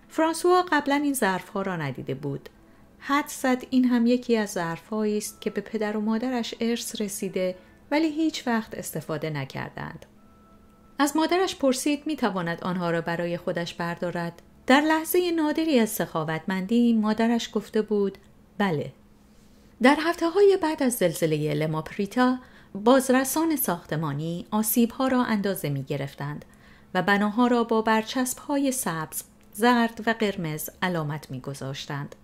فرانسوا قبلا این ظرف ها را ندیده بود. حد زد این هم یکی از ظرفهایی است که به پدر و مادرش ارث رسیده ولی هیچ وقت استفاده نکردند. از مادرش پرسید میتواند آنها را برای خودش بردارد در لحظه نادری از سخاوتمندی مادرش گفته بود بله در هفته های بعد از زلزله لماپریتا بازرسان ساختمانی آسیب ها را اندازه می گرفتند و بناها را با برچسب های سبز، زرد و قرمز علامت می گذاشتند.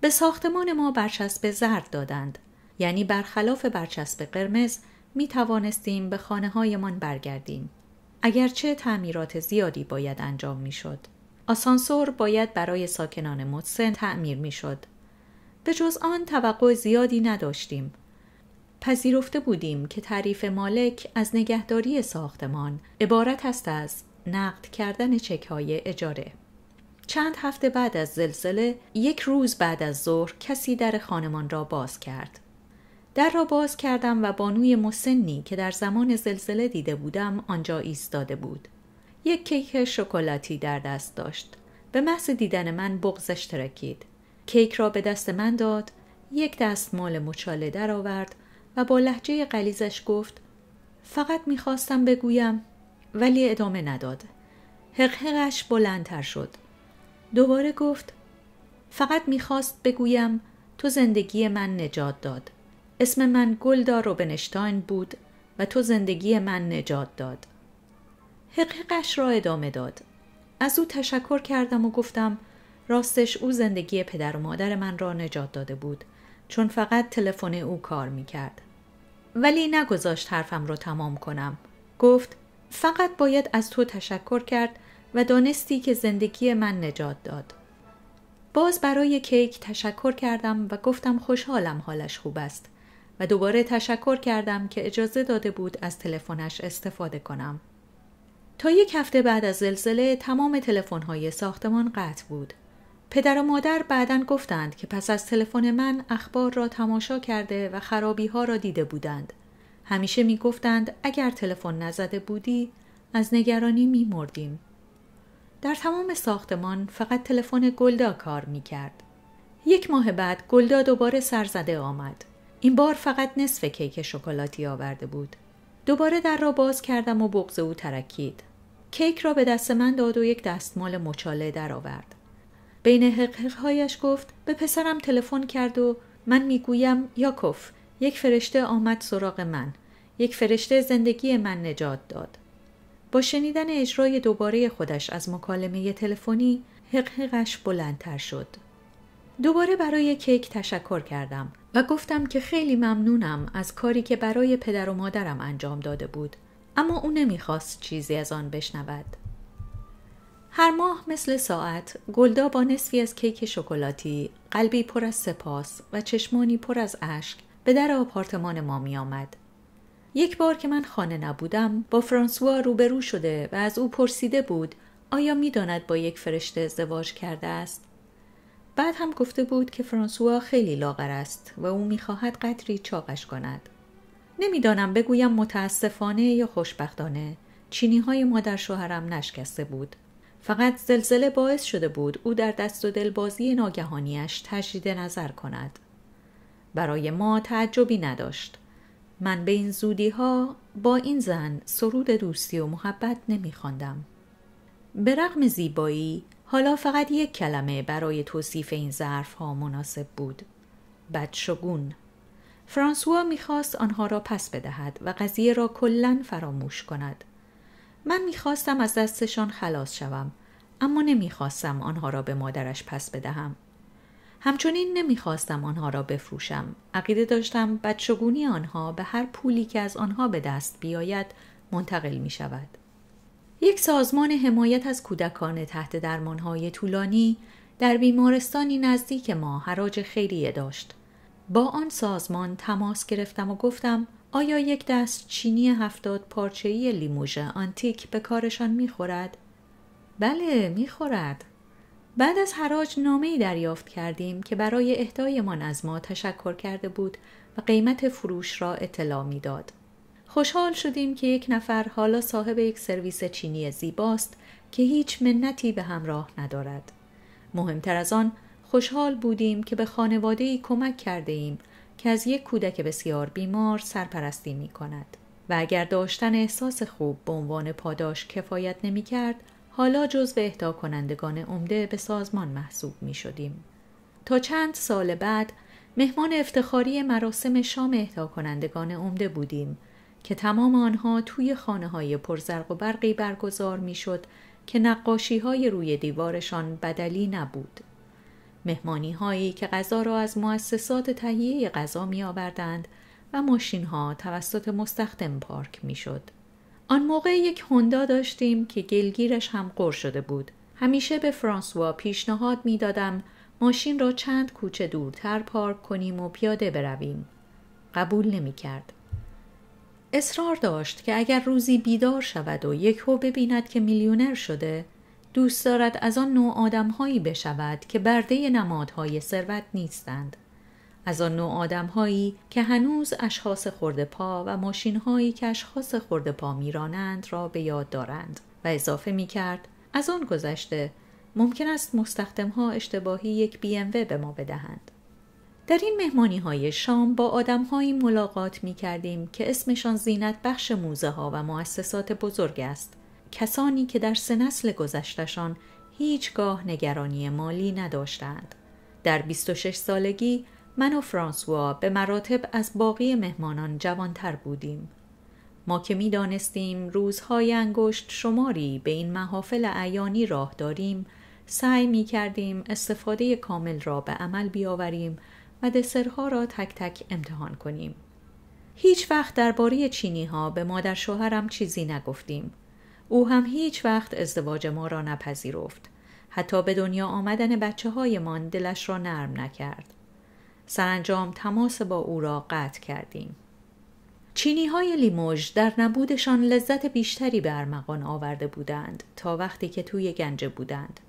به ساختمان ما برچسب زرد دادند یعنی برخلاف برچسب قرمز می توانستیم به خانه برگردیم اگرچه تعمیرات زیادی باید انجام می شد. آسانسور باید برای ساکنان مدسن تعمیر میشد. به جز آن توقع زیادی نداشتیم. پذیرفته بودیم که تعریف مالک از نگهداری ساختمان عبارت است از نقد کردن چک های اجاره. چند هفته بعد از زلزله یک روز بعد از ظهر کسی در خانمان را باز کرد. در را باز کردم و بانوی مسنی که در زمان زلزله دیده بودم آنجا ایستاده بود. یک کیک شکلاتی در دست داشت به محض دیدن من بغزش ترکید کیک را به دست من داد یک دست مال مچاله درآورد و با لحجه قلیزش گفت فقط میخواستم بگویم ولی ادامه نداد حقحقش بلندتر شد دوباره گفت فقط میخواست بگویم تو زندگی من نجات داد اسم من گلدا روبنشتاین بود و تو زندگی من نجات داد حقیقش را ادامه داد. از او تشکر کردم و گفتم راستش او زندگی پدر و مادر من را نجات داده بود چون فقط تلفن او کار می کرد. ولی نگذاشت حرفم را تمام کنم. گفت فقط باید از تو تشکر کرد و دانستی که زندگی من نجات داد. باز برای کیک تشکر کردم و گفتم خوشحالم حالش خوب است و دوباره تشکر کردم که اجازه داده بود از تلفنش استفاده کنم. تا یک هفته بعد از زلزله تمام های ساختمان قطع بود. پدر و مادر بعدا گفتند که پس از تلفن من اخبار را تماشا کرده و خرابی ها را دیده بودند. همیشه می گفتند اگر تلفن نزده بودی از نگرانی می مردیم. در تمام ساختمان فقط تلفن گلدا کار می کرد. یک ماه بعد گلدا دوباره سرزده آمد. این بار فقط نصف کیک شکلاتی آورده بود. دوباره در را باز کردم و بغز او ترکید. کیک را به دست من داد و یک دستمال مچاله درآورد. بین هایش گفت به پسرم تلفن کرد و من میگویم یاکوف یک فرشته آمد سراغ من یک فرشته زندگی من نجات داد با شنیدن اجرای دوباره خودش از مکالمه تلفنی حقحقش بلندتر شد دوباره برای کیک تشکر کردم و گفتم که خیلی ممنونم از کاری که برای پدر و مادرم انجام داده بود اما او نمیخواست چیزی از آن بشنود هر ماه مثل ساعت گلدا با نصفی از کیک شکلاتی قلبی پر از سپاس و چشمانی پر از اشک به در آپارتمان ما می آمد. یک بار که من خانه نبودم با فرانسوا روبرو شده و از او پرسیده بود آیا میداند با یک فرشته ازدواج کرده است بعد هم گفته بود که فرانسوا خیلی لاغر است و او میخواهد قدری چاقش کند نمیدانم بگویم متاسفانه یا خوشبختانه چینی های مادر شوهرم نشکسته بود فقط زلزله باعث شده بود او در دست و دلبازی ناگهانیش تجدید نظر کند برای ما تعجبی نداشت من به این زودی ها با این زن سرود دوستی و محبت نمیخواندم به رغم زیبایی حالا فقط یک کلمه برای توصیف این ظرف ها مناسب بود بدشگون فرانسوا میخواست آنها را پس بدهد و قضیه را کلا فراموش کند. من میخواستم از دستشان خلاص شوم اما نمیخواستم آنها را به مادرش پس بدهم. همچنین نمیخواستم آنها را بفروشم. عقیده داشتم بچگونی آنها به هر پولی که از آنها به دست بیاید منتقل می شود. یک سازمان حمایت از کودکان تحت درمانهای طولانی در بیمارستانی نزدیک ما حراج خیریه داشت. با آن سازمان تماس گرفتم و گفتم آیا یک دست چینی هفتاد پارچهی لیموژ آنتیک به کارشان میخورد؟ بله میخورد. بعد از حراج نامه دریافت کردیم که برای اهدایمان از ما تشکر کرده بود و قیمت فروش را اطلاع میداد. خوشحال شدیم که یک نفر حالا صاحب یک سرویس چینی زیباست که هیچ منتی به همراه ندارد. مهمتر از آن خوشحال بودیم که به خانواده ای کمک کرده ایم که از یک کودک بسیار بیمار سرپرستی می کند و اگر داشتن احساس خوب به عنوان پاداش کفایت نمی کرد حالا جزو اهدا کنندگان عمده به سازمان محسوب می شدیم. تا چند سال بعد مهمان افتخاری مراسم شام اهدا کنندگان عمده بودیم که تمام آنها توی خانه های پرزرق و برقی برگزار می شد که نقاشی های روی دیوارشان بدلی نبود. مهمانی هایی که غذا را از مؤسسات تهیه غذا می آوردند و ماشین ها توسط مستخدم پارک می شد. آن موقع یک هوندا داشتیم که گلگیرش هم قر شده بود. همیشه به فرانسوا پیشنهاد می دادم ماشین را چند کوچه دورتر پارک کنیم و پیاده برویم. قبول نمی کرد. اصرار داشت که اگر روزی بیدار شود و یک هو ببیند که میلیونر شده دوست دارد از آن نوع آدمهایی بشود که برده نمادهای ثروت نیستند از آن نوع آدمهایی که هنوز اشخاص خورده پا و ماشینهایی که اشخاص خورده پا میرانند را به یاد دارند و اضافه می کرد از آن گذشته ممکن است مستخدمها اشتباهی یک BMW به ما بدهند در این مهمانی های شام با آدم ملاقات می کردیم که اسمشان زینت بخش موزه ها و مؤسسات بزرگ است کسانی که در سه نسل گذشتشان هیچگاه نگرانی مالی نداشتند. در 26 سالگی من و فرانسوا به مراتب از باقی مهمانان جوانتر بودیم. ما که می دانستیم روزهای انگشت شماری به این محافل عیانی راه داریم سعی می کردیم استفاده کامل را به عمل بیاوریم و دسرها را تک تک امتحان کنیم. هیچ وقت درباره چینی ها به مادر شوهرم چیزی نگفتیم. او هم هیچ وقت ازدواج ما را نپذیرفت. حتی به دنیا آمدن بچه من دلش را نرم نکرد. سرانجام تماس با او را قطع کردیم. چینی های لیموژ در نبودشان لذت بیشتری به ارمغان آورده بودند تا وقتی که توی گنجه بودند.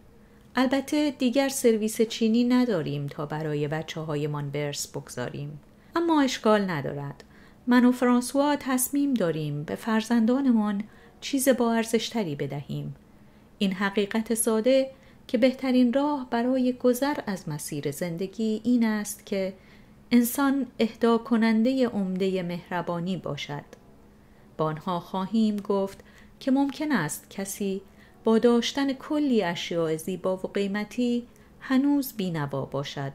البته دیگر سرویس چینی نداریم تا برای بچه من برس بگذاریم. اما اشکال ندارد. من و فرانسوا تصمیم داریم به فرزندانمان چیز با ارزشتری بدهیم این حقیقت ساده که بهترین راه برای گذر از مسیر زندگی این است که انسان اهدا کننده عمده مهربانی باشد با آنها خواهیم گفت که ممکن است کسی با داشتن کلی اشیاء زیبا و قیمتی هنوز بینوا باشد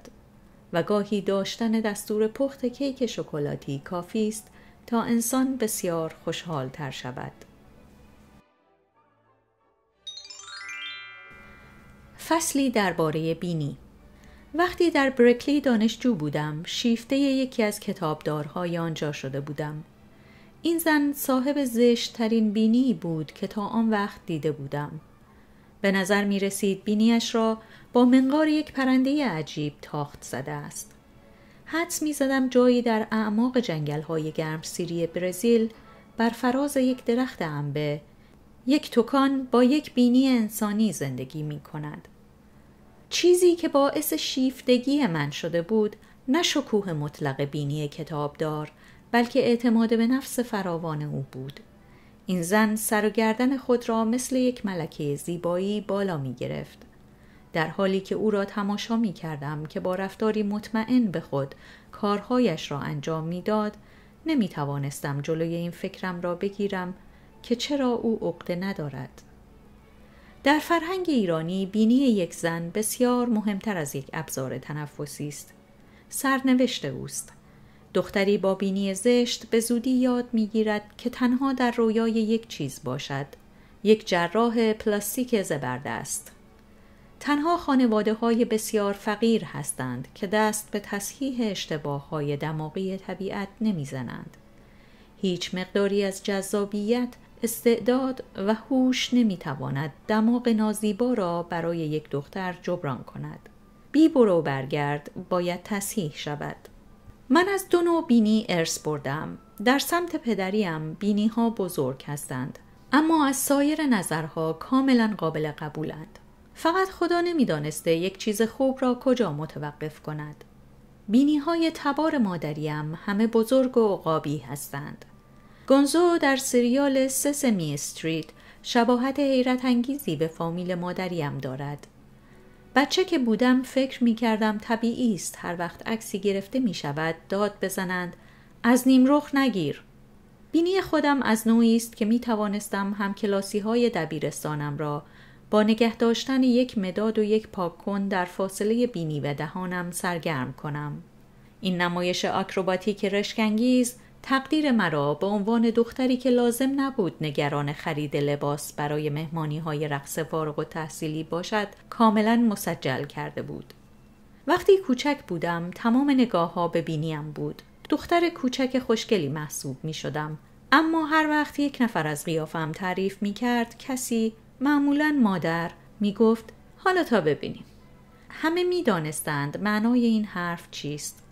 و گاهی داشتن دستور پخت کیک شکلاتی کافی است تا انسان بسیار خوشحال تر شود فصلی درباره بینی وقتی در برکلی دانشجو بودم شیفته یکی از کتابدارهای آنجا شده بودم این زن صاحب زشت ترین بینی بود که تا آن وقت دیده بودم به نظر می رسید بینیش را با منقار یک پرنده عجیب تاخت زده است حدس می زدم جایی در اعماق جنگل های گرم سیری برزیل بر فراز یک درخت انبه یک توکان با یک بینی انسانی زندگی می کند چیزی که باعث شیفتگی من شده بود نه شکوه مطلق بینی کتابدار بلکه اعتماد به نفس فراوان او بود این زن سر و گردن خود را مثل یک ملکه زیبایی بالا می گرفت در حالی که او را تماشا می کردم که با رفتاری مطمئن به خود کارهایش را انجام میداد نمی توانستم جلوی این فکرم را بگیرم که چرا او عقده ندارد در فرهنگ ایرانی بینی یک زن بسیار مهمتر از یک ابزار تنفسی است سرنوشت اوست دختری با بینی زشت به زودی یاد میگیرد که تنها در رویای یک چیز باشد یک جراح پلاستیک است. تنها خانواده های بسیار فقیر هستند که دست به تصحیح اشتباه های دماغی طبیعت نمیزنند هیچ مقداری از جذابیت استعداد و هوش نمیتواند دماغ نازیبا را برای یک دختر جبران کند بی برو برگرد باید تصحیح شود من از دو نوع بینی ارث بردم در سمت پدریم بینی ها بزرگ هستند اما از سایر نظرها کاملا قابل قبولند فقط خدا نمیدانسته یک چیز خوب را کجا متوقف کند بینی های تبار مادریم همه بزرگ و قابی هستند گونزو در سریال سسمی استریت شباهت حیرت انگیزی به فامیل مادریم دارد. بچه که بودم فکر می کردم طبیعی است هر وقت عکسی گرفته می شود داد بزنند از نیمرخ نگیر. بینی خودم از نوعی است که می توانستم هم کلاسی های دبیرستانم را با نگه داشتن یک مداد و یک کن در فاصله بینی و دهانم سرگرم کنم. این نمایش آکروباتیک رشکنگیز تقدیر مرا به عنوان دختری که لازم نبود نگران خرید لباس برای مهمانی های رقص فارغ و تحصیلی باشد کاملا مسجل کرده بود. وقتی کوچک بودم تمام نگاه ها به بینیم بود. دختر کوچک خوشگلی محسوب می شدم. اما هر وقت یک نفر از قیافم تعریف می کرد کسی معمولا مادر می گفت حالا تا ببینیم. همه می دانستند معنای این حرف چیست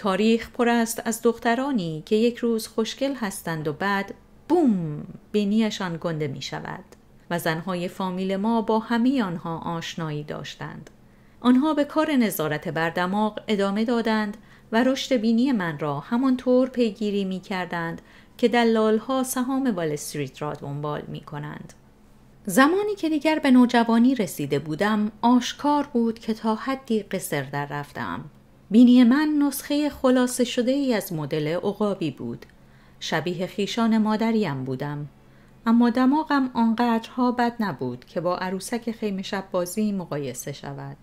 تاریخ پر است از دخترانی که یک روز خوشگل هستند و بعد بوم بینیشان گنده می شود و زنهای فامیل ما با همه آنها آشنایی داشتند. آنها به کار نظارت بر دماغ ادامه دادند و رشد بینی من را همانطور پیگیری می کردند که دلالها ها سهام وال استریت را دنبال می کنند. زمانی که دیگر به نوجوانی رسیده بودم آشکار بود که تا حدی قصر در رفتم بینی من نسخه خلاصه شده ای از مدل عقابی بود شبیه خیشان مادریم بودم اما دماغم آنقدرها بد نبود که با عروسک خیم شب بازی مقایسه شود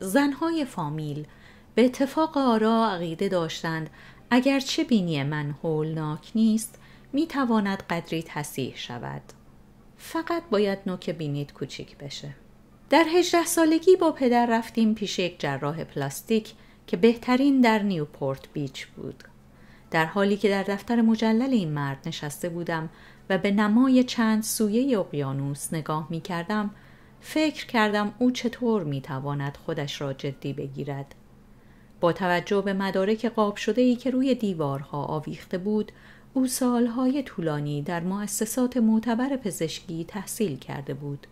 زنهای فامیل به اتفاق آرا عقیده داشتند اگرچه بینی من هولناک نیست می تواند قدری تصیح شود فقط باید نوک بینید کوچیک بشه در هجده سالگی با پدر رفتیم پیش یک جراح پلاستیک که بهترین در نیوپورت بیچ بود در حالی که در دفتر مجلل این مرد نشسته بودم و به نمای چند سویه اقیانوس نگاه می کردم فکر کردم او چطور می تواند خودش را جدی بگیرد با توجه به مدارک قاب شده ای که روی دیوارها آویخته بود او سالهای طولانی در مؤسسات معتبر پزشکی تحصیل کرده بود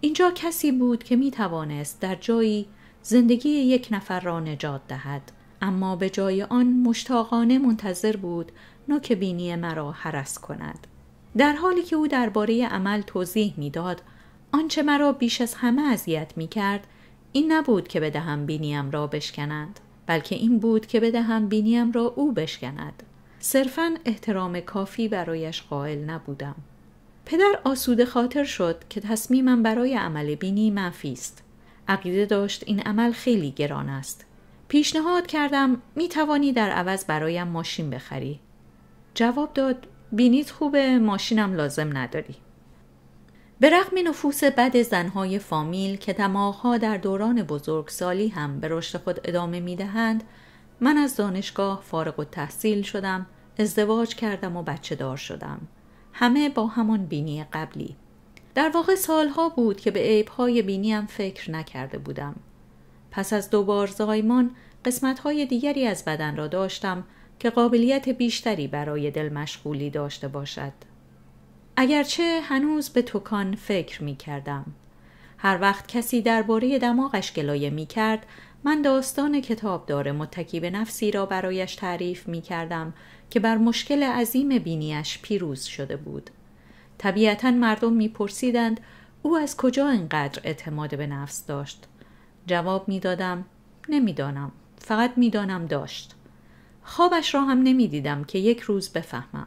اینجا کسی بود که می توانست در جایی زندگی یک نفر را نجات دهد اما به جای آن مشتاقانه منتظر بود نوک بینی مرا حرس کند در حالی که او درباره عمل توضیح میداد آنچه مرا بیش از همه اذیت می کرد این نبود که بدهم بینیم را بشکنند بلکه این بود که بدهم بینیم را او بشکند صرفا احترام کافی برایش قائل نبودم پدر آسوده خاطر شد که تصمیمم برای عمل بینی منفی است عقیده داشت این عمل خیلی گران است پیشنهاد کردم می توانی در عوض برایم ماشین بخری جواب داد بینیت خوبه ماشینم لازم نداری به رغم نفوس بد زنهای فامیل که دماغها در دوران بزرگسالی هم به رشد خود ادامه می دهند من از دانشگاه فارغ و تحصیل شدم ازدواج کردم و بچه دار شدم همه با همان بینی قبلی در واقع سالها بود که به عیبهای بینیم فکر نکرده بودم. پس از دوبار بار زایمان قسمتهای دیگری از بدن را داشتم که قابلیت بیشتری برای دل مشغولی داشته باشد. اگرچه هنوز به توکان فکر می کردم. هر وقت کسی درباره دماغش گلایه می کرد من داستان کتابدار متکی به نفسی را برایش تعریف می کردم که بر مشکل عظیم بینیش پیروز شده بود. طبیعتا مردم میپرسیدند او از کجا اینقدر اعتماد به نفس داشت جواب میدادم نمیدانم فقط میدانم داشت خوابش را هم نمیدیدم که یک روز بفهمم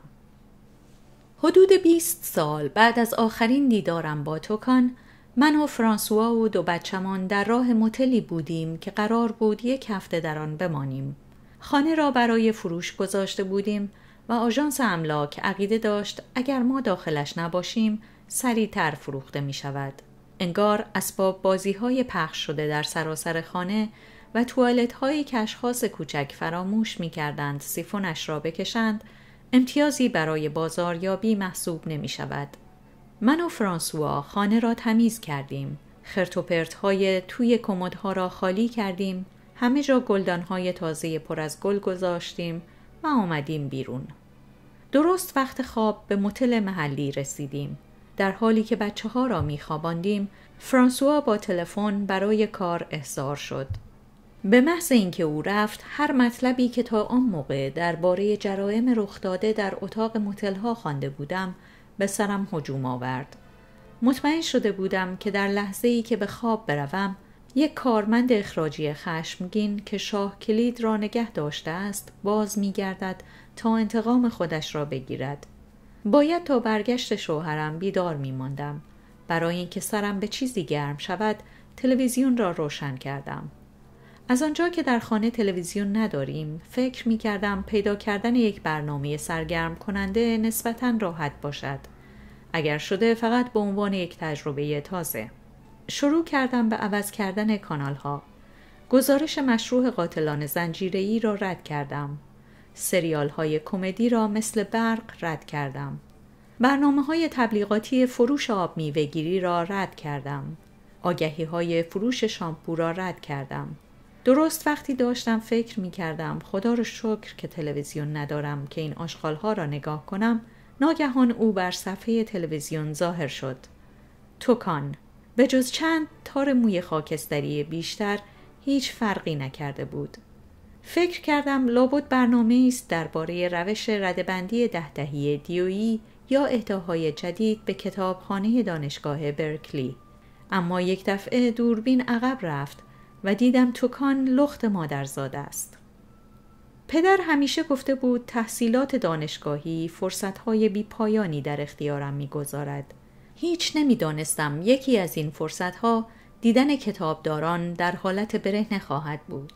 حدود بیست سال بعد از آخرین دیدارم با توکان من و فرانسوا و دو بچمان در راه متلی بودیم که قرار بود یک هفته در آن بمانیم خانه را برای فروش گذاشته بودیم و آژانس املاک عقیده داشت اگر ما داخلش نباشیم سریعتر فروخته می شود. انگار اسباب بازی های پخش شده در سراسر خانه و توالت های کشخاص کوچک فراموش می کردند سیفونش را بکشند امتیازی برای بازاریابی محسوب نمی شود. من و فرانسوا خانه را تمیز کردیم. خرتوپرت های توی ها را خالی کردیم همه جا گلدان های تازه پر از گل گذاشتیم و آمدیم بیرون. درست وقت خواب به متل محلی رسیدیم. در حالی که بچه ها را میخواباندیم فرانسوا با تلفن برای کار احضار شد. به محض اینکه او رفت هر مطلبی که تا آن موقع درباره جرائم رخ داده در اتاق متلها خوانده بودم به سرم هجوم آورد مطمئن شده بودم که در لحظه ای که به خواب بروم یک کارمند اخراجی خشمگین که شاه کلید را نگه داشته است باز می گردد تا انتقام خودش را بگیرد باید تا برگشت شوهرم بیدار می برای اینکه سرم به چیزی گرم شود تلویزیون را روشن کردم از آنجا که در خانه تلویزیون نداریم فکر می کردم پیدا کردن یک برنامه سرگرم کننده نسبتا راحت باشد اگر شده فقط به عنوان یک تجربه تازه شروع کردم به عوض کردن کانال ها گزارش مشروع قاتلان زنجیره را رد کردم سریال های کمدی را مثل برق رد کردم. برنامه های تبلیغاتی فروش آب میوهگیری را رد کردم. آگهی های فروش شامپو را رد کردم. درست وقتی داشتم فکر می کردم خدا رو شکر که تلویزیون ندارم که این آشغال ها را نگاه کنم ناگهان او بر صفحه تلویزیون ظاهر شد. توکان به جز چند تار موی خاکستری بیشتر هیچ فرقی نکرده بود. فکر کردم لابد برنامه است درباره روش ردبندی دهدهی دیویی e یا اهداهای جدید به کتابخانه دانشگاه برکلی اما یک دفعه دوربین عقب رفت و دیدم توکان لخت مادرزاد است پدر همیشه گفته بود تحصیلات دانشگاهی فرصتهای بیپایانی در اختیارم میگذارد هیچ نمیدانستم یکی از این فرصتها دیدن کتابداران در حالت برهنه خواهد بود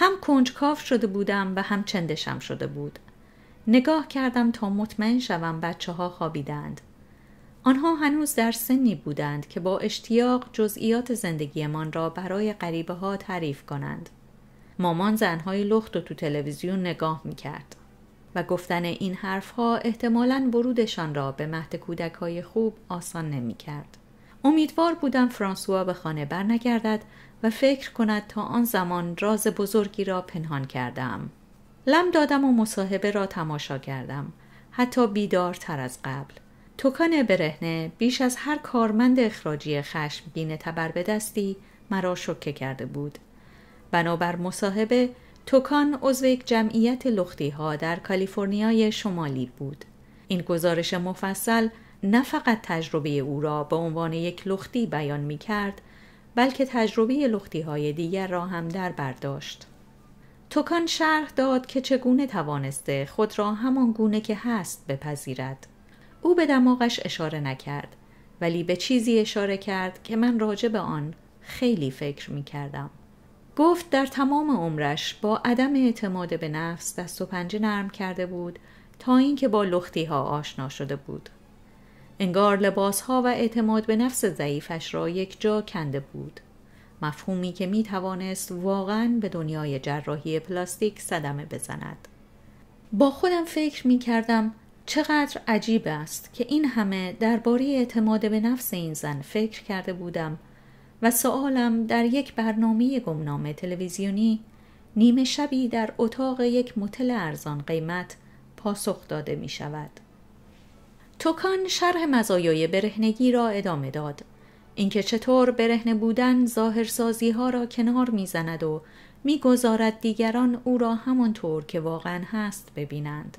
هم کنجکاف شده بودم و هم چندشم شده بود نگاه کردم تا مطمئن شوم بچه ها خوابیدند آنها هنوز در سنی بودند که با اشتیاق جزئیات زندگیمان را برای غریبه ها تعریف کنند مامان زنهای لخت و تو تلویزیون نگاه میکرد و گفتن این حرفها احتمالا ورودشان را به مهد کودک های خوب آسان نمیکرد. امیدوار بودم فرانسوا به خانه برنگردد و فکر کند تا آن زمان راز بزرگی را پنهان کردم لم دادم و مصاحبه را تماشا کردم حتی بیدارتر از قبل توکان برهنه بیش از هر کارمند اخراجی بین تبر به دستی مرا شکه کرده بود بنابر مصاحبه توکان عضو یک جمعیت لختی ها در کالیفرنیای شمالی بود این گزارش مفصل نه فقط تجربه او را به عنوان یک لختی بیان می کرد بلکه تجربه لختی های دیگر را هم در برداشت. توکان شرح داد که چگونه توانسته خود را همان گونه که هست بپذیرد. او به دماغش اشاره نکرد ولی به چیزی اشاره کرد که من راجع به آن خیلی فکر می کردم. گفت در تمام عمرش با عدم اعتماد به نفس دست و پنجه نرم کرده بود تا اینکه با لختی ها آشنا شده بود. انگار لباسها و اعتماد به نفس ضعیفش را یک جا کنده بود مفهومی که می توانست واقعا به دنیای جراحی پلاستیک صدمه بزند با خودم فکر می کردم چقدر عجیب است که این همه درباره اعتماد به نفس این زن فکر کرده بودم و سوالم در یک برنامه گمنامه تلویزیونی نیمه شبی در اتاق یک متل ارزان قیمت پاسخ داده می شود. توکان شرح مزایای برهنگی را ادامه داد اینکه چطور برهنه بودن ظاهرسازی ها را کنار میزند و میگذارد دیگران او را همانطور که واقعا هست ببینند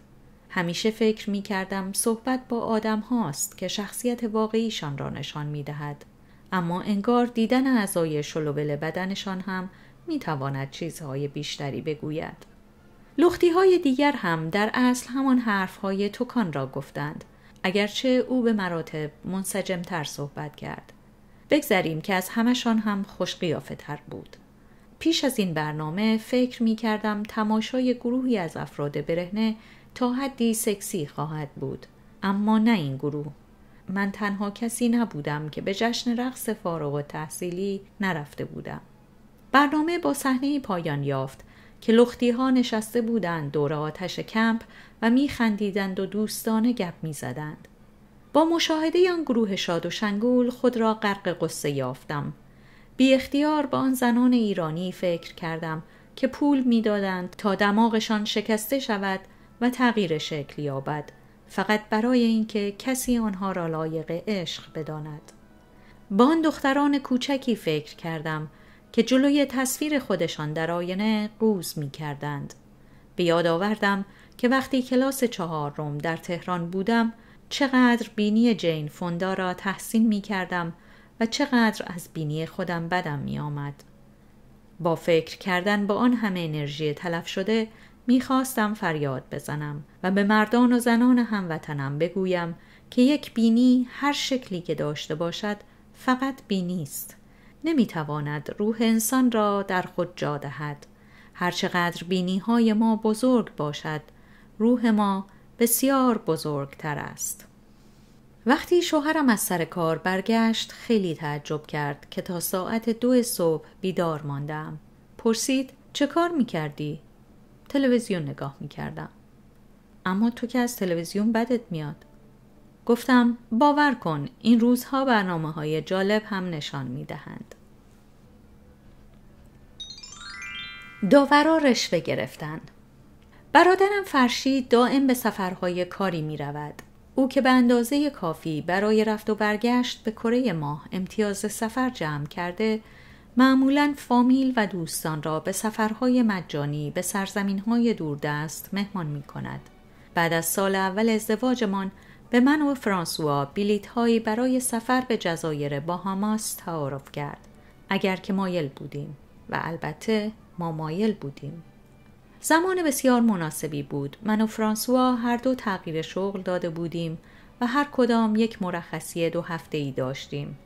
همیشه فکر می کردم صحبت با آدم هاست که شخصیت واقعیشان را نشان می دهد. اما انگار دیدن اعضای شلوبل بدنشان هم می تواند چیزهای بیشتری بگوید. لختی های دیگر هم در اصل همان حرف های توکان را گفتند اگرچه او به مراتب منسجمتر صحبت کرد بگذریم که از همشان هم خوش تر بود پیش از این برنامه فکر می کردم تماشای گروهی از افراد برهنه تا حدی سکسی خواهد بود اما نه این گروه من تنها کسی نبودم که به جشن رقص فارغ و تحصیلی نرفته بودم برنامه با صحنه پایان یافت که لختی ها نشسته بودند دور آتش کمپ و میخندیدند و دوستانه گپ میزدند. با مشاهده آن گروه شاد و شنگول خود را غرق قصه یافتم. بی اختیار به آن زنان ایرانی فکر کردم که پول میدادند تا دماغشان شکسته شود و تغییر شکل یابد فقط برای اینکه کسی آنها را لایق عشق بداند. با آن دختران کوچکی فکر کردم که جلوی تصویر خودشان در آینه قوز می کردند. به یاد آوردم که وقتی کلاس روم در تهران بودم چقدر بینی جین فوندا را تحسین می کردم و چقدر از بینی خودم بدم می آمد. با فکر کردن به آن همه انرژی تلف شده میخواستم فریاد بزنم و به مردان و زنان هموطنم بگویم که یک بینی هر شکلی که داشته باشد فقط بینی است. نمیتواند روح انسان را در خود جا دهد هرچقدر بینی های ما بزرگ باشد روح ما بسیار بزرگتر است وقتی شوهرم از سر کار برگشت خیلی تعجب کرد که تا ساعت دو صبح بیدار ماندم پرسید چه کار میکردی؟ تلویزیون نگاه میکردم اما تو که از تلویزیون بدت میاد گفتم باور کن این روزها برنامه های جالب هم نشان می دهند. داورا رشوه گرفتن برادرم فرشید دائم به سفرهای کاری می رود. او که به اندازه کافی برای رفت و برگشت به کره ماه امتیاز سفر جمع کرده معمولا فامیل و دوستان را به سفرهای مجانی به سرزمینهای دوردست مهمان می کند. بعد از سال اول ازدواجمان به من و فرانسوا بیلیت هایی برای سفر به جزایر باهاماس تعارف کرد اگر که مایل بودیم و البته ما مایل بودیم زمان بسیار مناسبی بود من و فرانسوا هر دو تغییر شغل داده بودیم و هر کدام یک مرخصی دو هفته ای داشتیم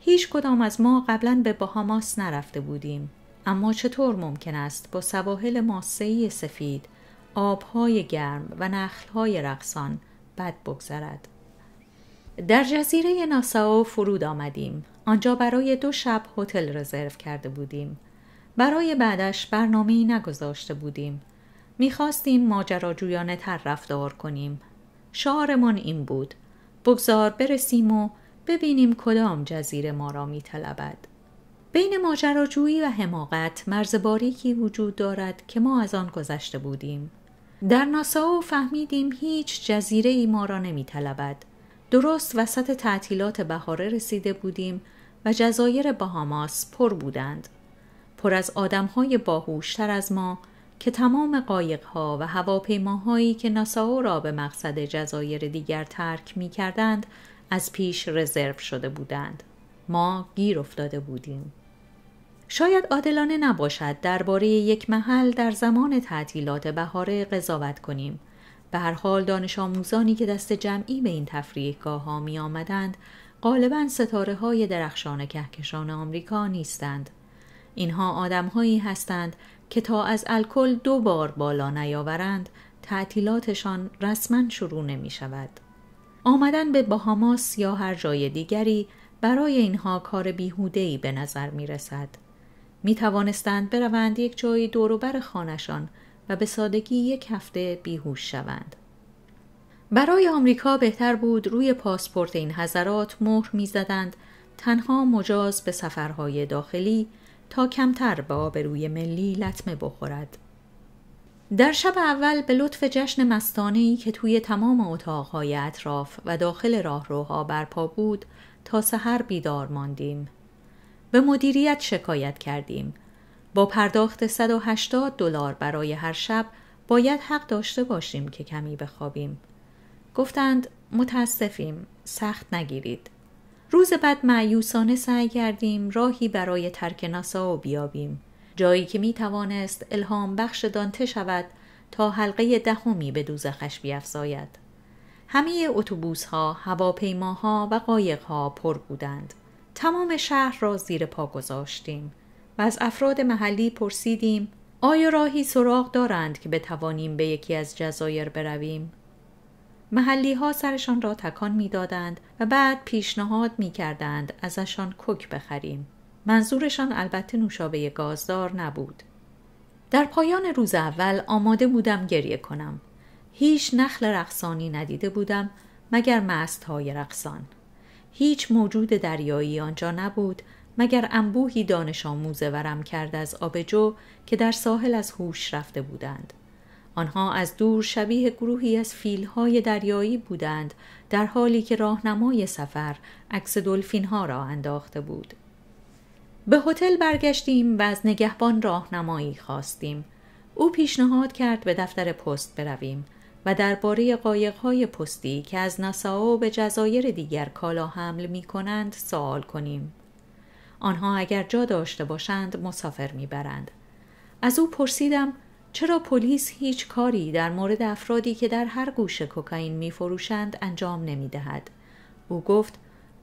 هیچ کدام از ما قبلا به باهاماس نرفته بودیم اما چطور ممکن است با سواحل ماسه‌ای سفید آبهای گرم و نخلهای رقصان بد بگذرد در جزیره ناساو فرود آمدیم آنجا برای دو شب هتل رزرو کرده بودیم برای بعدش برنامه نگذاشته بودیم میخواستیم ماجراجویانه تر رفتار کنیم شعارمان این بود بگذار برسیم و ببینیم کدام جزیره ما را میطلبد بین ماجراجویی و حماقت مرز باریکی وجود دارد که ما از آن گذشته بودیم در ناساو فهمیدیم هیچ جزیره ای ما را نمی طلبد. درست وسط تعطیلات بهاره رسیده بودیم و جزایر باهاماس پر بودند. پر از آدمهای باهوشتر از ما که تمام قایقها و هواپیماهایی که ناساو را به مقصد جزایر دیگر ترک می کردند از پیش رزرو شده بودند. ما گیر افتاده بودیم. شاید عادلانه نباشد درباره یک محل در زمان تعطیلات بهاره قضاوت کنیم به هر حال دانش آموزانی که دست جمعی به این تفریحگاه ها می آمدند غالبا ستاره های درخشان کهکشان آمریکا نیستند اینها آدمهایی هستند که تا از الکل دو بار بالا نیاورند تعطیلاتشان رسما شروع نمی شود آمدن به باهاماس یا هر جای دیگری برای اینها کار بیهوده‌ای به نظر می رسد می توانستند بروند یک جایی دوروبر خانشان و به سادگی یک هفته بیهوش شوند. برای آمریکا بهتر بود روی پاسپورت این حضرات مهر میزدند تنها مجاز به سفرهای داخلی تا کمتر به روی ملی لطمه بخورد. در شب اول به لطف جشن ای که توی تمام اتاقهای اطراف و داخل راهروها برپا بود تا سحر بیدار ماندیم. به مدیریت شکایت کردیم. با پرداخت 180 دلار برای هر شب باید حق داشته باشیم که کمی بخوابیم. گفتند متاسفیم سخت نگیرید. روز بعد معیوسانه سعی کردیم راهی برای ترک ناسا و بیابیم. جایی که می توانست الهام بخش دانته شود تا حلقه دهمی به دوزخش بیافزاید. همه اتوبوس ها، هواپیما ها و قایق ها پر بودند. تمام شهر را زیر پا گذاشتیم و از افراد محلی پرسیدیم آیا راهی سراغ دارند که بتوانیم به یکی از جزایر برویم؟ محلی ها سرشان را تکان می دادند و بعد پیشنهاد می کردند ازشان کک بخریم. منظورشان البته نوشابه گازدار نبود. در پایان روز اول آماده بودم گریه کنم. هیچ نخل رقصانی ندیده بودم مگر مست های رقصان. هیچ موجود دریایی آنجا نبود مگر انبوهی دانش آموز ورم کرده از آبجو که در ساحل از هوش رفته بودند. آنها از دور شبیه گروهی از فیلهای دریایی بودند در حالی که راهنمای سفر عکس دلفینها را انداخته بود. به هتل برگشتیم و از نگهبان راهنمایی خواستیم. او پیشنهاد کرد به دفتر پست برویم و درباره قایق‌های پستی که از نساو به جزایر دیگر کالا حمل می کنند سوال کنیم. آنها اگر جا داشته باشند مسافر می‌برند از او پرسیدم چرا پلیس هیچ کاری در مورد افرادی که در هر گوشه کوکائین می‌فروشند انجام نمی‌دهد او گفت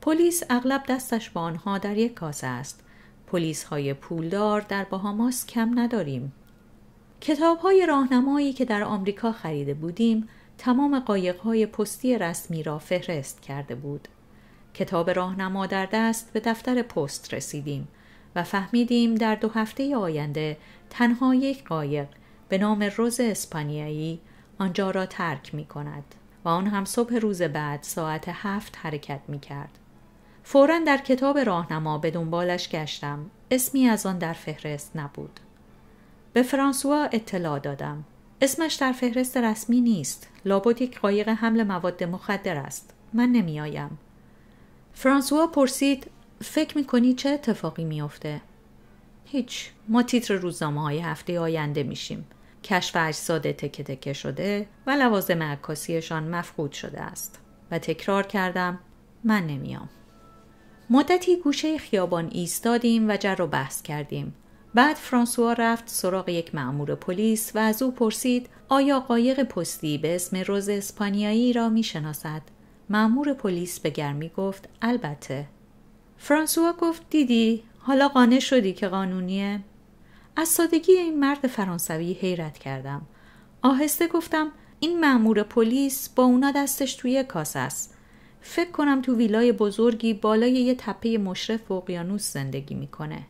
پلیس اغلب دستش با آنها در یک کاسه است. پلیس های پولدار در باهاماس کم نداریم. کتاب های راهنمایی که در آمریکا خریده بودیم تمام قایق های پستی رسمی را فهرست کرده بود. کتاب راهنما در دست به دفتر پست رسیدیم و فهمیدیم در دو هفته آینده تنها یک قایق به نام روز اسپانیایی آنجا را ترک می کند و آن هم صبح روز بعد ساعت هفت حرکت می کرد. فورا در کتاب راهنما به دنبالش گشتم اسمی از آن در فهرست نبود به فرانسوا اطلاع دادم اسمش در فهرست رسمی نیست لابد یک قایق حمل مواد مخدر است من نمیآیم فرانسوا پرسید فکر میکنی چه اتفاقی میافته هیچ ما تیتر روزنامه های هفته آینده میشیم کشف اجساد تکه تکه شده و لوازم عکاسیشان مفقود شده است و تکرار کردم من نمیام مدتی گوشه خیابان ایستادیم و جر و بحث کردیم بعد فرانسوا رفت سراغ یک معمور پلیس و از او پرسید آیا قایق پستی به اسم روز اسپانیایی را میشناسد معمور پلیس به گرمی گفت البته فرانسوا گفت دیدی حالا قانع شدی که قانونیه از سادگی این مرد فرانسوی حیرت کردم آهسته گفتم این معمور پلیس با اونا دستش توی کاس است فکر کنم تو ویلای بزرگی بالای یه تپه مشرف و اقیانوس زندگی میکنه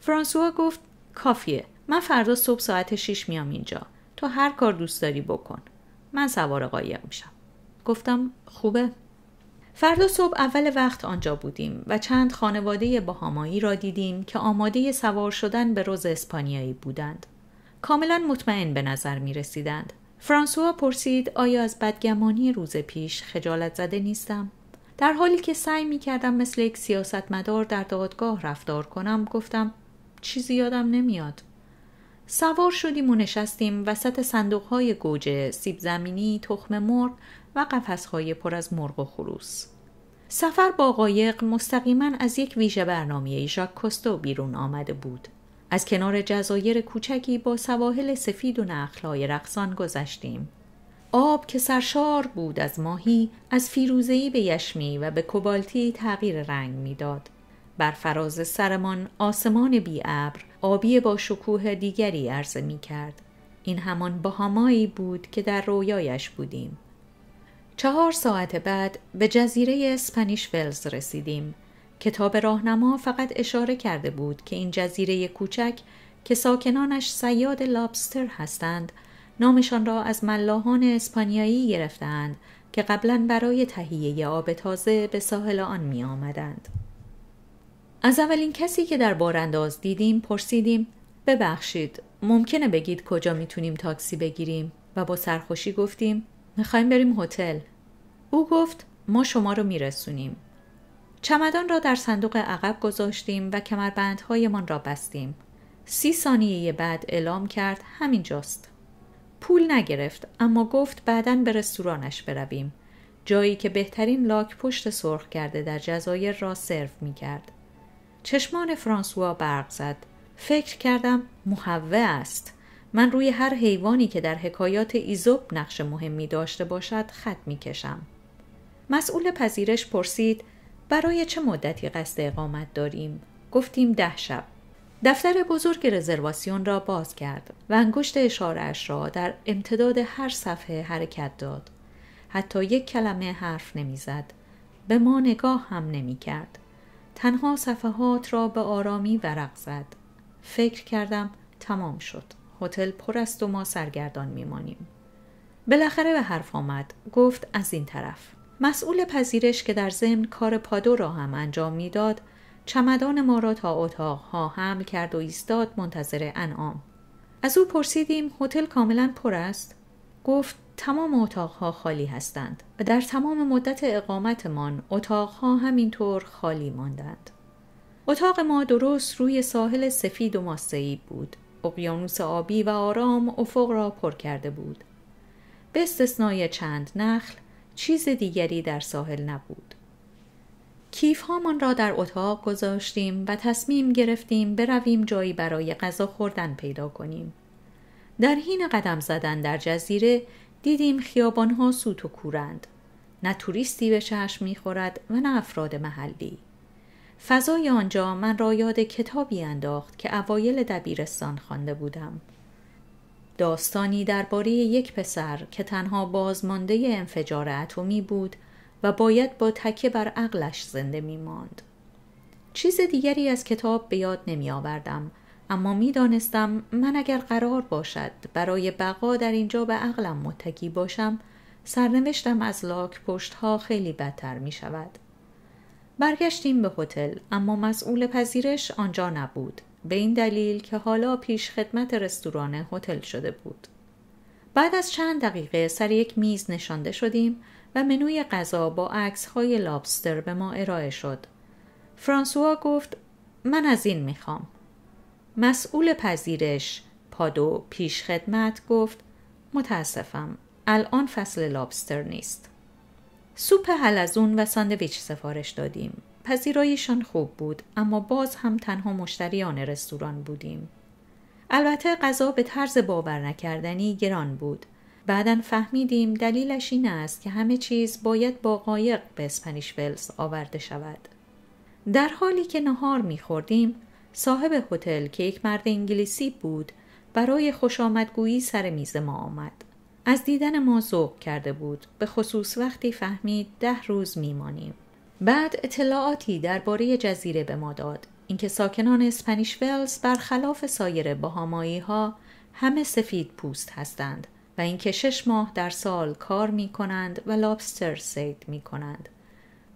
فرانسوا گفت کافیه من فردا صبح ساعت شیش میام اینجا تو هر کار دوست داری بکن من سوار قایق میشم گفتم خوبه فردا صبح اول وقت آنجا بودیم و چند خانواده باهامایی را دیدیم که آماده سوار شدن به روز اسپانیایی بودند. کاملا مطمئن به نظر می رسیدند. فرانسوا پرسید آیا از بدگمانی روز پیش خجالت زده نیستم؟ در حالی که سعی می کردم مثل یک سیاستمدار در دادگاه رفتار کنم گفتم چیزی یادم نمیاد سوار شدیم و نشستیم وسط صندوق های گوجه، سیب زمینی، تخم مرغ و قفس پر از مرغ و خروس. سفر با قایق مستقیما از یک ویژه برنامه ژاک کوستو بیرون آمده بود. از کنار جزایر کوچکی با سواحل سفید و نخلای رقصان گذشتیم. آب که سرشار بود از ماهی از فیروزهای به یشمی و به کوبالتی تغییر رنگ میداد. بر فراز سرمان آسمان بی ابر آبی با شکوه دیگری عرضه می کرد. این همان باهامایی بود که در رویایش بودیم. چهار ساعت بعد به جزیره اسپانیش ولز رسیدیم. کتاب راهنما فقط اشاره کرده بود که این جزیره کوچک که ساکنانش سیاد لابستر هستند نامشان را از ملاحان اسپانیایی گرفتند که قبلا برای تهیه آب تازه به ساحل آن می آمدند. از اولین کسی که در بارانداز دیدیم پرسیدیم ببخشید ممکنه بگید کجا میتونیم تاکسی بگیریم و با سرخوشی گفتیم میخوایم بریم هتل او گفت ما شما رو میرسونیم چمدان را در صندوق عقب گذاشتیم و کمربندهایمان را بستیم سی ثانیه بعد اعلام کرد همینجاست پول نگرفت اما گفت بعدا به رستورانش برویم جایی که بهترین لاک پشت سرخ کرده در جزایر را سرو می چشمان فرانسوا برق زد فکر کردم محوه است من روی هر حیوانی که در حکایات ایزوب نقش مهمی داشته باشد خط کشم مسئول پذیرش پرسید برای چه مدتی قصد اقامت داریم گفتیم ده شب دفتر بزرگ رزرواسیون را باز کرد و انگشت اشارهاش را در امتداد هر صفحه حرکت داد حتی یک کلمه حرف نمیزد به ما نگاه هم نمی کرد. تنها صفحات را به آرامی ورق زد فکر کردم تمام شد هتل پر است و ما سرگردان میمانیم بالاخره به حرف آمد گفت از این طرف مسئول پذیرش که در ضمن کار پادو را هم انجام میداد چمدان ما را تا اتاقها حمل کرد و ایستاد منتظر انعام از او پرسیدیم هتل کاملا پر است گفت تمام اتاقها خالی هستند و در تمام مدت اقامتمان اتاقها همینطور خالی ماندند. اتاق ما درست روی ساحل سفید و ماستعی بود. اقیانوس آبی و آرام افق را پر کرده بود. به استثنای چند نخل چیز دیگری در ساحل نبود. کیف را در اتاق گذاشتیم و تصمیم گرفتیم برویم جایی برای غذا خوردن پیدا کنیم. در حین قدم زدن در جزیره دیدیم خیابانها سوت و کورند نه توریستی به چشم میخورد و نه افراد محلی فضای آنجا من را یاد کتابی انداخت که اوایل دبیرستان خوانده بودم داستانی درباره یک پسر که تنها بازمانده انفجار اتمی بود و باید با تکه بر عقلش زنده می ماند. چیز دیگری از کتاب به یاد نمی آوردم اما میدانستم من اگر قرار باشد برای بقا در اینجا به عقلم متکی باشم سرنوشتم از لاک پشت ها خیلی بدتر می شود. برگشتیم به هتل اما مسئول پذیرش آنجا نبود به این دلیل که حالا پیش خدمت رستوران هتل شده بود. بعد از چند دقیقه سر یک میز نشانده شدیم و منوی غذا با عکس های لابستر به ما ارائه شد. فرانسوا گفت من از این میخوام. مسئول پذیرش پادو پیش خدمت گفت متاسفم الان فصل لابستر نیست سوپ حلزون و ساندویچ سفارش دادیم پذیراییشان خوب بود اما باز هم تنها مشتریان رستوران بودیم البته غذا به طرز باور نکردنی گران بود بعدا فهمیدیم دلیلش این است که همه چیز باید با قایق به اسپنیش ولز آورده شود در حالی که نهار میخوردیم صاحب هتل که یک مرد انگلیسی بود برای خوش آمدگویی سر میز ما آمد از دیدن ما ذوق کرده بود به خصوص وقتی فهمید ده روز میمانیم بعد اطلاعاتی درباره جزیره به ما داد اینکه ساکنان اسپانیش ولز برخلاف سایر باهامایی ها همه سفید پوست هستند و اینکه شش ماه در سال کار می کنند و لابستر سید می کنند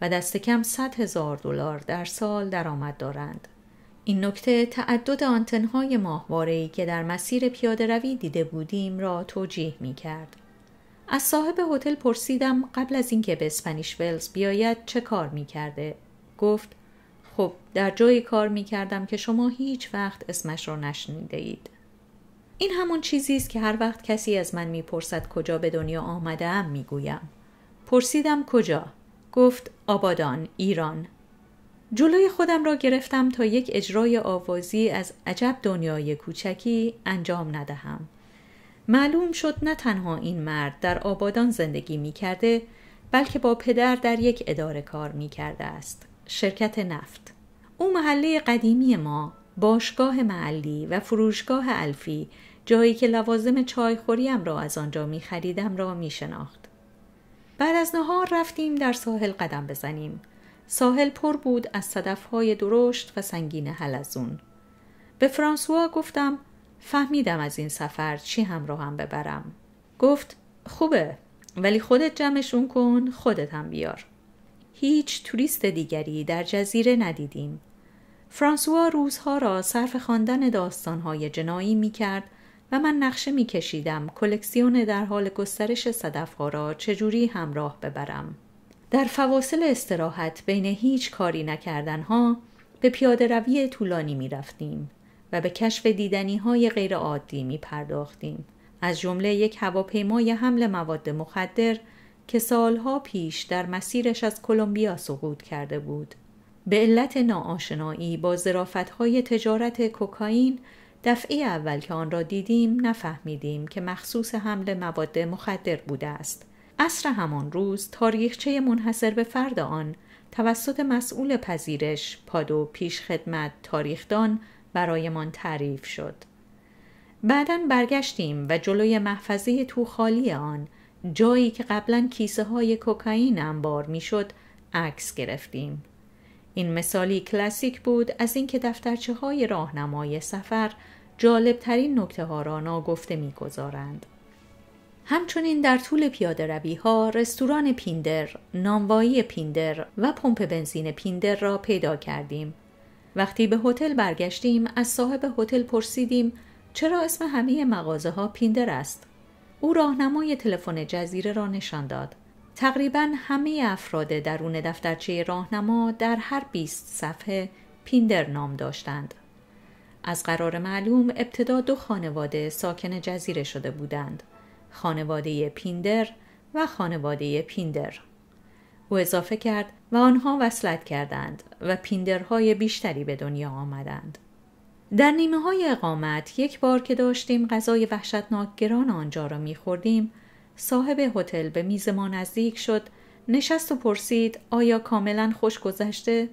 و دست کم 100 هزار دلار در سال درآمد دارند این نکته تعدد آنتنهای ماهواره‌ای که در مسیر پیاده روی دیده بودیم را توجیه می کرد. از صاحب هتل پرسیدم قبل از اینکه به اسپانیش ولز بیاید چه کار می کرده؟ گفت خب در جایی کار می کردم که شما هیچ وقت اسمش را نشنیده اید. این همون چیزی است که هر وقت کسی از من میپرسد کجا به دنیا آمده ام گویم. پرسیدم کجا؟ گفت آبادان ایران جلوی خودم را گرفتم تا یک اجرای آوازی از عجب دنیای کوچکی انجام ندهم. معلوم شد نه تنها این مرد در آبادان زندگی می کرده بلکه با پدر در یک اداره کار می کرده است. شرکت نفت. او محله قدیمی ما، باشگاه محلی و فروشگاه الفی جایی که لوازم خوریم را از آنجا می خریدم را می شناخت. بعد از نهار رفتیم در ساحل قدم بزنیم. ساحل پر بود از صدفهای درشت و سنگین حلزون به فرانسوا گفتم فهمیدم از این سفر چی همراهم هم ببرم گفت خوبه ولی خودت جمعشون کن خودت هم بیار هیچ توریست دیگری در جزیره ندیدیم فرانسوا روزها را صرف خواندن داستانهای جنایی می کرد و من نقشه می کشیدم کلکسیون در حال گسترش صدفها را چجوری همراه ببرم در فواصل استراحت بین هیچ کاری نکردنها به پیاده روی طولانی می رفتیم و به کشف دیدنی های غیر عادی می پرداختیم. از جمله یک هواپیمای حمل مواد مخدر که سالها پیش در مسیرش از کلمبیا سقوط کرده بود. به علت ناآشنایی با های تجارت کوکائین دفعه اول که آن را دیدیم نفهمیدیم که مخصوص حمل مواد مخدر بوده است اصر همان روز تاریخچه منحصر به فرد آن توسط مسئول پذیرش پادو پیش خدمت تاریخدان برایمان تعریف شد. بعدا برگشتیم و جلوی محفظه تو خالی آن جایی که قبلا کیسه های کوکائین انبار میشد عکس گرفتیم. این مثالی کلاسیک بود از اینکه دفترچه های راهنمای سفر جالبترین نکته ها را ناگفته میگذارند. همچنین در طول پیاده روی ها رستوران پیندر، نانوایی پیندر و پمپ بنزین پیندر را پیدا کردیم. وقتی به هتل برگشتیم از صاحب هتل پرسیدیم چرا اسم همه مغازه ها پیندر است؟ او راهنمای تلفن جزیره را نشان داد. تقریبا همه افراد درون دفترچه راهنما در هر 20 صفحه پیندر نام داشتند. از قرار معلوم ابتدا دو خانواده ساکن جزیره شده بودند. خانواده پیندر و خانواده پیندر او اضافه کرد و آنها وصلت کردند و پیندرهای بیشتری به دنیا آمدند در نیمه های اقامت یک بار که داشتیم غذای وحشتناک گران آنجا را میخوردیم صاحب هتل به میز ما نزدیک شد نشست و پرسید آیا کاملا خوش گذشته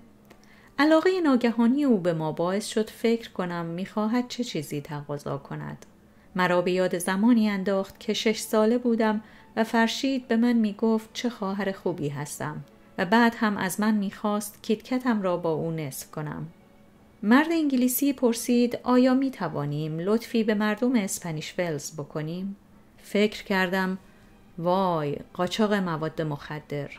علاقه ناگهانی او به ما باعث شد فکر کنم میخواهد چه چیزی تقاضا کند مرا به یاد زمانی انداخت که شش ساله بودم و فرشید به من میگفت چه خواهر خوبی هستم و بعد هم از من میخواست کیتکتم را با او نصف کنم مرد انگلیسی پرسید آیا می توانیم لطفی به مردم اسپانیش ولز بکنیم؟ فکر کردم وای قاچاق مواد مخدر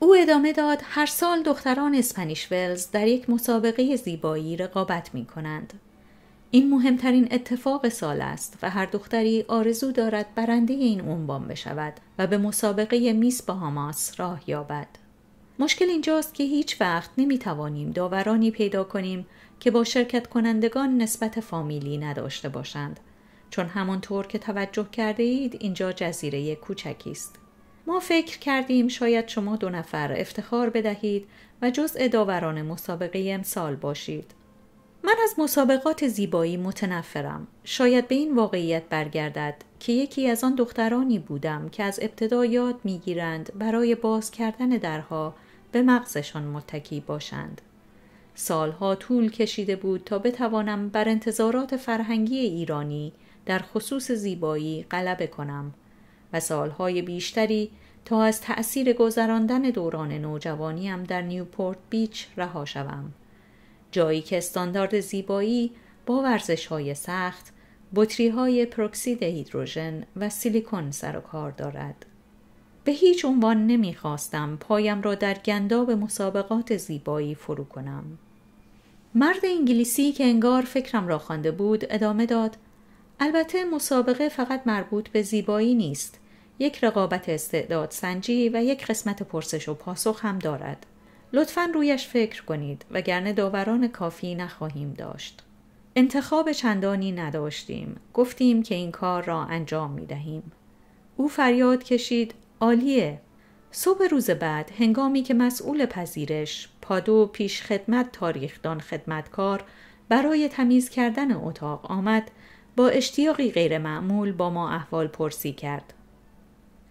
او ادامه داد هر سال دختران اسپانیش ولز در یک مسابقه زیبایی رقابت می کنند این مهمترین اتفاق سال است و هر دختری آرزو دارد برنده این عنوان بشود و به مسابقه میس باهاماس راه یابد. مشکل اینجاست که هیچ وقت نمی توانیم داورانی پیدا کنیم که با شرکت کنندگان نسبت فامیلی نداشته باشند چون همانطور که توجه کرده اید اینجا جزیره کوچکی است. ما فکر کردیم شاید شما دو نفر افتخار بدهید و جزء داوران مسابقه امسال باشید. من از مسابقات زیبایی متنفرم. شاید به این واقعیت برگردد که یکی از آن دخترانی بودم که از ابتدا یاد میگیرند برای باز کردن درها به مغزشان متکی باشند. سالها طول کشیده بود تا بتوانم بر انتظارات فرهنگی ایرانی در خصوص زیبایی غلبه کنم و سالهای بیشتری تا از تأثیر گذراندن دوران نوجوانیم در نیوپورت بیچ رها شوم. جایی که استاندارد زیبایی با ورزش های سخت، بطری های پروکسید هیدروژن و سیلیکون سر و کار دارد. به هیچ عنوان نمیخواستم پایم را در گنداب مسابقات زیبایی فرو کنم. مرد انگلیسی که انگار فکرم را خوانده بود ادامه داد البته مسابقه فقط مربوط به زیبایی نیست یک رقابت استعداد سنجی و یک قسمت پرسش و پاسخ هم دارد لطفا رویش فکر کنید وگرنه داوران کافی نخواهیم داشت. انتخاب چندانی نداشتیم. گفتیم که این کار را انجام می دهیم. او فریاد کشید عالیه صبح روز بعد هنگامی که مسئول پذیرش پادو پیش خدمت تاریخدان خدمتکار برای تمیز کردن اتاق آمد با اشتیاقی غیرمعمول با ما احوال پرسی کرد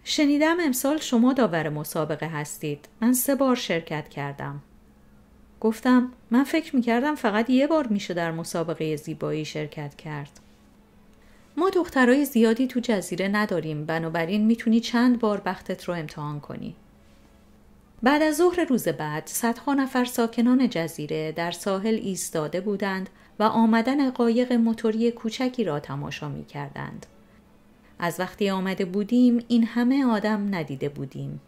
شنیدم امسال شما داور مسابقه هستید. من سه بار شرکت کردم. گفتم من فکر میکردم فقط یه بار میشه در مسابقه زیبایی شرکت کرد. ما دخترای زیادی تو جزیره نداریم بنابراین میتونی چند بار بختت رو امتحان کنی. بعد از ظهر روز بعد صدها نفر ساکنان جزیره در ساحل ایستاده بودند و آمدن قایق موتوری کوچکی را تماشا می کردند. از وقتی آمده بودیم این همه آدم ندیده بودیم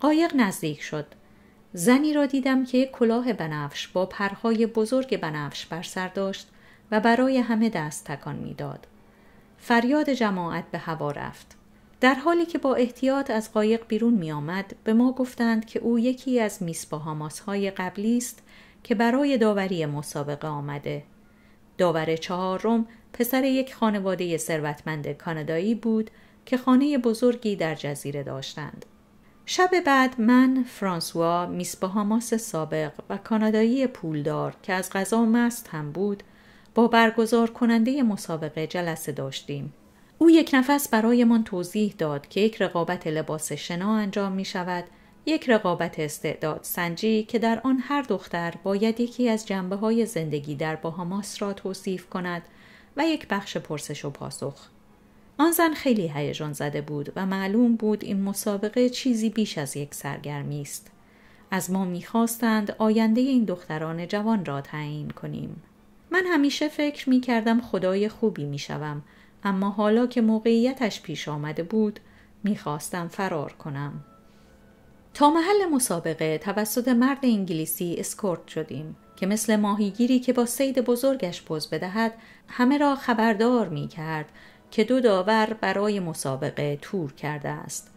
قایق نزدیک شد زنی را دیدم که کلاه بنفش با پرهای بزرگ بنفش بر سر داشت و برای همه دست تکان میداد فریاد جماعت به هوا رفت در حالی که با احتیاط از قایق بیرون می آمد به ما گفتند که او یکی از میس های قبلی است که برای داوری مسابقه آمده داور چهارم پسر یک خانواده ثروتمند کانادایی بود که خانه بزرگی در جزیره داشتند. شب بعد من، فرانسوا، میس باهاماس سابق و کانادایی پولدار که از غذا مست هم بود، با برگزار کننده مسابقه جلسه داشتیم. او یک نفس برایمان توضیح داد که یک رقابت لباس شنا انجام می شود یک رقابت استعداد سنجی که در آن هر دختر باید یکی از جنبه های زندگی در باهاماس را توصیف کند و یک بخش پرسش و پاسخ. آن زن خیلی هیجان زده بود و معلوم بود این مسابقه چیزی بیش از یک سرگرمی است. از ما میخواستند آینده این دختران جوان را تعیین کنیم. من همیشه فکر می کردم خدای خوبی می شوم، اما حالا که موقعیتش پیش آمده بود میخواستم فرار کنم. تا محل مسابقه توسط مرد انگلیسی اسکورت شدیم که مثل ماهیگیری که با سید بزرگش پوز بدهد همه را خبردار می کرد که دو داور برای مسابقه تور کرده است.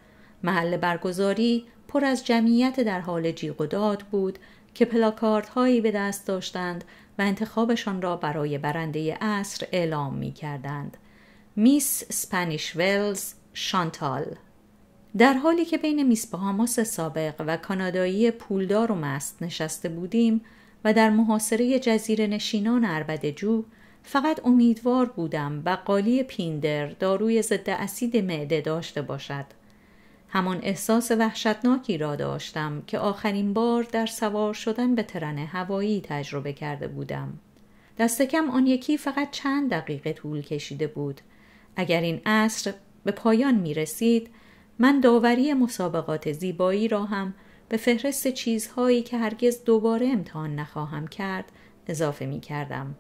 محل برگزاری پر از جمعیت در حال جیغ و داد بود که پلاکارت هایی به دست داشتند و انتخابشان را برای برنده اصر اعلام می کردند. میس سپانیش ولز شانتال در حالی که بین باهاماس سابق و کانادایی پولدار و مست نشسته بودیم و در محاصره جزیره نشینان عربد جو فقط امیدوار بودم و قالی پیندر داروی ضد اسید معده داشته باشد همان احساس وحشتناکی را داشتم که آخرین بار در سوار شدن به ترن هوایی تجربه کرده بودم دست کم آن یکی فقط چند دقیقه طول کشیده بود اگر این عصر به پایان می رسید من داوری مسابقات زیبایی را هم به فهرست چیزهایی که هرگز دوباره امتحان نخواهم کرد اضافه می کردم.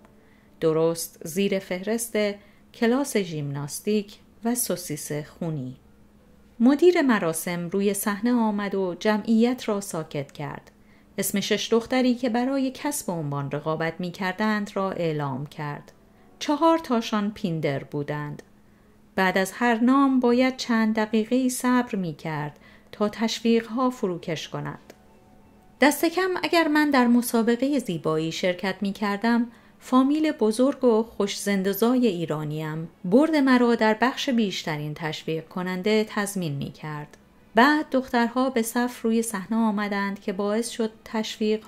درست زیر فهرست کلاس ژیمناستیک و سوسیس خونی. مدیر مراسم روی صحنه آمد و جمعیت را ساکت کرد. اسم شش دختری که برای کسب عنوان رقابت می کردند را اعلام کرد. چهار تاشان پیندر بودند. بعد از هر نام باید چند دقیقه صبر می کرد تا تشویق ها فروکش کند. دست کم اگر من در مسابقه زیبایی شرکت می کردم فامیل بزرگ و خوش زندزای ایرانیم برد مرا در بخش بیشترین تشویق کننده تضمین می کرد. بعد دخترها به صف روی صحنه آمدند که باعث شد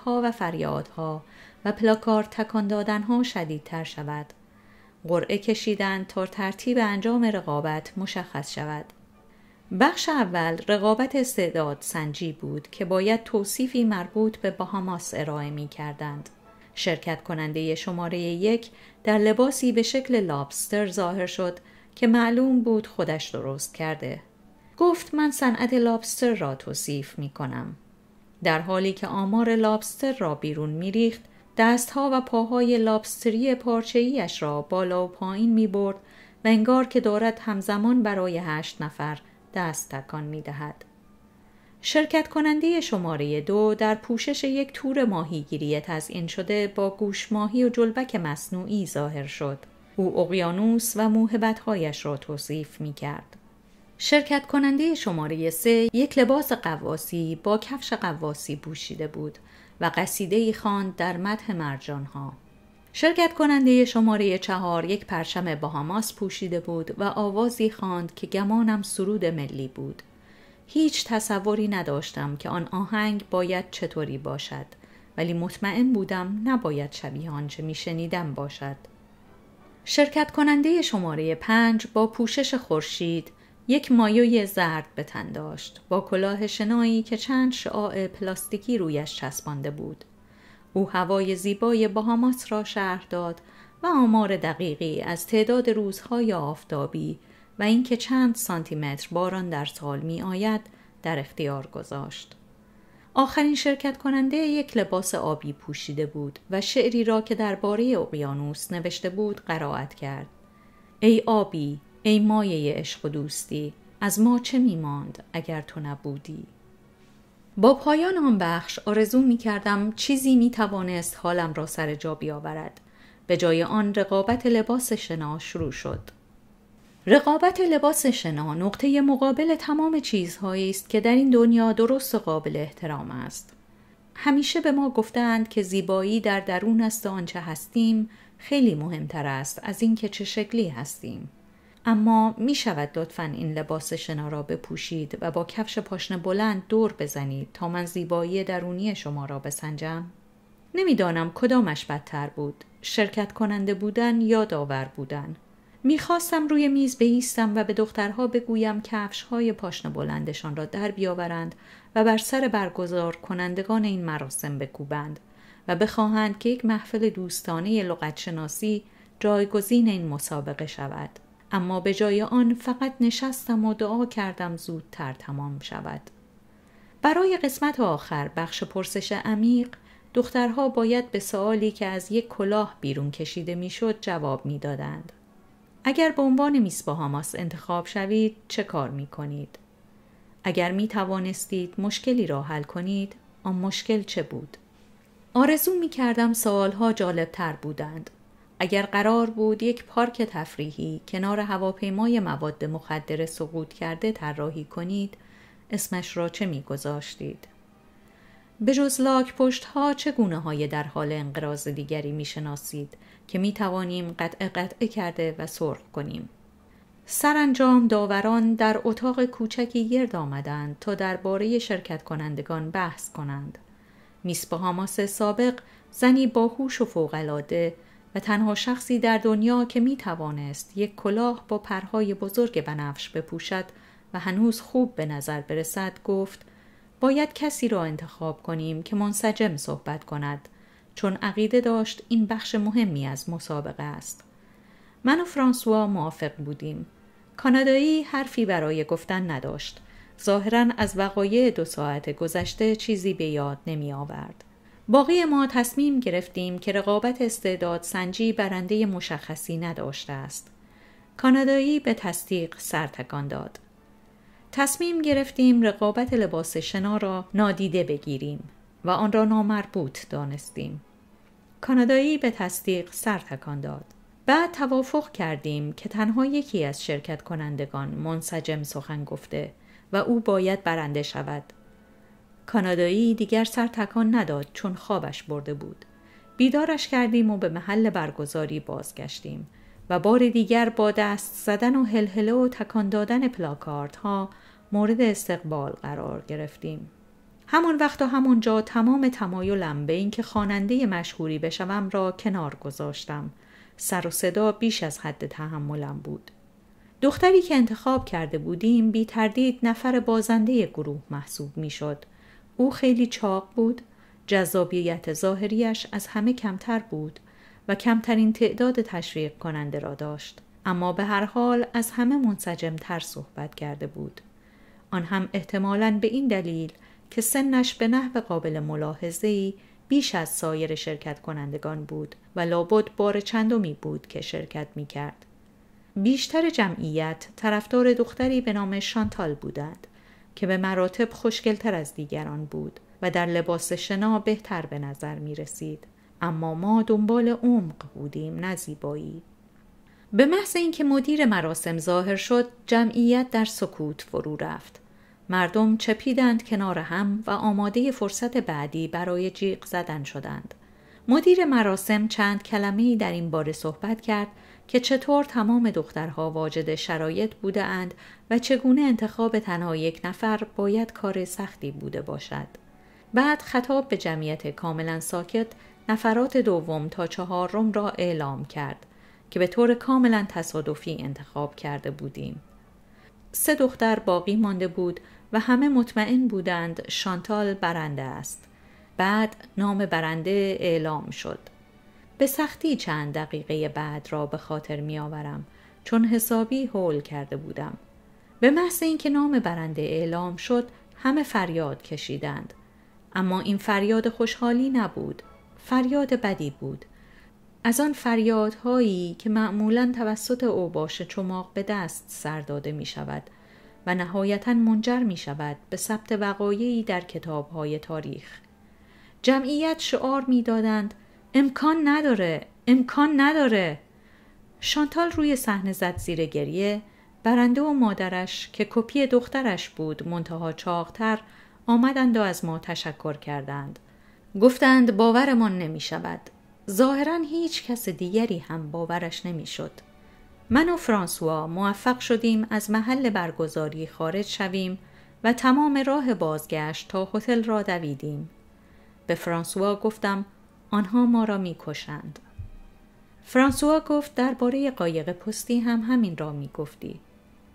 ها و فریادها و پلاکار تکان دادنها شدیدتر شود. قرعه کشیدند تا ترتیب انجام رقابت مشخص شود بخش اول رقابت استعداد سنجی بود که باید توصیفی مربوط به باهاماس ارائه می کردند. شرکت کننده شماره یک در لباسی به شکل لابستر ظاهر شد که معلوم بود خودش درست کرده. گفت من صنعت لابستر را توصیف می کنم. در حالی که آمار لابستر را بیرون ریخت، دستها و پاهای لابستری پارچهایش را بالا و پایین می برد و انگار که دارد همزمان برای هشت نفر دست تکان می دهد. شرکت کننده شماره دو در پوشش یک تور ماهیگیری این شده با گوش ماهی و جلبک مصنوعی ظاهر شد. او اقیانوس و موهبتهایش را توصیف می کرد. شرکت کننده شماره سه یک لباس قواسی با کفش قواسی پوشیده بود و قصیده خواند در مدح ها. شرکت کننده شماره چهار یک پرچم باهاماس پوشیده بود و آوازی خواند که گمانم سرود ملی بود هیچ تصوری نداشتم که آن آهنگ باید چطوری باشد ولی مطمئن بودم نباید شبیه آنچه میشنیدم باشد شرکت کننده شماره پنج با پوشش خورشید یک مایوی زرد به تن داشت با کلاه شنایی که چند شعاع پلاستیکی رویش چسبانده بود او هوای زیبای باهاماس را شهر داد و آمار دقیقی از تعداد روزهای آفتابی و اینکه چند متر باران در سال می آید در اختیار گذاشت. آخرین شرکت کننده یک لباس آبی پوشیده بود و شعری را که درباره اقیانوس نوشته بود قرائت کرد. ای آبی ای مایه عشق و دوستی از ما چه میماند اگر تو نبودی با پایان آن بخش آرزو می کردم چیزی می توانست حالم را سر جا بیاورد به جای آن رقابت لباس شنا شروع شد رقابت لباس شنا نقطه مقابل تمام چیزهایی است که در این دنیا درست و قابل احترام است همیشه به ما گفتند که زیبایی در درون است آنچه هستیم خیلی مهمتر است از اینکه چه شکلی هستیم اما می شود لطفا این لباس شنا را بپوشید و با کفش پاشنه بلند دور بزنید تا من زیبایی درونی شما را بسنجم؟ نمیدانم کدامش بدتر بود شرکت کننده بودن یا داور بودن میخواستم روی میز بایستم و به دخترها بگویم کفش های پاشن بلندشان را در بیاورند و بر سر برگزار کنندگان این مراسم بکوبند و بخواهند که یک محفل دوستانه شناسی جایگزین این مسابقه شود. اما به جای آن فقط نشستم و دعا کردم زودتر تمام شود برای قسمت آخر بخش پرسش عمیق دخترها باید به سوالی که از یک کلاه بیرون کشیده میشد جواب میدادند اگر به عنوان میس باهاماس انتخاب شوید چه کار می کنید؟ اگر می توانستید مشکلی را حل کنید آن مشکل چه بود؟ آرزو می کردم سوالها جالب تر بودند اگر قرار بود یک پارک تفریحی کنار هواپیمای مواد مخدر سقوط کرده طراحی کنید اسمش را چه میگذاشتید به جز لاک پشت ها چه گونه های در حال انقراض دیگری می که می توانیم قطع قطعه کرده و سرخ کنیم. سرانجام داوران در اتاق کوچکی گرد آمدند تا درباره شرکت کنندگان بحث کنند. میس سابق زنی باهوش و فوقالعاده تنها شخصی در دنیا که می توانست یک کلاه با پرهای بزرگ بنفش بپوشد و هنوز خوب به نظر برسد گفت باید کسی را انتخاب کنیم که منسجم صحبت کند چون عقیده داشت این بخش مهمی از مسابقه است من و فرانسوا موافق بودیم کانادایی حرفی برای گفتن نداشت ظاهرا از وقایع دو ساعت گذشته چیزی به یاد نمی آورد باقی ما تصمیم گرفتیم که رقابت استعداد سنجی برنده مشخصی نداشته است. کانادایی به تصدیق سرتکان داد. تصمیم گرفتیم رقابت لباس شنا را نادیده بگیریم و آن را نامربوط دانستیم. کانادایی به تصدیق سرتکان داد. بعد توافق کردیم که تنها یکی از شرکت کنندگان منسجم سخن گفته و او باید برنده شود کانادایی دیگر سر تکان نداد چون خوابش برده بود. بیدارش کردیم و به محل برگزاری بازگشتیم و بار دیگر با دست زدن و هلهله و تکان دادن پلاکارت ها مورد استقبال قرار گرفتیم. همان وقت و همونجا تمام تمایلم به اینکه خواننده مشهوری بشوم را کنار گذاشتم. سر و صدا بیش از حد تحملم بود. دختری که انتخاب کرده بودیم بی تردید نفر بازنده گروه محسوب می شد. او خیلی چاق بود، جذابیت ظاهریش از همه کمتر بود و کمترین تعداد تشویق کننده را داشت. اما به هر حال از همه تر صحبت کرده بود. آن هم احتمالاً به این دلیل که سنش به نحو قابل ملاحظه‌ای بیش از سایر شرکت کنندگان بود و لابد بار چندمی بود که شرکت می کرد. بیشتر جمعیت طرفدار دختری به نام شانتال بودند که به مراتب خوشگلتر از دیگران بود و در لباس شنا بهتر به نظر می رسید. اما ما دنبال عمق بودیم نه زیبایی. به محض اینکه مدیر مراسم ظاهر شد جمعیت در سکوت فرو رفت. مردم چپیدند کنار هم و آماده فرصت بعدی برای جیغ زدن شدند. مدیر مراسم چند کلمه در این باره صحبت کرد که چطور تمام دخترها واجد شرایط بوده اند و چگونه انتخاب تنها یک نفر باید کار سختی بوده باشد. بعد خطاب به جمعیت کاملا ساکت نفرات دوم تا چهارم را اعلام کرد که به طور کاملا تصادفی انتخاب کرده بودیم. سه دختر باقی مانده بود و همه مطمئن بودند شانتال برنده است. بعد نام برنده اعلام شد. به سختی چند دقیقه بعد را به خاطر می آورم چون حسابی هول کرده بودم. به محض اینکه نام برنده اعلام شد همه فریاد کشیدند. اما این فریاد خوشحالی نبود. فریاد بدی بود. از آن فریادهایی که معمولا توسط اوباش چماق به دست سرداده می شود و نهایتا منجر می شود به ثبت وقایعی در کتابهای تاریخ. جمعیت شعار می دادند امکان نداره امکان نداره شانتال روی صحنه زد زیر گریه برنده و مادرش که کپی دخترش بود منتها چاقتر آمدند و از ما تشکر کردند گفتند باورمان نمی شود ظاهرا هیچ کس دیگری هم باورش نمی شد من و فرانسوا موفق شدیم از محل برگزاری خارج شویم و تمام راه بازگشت تا هتل را دویدیم به فرانسوا گفتم آنها ما را میکشند فرانسوا گفت درباره قایق پستی هم همین را گفتی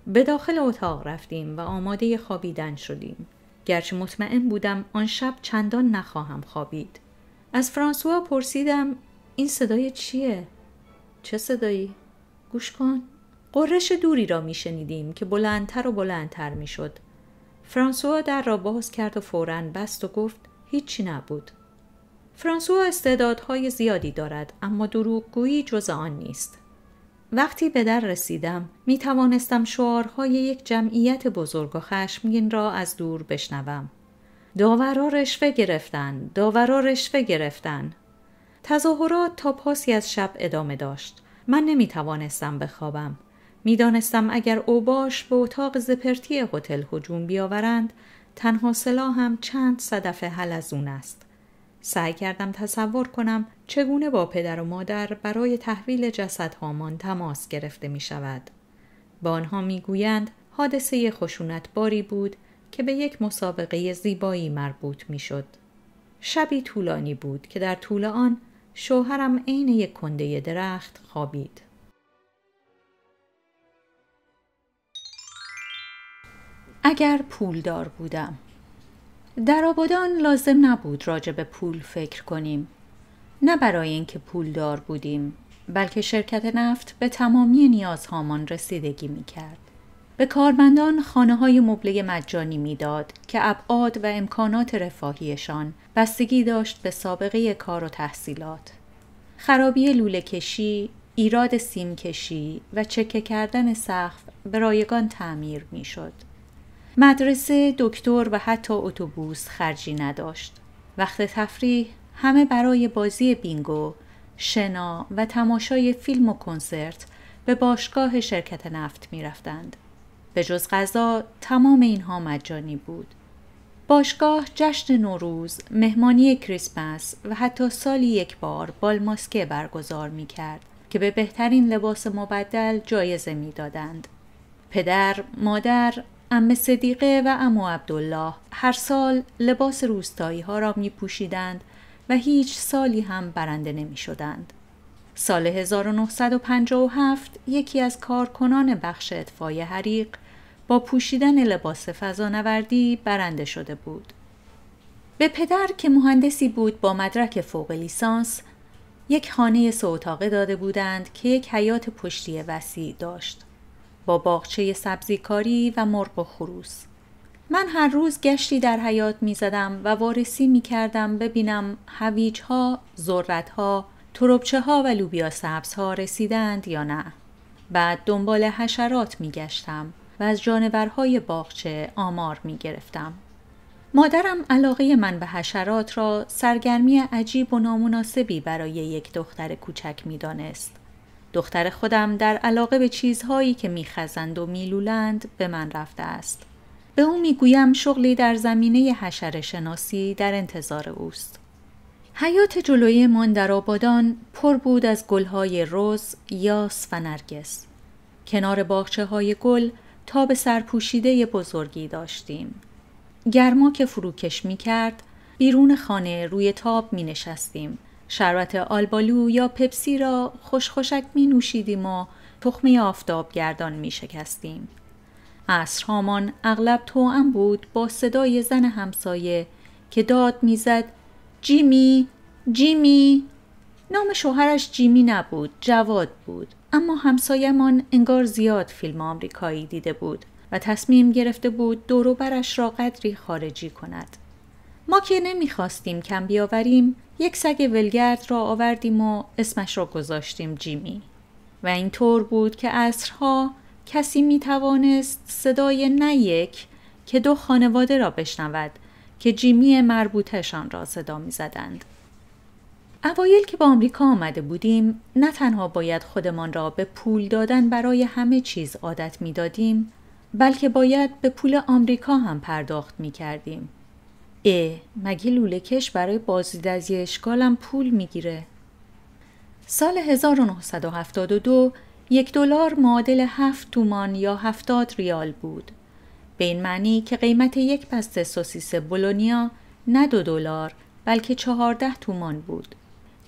به داخل اتاق رفتیم و آماده خوابیدن شدیم گرچه مطمئن بودم آن شب چندان نخواهم خوابید از فرانسوا پرسیدم این صدای چیه چه صدایی گوش کن قرش دوری را شنیدیم که بلندتر و بلندتر میشد فرانسوا در را باز کرد و فورا بست و گفت هیچی نبود فرانسوا استعدادهای زیادی دارد اما دروغگویی جز آن نیست. وقتی به در رسیدم می توانستم شعارهای یک جمعیت بزرگ و خشمگین را از دور بشنوم. داورا رشوه گرفتن، داورا رشوه گرفتن. تظاهرات تا پاسی از شب ادامه داشت. من نمی توانستم بخوابم. میدانستم اگر اوباش به اتاق زپرتی هتل هجوم بیاورند تنها سلاحم چند صدف اون است سعی کردم تصور کنم چگونه با پدر و مادر برای تحویل جسد هامان تماس گرفته می شود. با آنها می گویند حادثه خشونت باری بود که به یک مسابقه زیبایی مربوط می شد. شبی طولانی بود که در طول آن شوهرم عین یک کنده درخت خوابید. اگر پولدار بودم در آبادان لازم نبود راجع به پول فکر کنیم. نه برای اینکه دار بودیم، بلکه شرکت نفت به تمامی نیازهامان رسیدگی می کرد. به کارمندان خانه های مبله مجانی میداد که ابعاد و امکانات رفاهیشان بستگی داشت به سابقه کار و تحصیلات. خرابی لوله کشی، ایراد سیم کشی و چکه کردن سقف به رایگان تعمیر میشد. مدرسه، دکتر و حتی اتوبوس خرجی نداشت. وقت تفریح همه برای بازی بینگو، شنا و تماشای فیلم و کنسرت به باشگاه شرکت نفت می رفتند. به جز غذا تمام اینها مجانی بود. باشگاه جشن نوروز، مهمانی کریسمس و حتی سالی یک بار بالماسکه برگزار می کرد که به بهترین لباس مبدل جایزه می دادند. پدر، مادر، ام صدیقه و امو عبدالله هر سال لباس روستایی ها را می پوشیدند و هیچ سالی هم برنده نمی شدند. سال 1957 یکی از کارکنان بخش اطفای حریق با پوشیدن لباس فضانوردی برنده شده بود. به پدر که مهندسی بود با مدرک فوق لیسانس یک خانه سه اتاقه داده بودند که یک حیات پشتی وسیع داشت. با باغچه سبزیکاری و مرغ و خروس من هر روز گشتی در حیات می زدم و وارسی می کردم ببینم هویج ها، ذرت ها، تروبچه ها و لوبیا سبز ها رسیدند یا نه. بعد دنبال حشرات می گشتم و از جانورهای باغچه آمار می گرفتم. مادرم علاقه من به حشرات را سرگرمی عجیب و نامناسبی برای یک دختر کوچک می دانست. دختر خودم در علاقه به چیزهایی که میخزند و میلولند به من رفته است. به او میگویم شغلی در زمینه حشره شناسی در انتظار اوست. حیات جلوی من در آبادان پر بود از گلهای روز، یاس و نرگس. کنار باخچه های گل تا به سرپوشیده بزرگی داشتیم. گرما که فروکش می کرد، بیرون خانه روی تاب می نشستیم شربت آلبالو یا پپسی را خوشخوشک می نوشیدیم و تخمه آفتابگردان می شکستیم. عصر هامان اغلب توأم بود با صدای زن همسایه که داد میزد جیمی جیمی نام شوهرش جیمی نبود جواد بود اما همسایهمان انگار زیاد فیلم آمریکایی دیده بود و تصمیم گرفته بود دوروبرش را قدری خارجی کند ما که نمیخواستیم کم بیاوریم یک سگ ولگرد را آوردیم و اسمش را گذاشتیم جیمی و این طور بود که اصرها کسی میتوانست صدای نه یک که دو خانواده را بشنود که جیمی مربوطشان را صدا میزدند اوایل که به آمریکا آمده بودیم نه تنها باید خودمان را به پول دادن برای همه چیز عادت میدادیم بلکه باید به پول آمریکا هم پرداخت می کردیم. اه مگه لوله کش برای بازدید از یه اشکالم پول میگیره سال 1972 یک دلار معادل 7 تومان یا هفتاد ریال بود به این معنی که قیمت یک بسته سوسیس بولونیا نه دو دلار بلکه چهارده تومان بود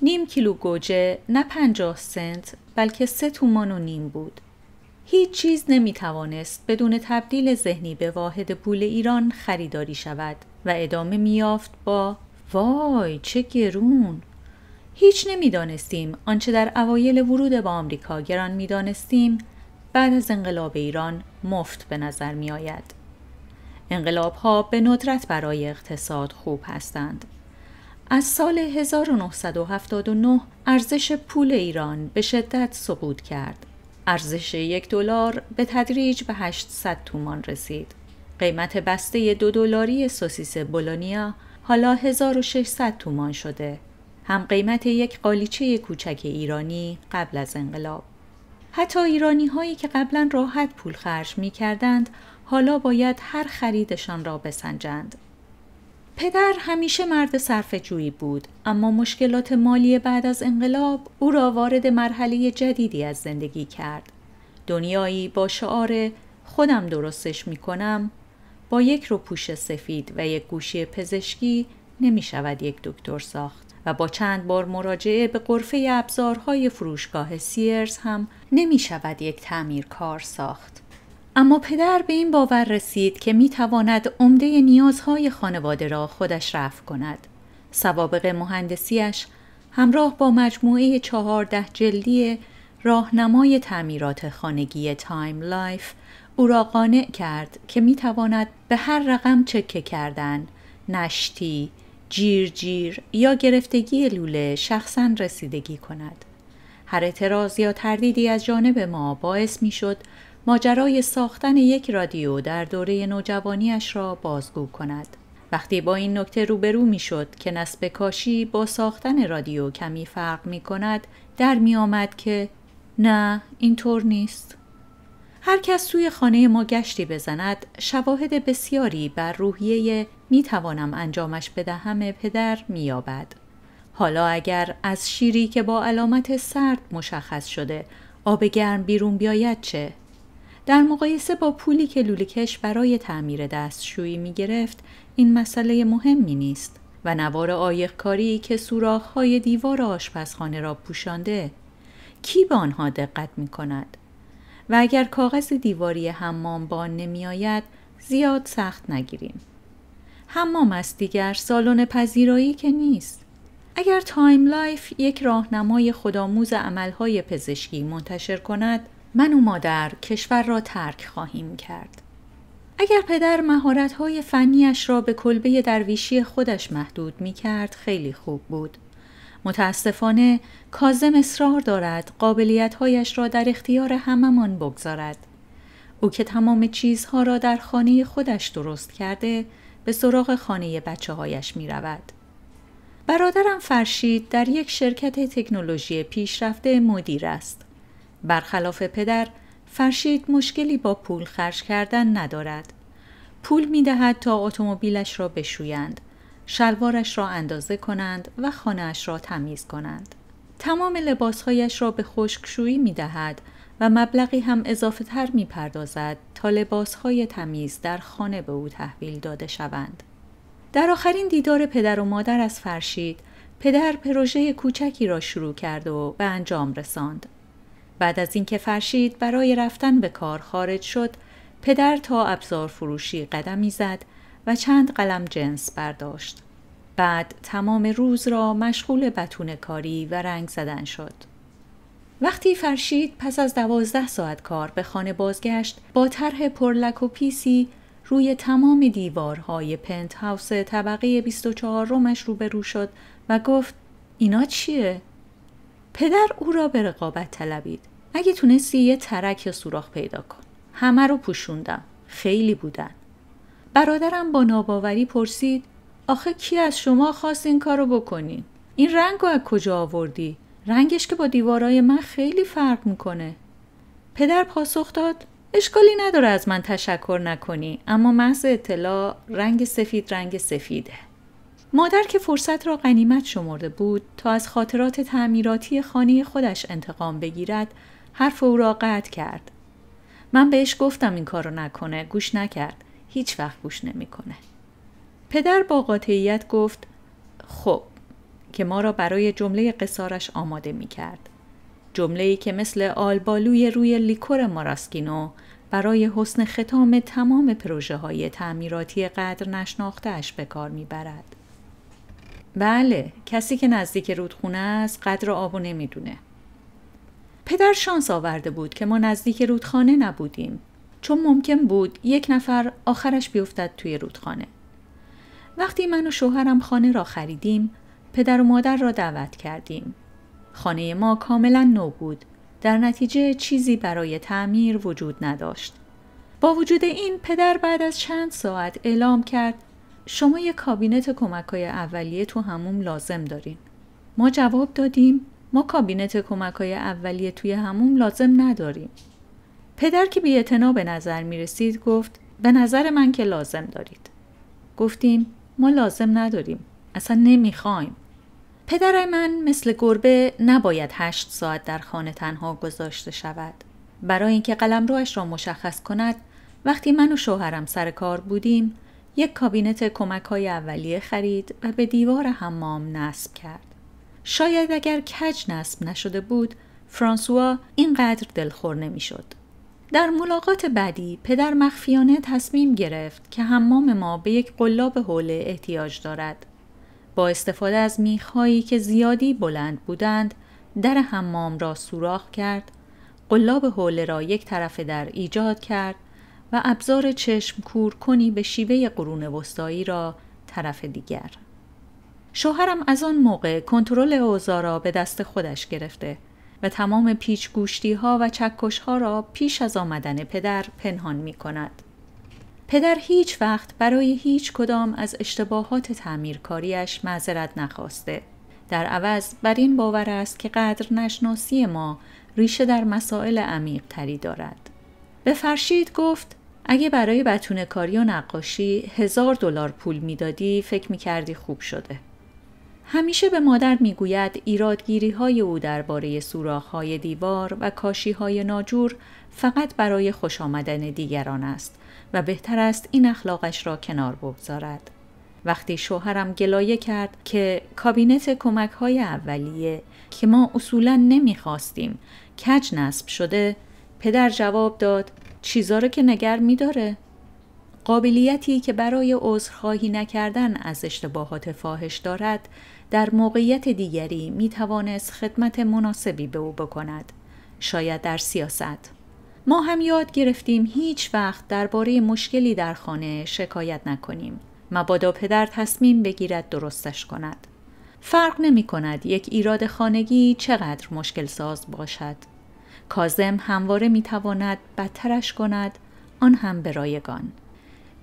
نیم کیلو گوجه نه پنجاه سنت بلکه سه تومان و نیم بود هیچ چیز نمی توانست بدون تبدیل ذهنی به واحد پول ایران خریداری شود و ادامه می یافت با وای چه گرون هیچ دانستیم آنچه در اوایل ورود به آمریکا گران دانستیم بعد از انقلاب ایران مفت به نظر می آید. انقلاب ها به ندرت برای اقتصاد خوب هستند. از سال 1979 ارزش پول ایران به شدت سقوط کرد ارزش یک دلار به تدریج به 800 تومان رسید. قیمت بسته دو دلاری سوسیس بولونیا حالا 1600 تومان شده. هم قیمت یک قالیچه کوچک ایرانی قبل از انقلاب. حتی ایرانی هایی که قبلا راحت پول خرج می کردند، حالا باید هر خریدشان را بسنجند. پدر همیشه مرد صرف جویی بود اما مشکلات مالی بعد از انقلاب او را وارد مرحله جدیدی از زندگی کرد دنیایی با شعار خودم درستش می کنم با یک روپوش سفید و یک گوشی پزشکی نمی شود یک دکتر ساخت و با چند بار مراجعه به قرفه ابزارهای فروشگاه سیرز هم نمی شود یک تعمیرکار ساخت اما پدر به این باور رسید که می تواند عمده نیازهای خانواده را خودش رفع کند. سوابق مهندسیش همراه با مجموعه چهارده جلدی راهنمای تعمیرات خانگی تایم لایف او را قانع کرد که می تواند به هر رقم چکه کردن، نشتی، جیر جیر یا گرفتگی لوله شخصا رسیدگی کند. هر اعتراض یا تردیدی از جانب ما باعث می شد ماجرای ساختن یک رادیو در دوره نوجوانیش را بازگو کند. وقتی با این نکته روبرو می شد که نسب کاشی با ساختن رادیو کمی فرق می کند در می آمد که نه اینطور نیست. هر کس توی خانه ما گشتی بزند شواهد بسیاری بر روحیه می توانم انجامش بدهم پدر می آبد. حالا اگر از شیری که با علامت سرد مشخص شده آب گرم بیرون بیاید چه؟ در مقایسه با پولی که لولکش برای تعمیر دستشویی می گرفت این مسئله مهمی نیست و نوار کاری که های دیوار آشپزخانه را پوشانده کی به آنها دقت می کند؟ و اگر کاغذ دیواری حمام بان نمی آید زیاد سخت نگیریم. حمام است دیگر سالن پذیرایی که نیست. اگر تایم لایف یک راهنمای خودآموز عملهای پزشکی منتشر کند من و مادر کشور را ترک خواهیم کرد. اگر پدر مهارت‌های فنیش را به کلبه درویشی خودش محدود می کرد خیلی خوب بود. متاسفانه کازم اصرار دارد قابلیت‌هایش را در اختیار هممان بگذارد. او که تمام چیزها را در خانه خودش درست کرده به سراغ خانه بچه هایش می رود. برادرم فرشید در یک شرکت تکنولوژی پیشرفته مدیر است. برخلاف پدر فرشید مشکلی با پول خرج کردن ندارد پول می دهد تا اتومبیلش را بشویند شلوارش را اندازه کنند و خانهاش را تمیز کنند تمام لباسهایش را به خشکشویی می دهد و مبلغی هم اضافه تر می پردازد تا لباسهای تمیز در خانه به او تحویل داده شوند. در آخرین دیدار پدر و مادر از فرشید، پدر پروژه کوچکی را شروع کرد و به انجام رساند. بعد از اینکه فرشید برای رفتن به کار خارج شد پدر تا ابزار فروشی قدمی زد و چند قلم جنس برداشت بعد تمام روز را مشغول بتون کاری و رنگ زدن شد وقتی فرشید پس از دوازده ساعت کار به خانه بازگشت با طرح پرلک و پیسی روی تمام دیوارهای پنت هاوس طبقه 24 رومش روبرو شد و گفت اینا چیه؟ پدر او را به رقابت طلبید اگه تونستی یه ترک یا سوراخ پیدا کن همه رو پوشوندم خیلی بودن برادرم با ناباوری پرسید آخه کی از شما خواست این کارو بکنین این رنگ رو از کجا آوردی رنگش که با دیوارای من خیلی فرق میکنه پدر پاسخ داد اشکالی نداره از من تشکر نکنی اما محض اطلاع رنگ سفید رنگ سفیده مادر که فرصت را غنیمت شمرده بود تا از خاطرات تعمیراتی خانه خودش انتقام بگیرد حرف او را قطع کرد من بهش گفتم این کارو نکنه گوش نکرد هیچ وقت گوش نمیکنه پدر با قاطعیت گفت خب که ما را برای جمله قصارش آماده می کرد. جمله ای که مثل آلبالوی روی لیکور ماراسکینو برای حسن ختام تمام پروژه های تعمیراتی قدر نشناختهش به کار می بله کسی که نزدیک رودخونه است قدر آبو نمیدونه پدر شانس آورده بود که ما نزدیک رودخانه نبودیم چون ممکن بود یک نفر آخرش بیفتد توی رودخانه وقتی من و شوهرم خانه را خریدیم پدر و مادر را دعوت کردیم خانه ما کاملا نو بود در نتیجه چیزی برای تعمیر وجود نداشت با وجود این پدر بعد از چند ساعت اعلام کرد شما یه کابینت کمک های اولیه تو هموم لازم دارین. ما جواب دادیم ما کابینت کمک های اولیه توی هموم لازم نداریم. پدر که بی به نظر می رسید گفت به نظر من که لازم دارید. گفتیم ما لازم نداریم. اصلا خواهیم پدر من مثل گربه نباید هشت ساعت در خانه تنها گذاشته شود. برای اینکه قلم روش را مشخص کند وقتی من و شوهرم سر کار بودیم یک کابینت کمک های اولیه خرید و به دیوار حمام نصب کرد. شاید اگر کج نصب نشده بود، فرانسوا اینقدر دلخور نمیشد. در ملاقات بعدی پدر مخفیانه تصمیم گرفت که حمام ما به یک قلاب حوله احتیاج دارد. با استفاده از میخهایی که زیادی بلند بودند، در حمام را سوراخ کرد، قلاب حوله را یک طرف در ایجاد کرد و ابزار چشم کور کنی به شیوه قرون وسطایی را طرف دیگر. شوهرم از آن موقع کنترل اوضاع را به دست خودش گرفته و تمام پیچ ها و چکش ها را پیش از آمدن پدر پنهان می کند. پدر هیچ وقت برای هیچ کدام از اشتباهات تعمیرکاریش معذرت نخواسته. در عوض بر این باور است که قدر نشناسی ما ریشه در مسائل عمیق تری دارد. به فرشید گفت اگه برای بتونه کاری و نقاشی هزار دلار پول میدادی فکر میکردی خوب شده. همیشه به مادر میگوید ایرادگیری های او درباره سوراخ های دیوار و کاشی های ناجور فقط برای خوش آمدن دیگران است و بهتر است این اخلاقش را کنار بگذارد. وقتی شوهرم گلایه کرد که کابینت کمک های اولیه که ما اصولا نمیخواستیم کج نصب شده پدر جواب داد چیزا رو که نگر میداره قابلیتی که برای عذرخواهی نکردن از اشتباهات فاحش دارد در موقعیت دیگری می توانست خدمت مناسبی به او بکند شاید در سیاست ما هم یاد گرفتیم هیچ وقت درباره مشکلی در خانه شکایت نکنیم مبادا پدر تصمیم بگیرد درستش کند فرق نمی کند یک ایراد خانگی چقدر مشکل ساز باشد کازم همواره میتواند بدترش کند آن هم به رایگان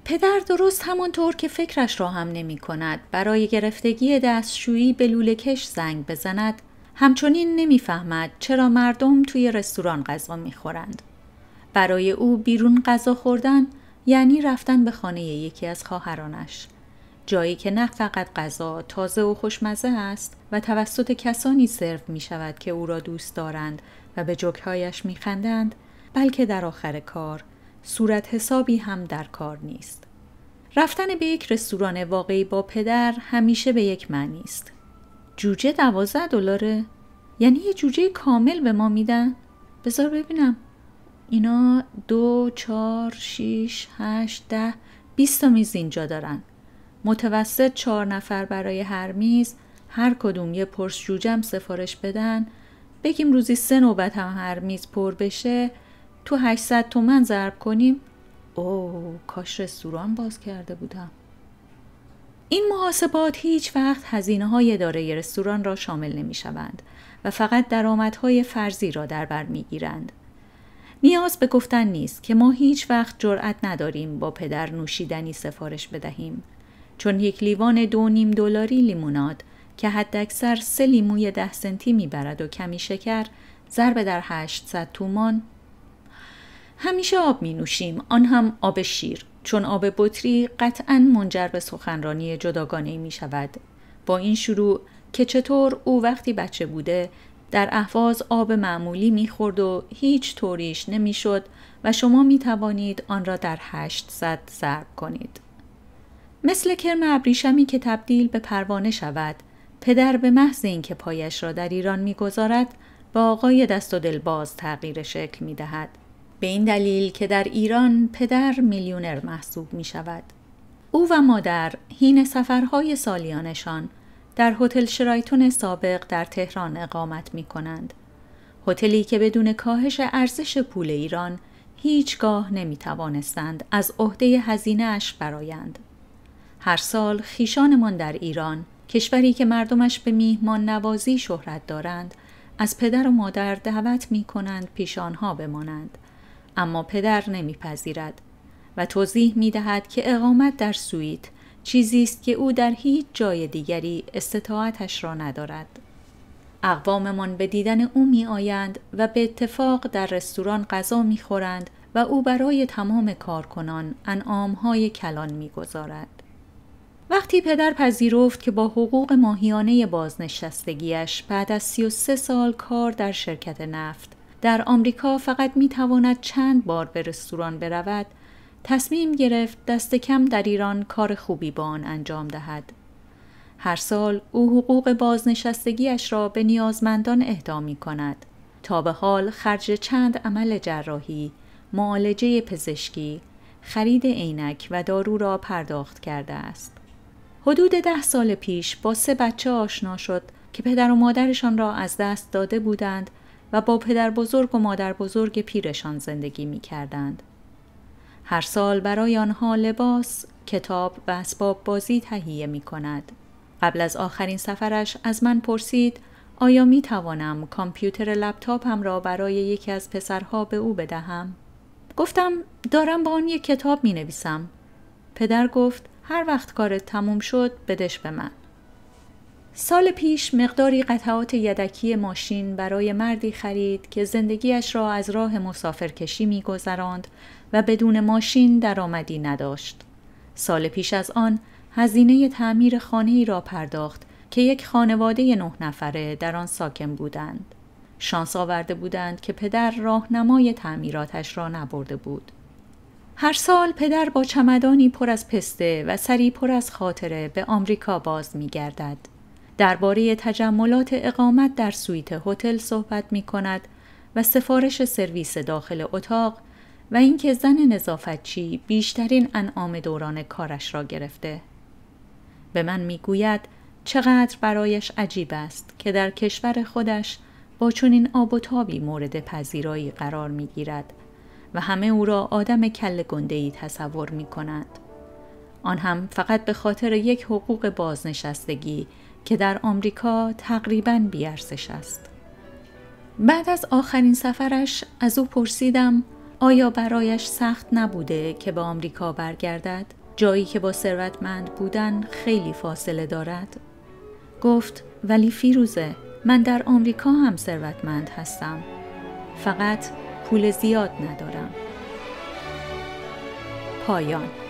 پدر درست همانطور که فکرش را هم نمی کند برای گرفتگی دستشویی به کش زنگ بزند همچنین نمیفهمد چرا مردم توی رستوران غذا میخورند برای او بیرون غذا خوردن یعنی رفتن به خانه یکی از خواهرانش جایی که نه فقط غذا تازه و خوشمزه است و توسط کسانی سرو می شود که او را دوست دارند و به جکهایش میخندند بلکه در آخر کار صورت حسابی هم در کار نیست. رفتن به یک رستوران واقعی با پدر همیشه به یک معنی است. جوجه دوازده دلاره یعنی یه جوجه کامل به ما میدن؟ بذار ببینم. اینا دو، چهار، شیش، هشت، ده، بیست میز اینجا دارن. متوسط چهار نفر برای هر میز هر کدوم یه پرس هم سفارش بدن بگیم روزی سه نوبت هم هر میز پر بشه تو 800 تومن ضرب کنیم او کاش رستوران باز کرده بودم این محاسبات هیچ وقت هزینه های اداره رستوران را شامل نمی شوند و فقط درآمدهای فرضی را در بر می گیرند. نیاز به گفتن نیست که ما هیچ وقت جرأت نداریم با پدر نوشیدنی سفارش بدهیم چون یک لیوان دو نیم دلاری لیموناد که حداکثر سه لیموی ده سنتی میبرد و کمی شکر ضرب در 800 تومان همیشه آب می نوشیم آن هم آب شیر چون آب بطری قطعا منجر به سخنرانی جداگانه می شود با این شروع که چطور او وقتی بچه بوده در احواز آب معمولی میخورد و هیچ طوریش نمیشد و شما می توانید آن را در 800 ضرب کنید. مثل کرم ابریشمی که تبدیل به پروانه شود پدر به محض اینکه پایش را در ایران میگذارد با آقای دست و دل باز تغییر شکل می دهد. به این دلیل که در ایران پدر میلیونر محسوب می شود. او و مادر هین سفرهای سالیانشان در هتل شرایتون سابق در تهران اقامت می کنند. هتلی که بدون کاهش ارزش پول ایران هیچگاه نمی توانستند از عهده هزینه اش برایند. هر سال خیشانمان در ایران کشوری که مردمش به میهمان نوازی شهرت دارند از پدر و مادر دعوت می کنند پیش آنها بمانند اما پدر نمیپذیرد و توضیح می دهد که اقامت در سوئیت چیزی است که او در هیچ جای دیگری استطاعتش را ندارد اقواممان به دیدن او می آیند و به اتفاق در رستوران غذا می خورند و او برای تمام کارکنان انعامهای کلان می گذارد. وقتی پدر پذیرفت که با حقوق ماهیانه بازنشستگیش بعد از 33 سال کار در شرکت نفت در آمریکا فقط می تواند چند بار به رستوران برود تصمیم گرفت دست کم در ایران کار خوبی با آن انجام دهد هر سال او حقوق بازنشستگیش را به نیازمندان اهدا می کند تا به حال خرج چند عمل جراحی معالجه پزشکی خرید عینک و دارو را پرداخت کرده است حدود ده سال پیش با سه بچه آشنا شد که پدر و مادرشان را از دست داده بودند و با پدر بزرگ و مادر بزرگ پیرشان زندگی می کردند. هر سال برای آنها لباس، کتاب و اسباب بازی تهیه می کند. قبل از آخرین سفرش از من پرسید آیا می توانم کامپیوتر لپتاپم را برای یکی از پسرها به او بدهم؟ گفتم دارم با آن یک کتاب می نویسم. پدر گفت هر وقت کارت تموم شد بدش به من. سال پیش مقداری قطعات یدکی ماشین برای مردی خرید که زندگیش را از راه مسافرکشی میگذراند و بدون ماشین درآمدی نداشت. سال پیش از آن هزینه تعمیر خانه ای را پرداخت که یک خانواده نه نفره در آن ساکن بودند. شانس آورده بودند که پدر راهنمای تعمیراتش را نبرده بود. هر سال پدر با چمدانی پر از پسته و سری پر از خاطره به آمریکا باز می گردد. درباره تجملات اقامت در سویت هتل صحبت می کند و سفارش سرویس داخل اتاق و اینکه زن نظافتچی بیشترین انعام دوران کارش را گرفته. به من میگوید چقدر برایش عجیب است که در کشور خودش با چنین آب و تابی مورد پذیرایی قرار میگیرد و همه او را آدم کل گنده ای تصور می کند. آن هم فقط به خاطر یک حقوق بازنشستگی که در آمریکا تقریبا بیارزش است. بعد از آخرین سفرش از او پرسیدم آیا برایش سخت نبوده که به آمریکا برگردد جایی که با ثروتمند بودن خیلی فاصله دارد گفت ولی فیروزه من در آمریکا هم ثروتمند هستم فقط پول زیاد ندارم پایان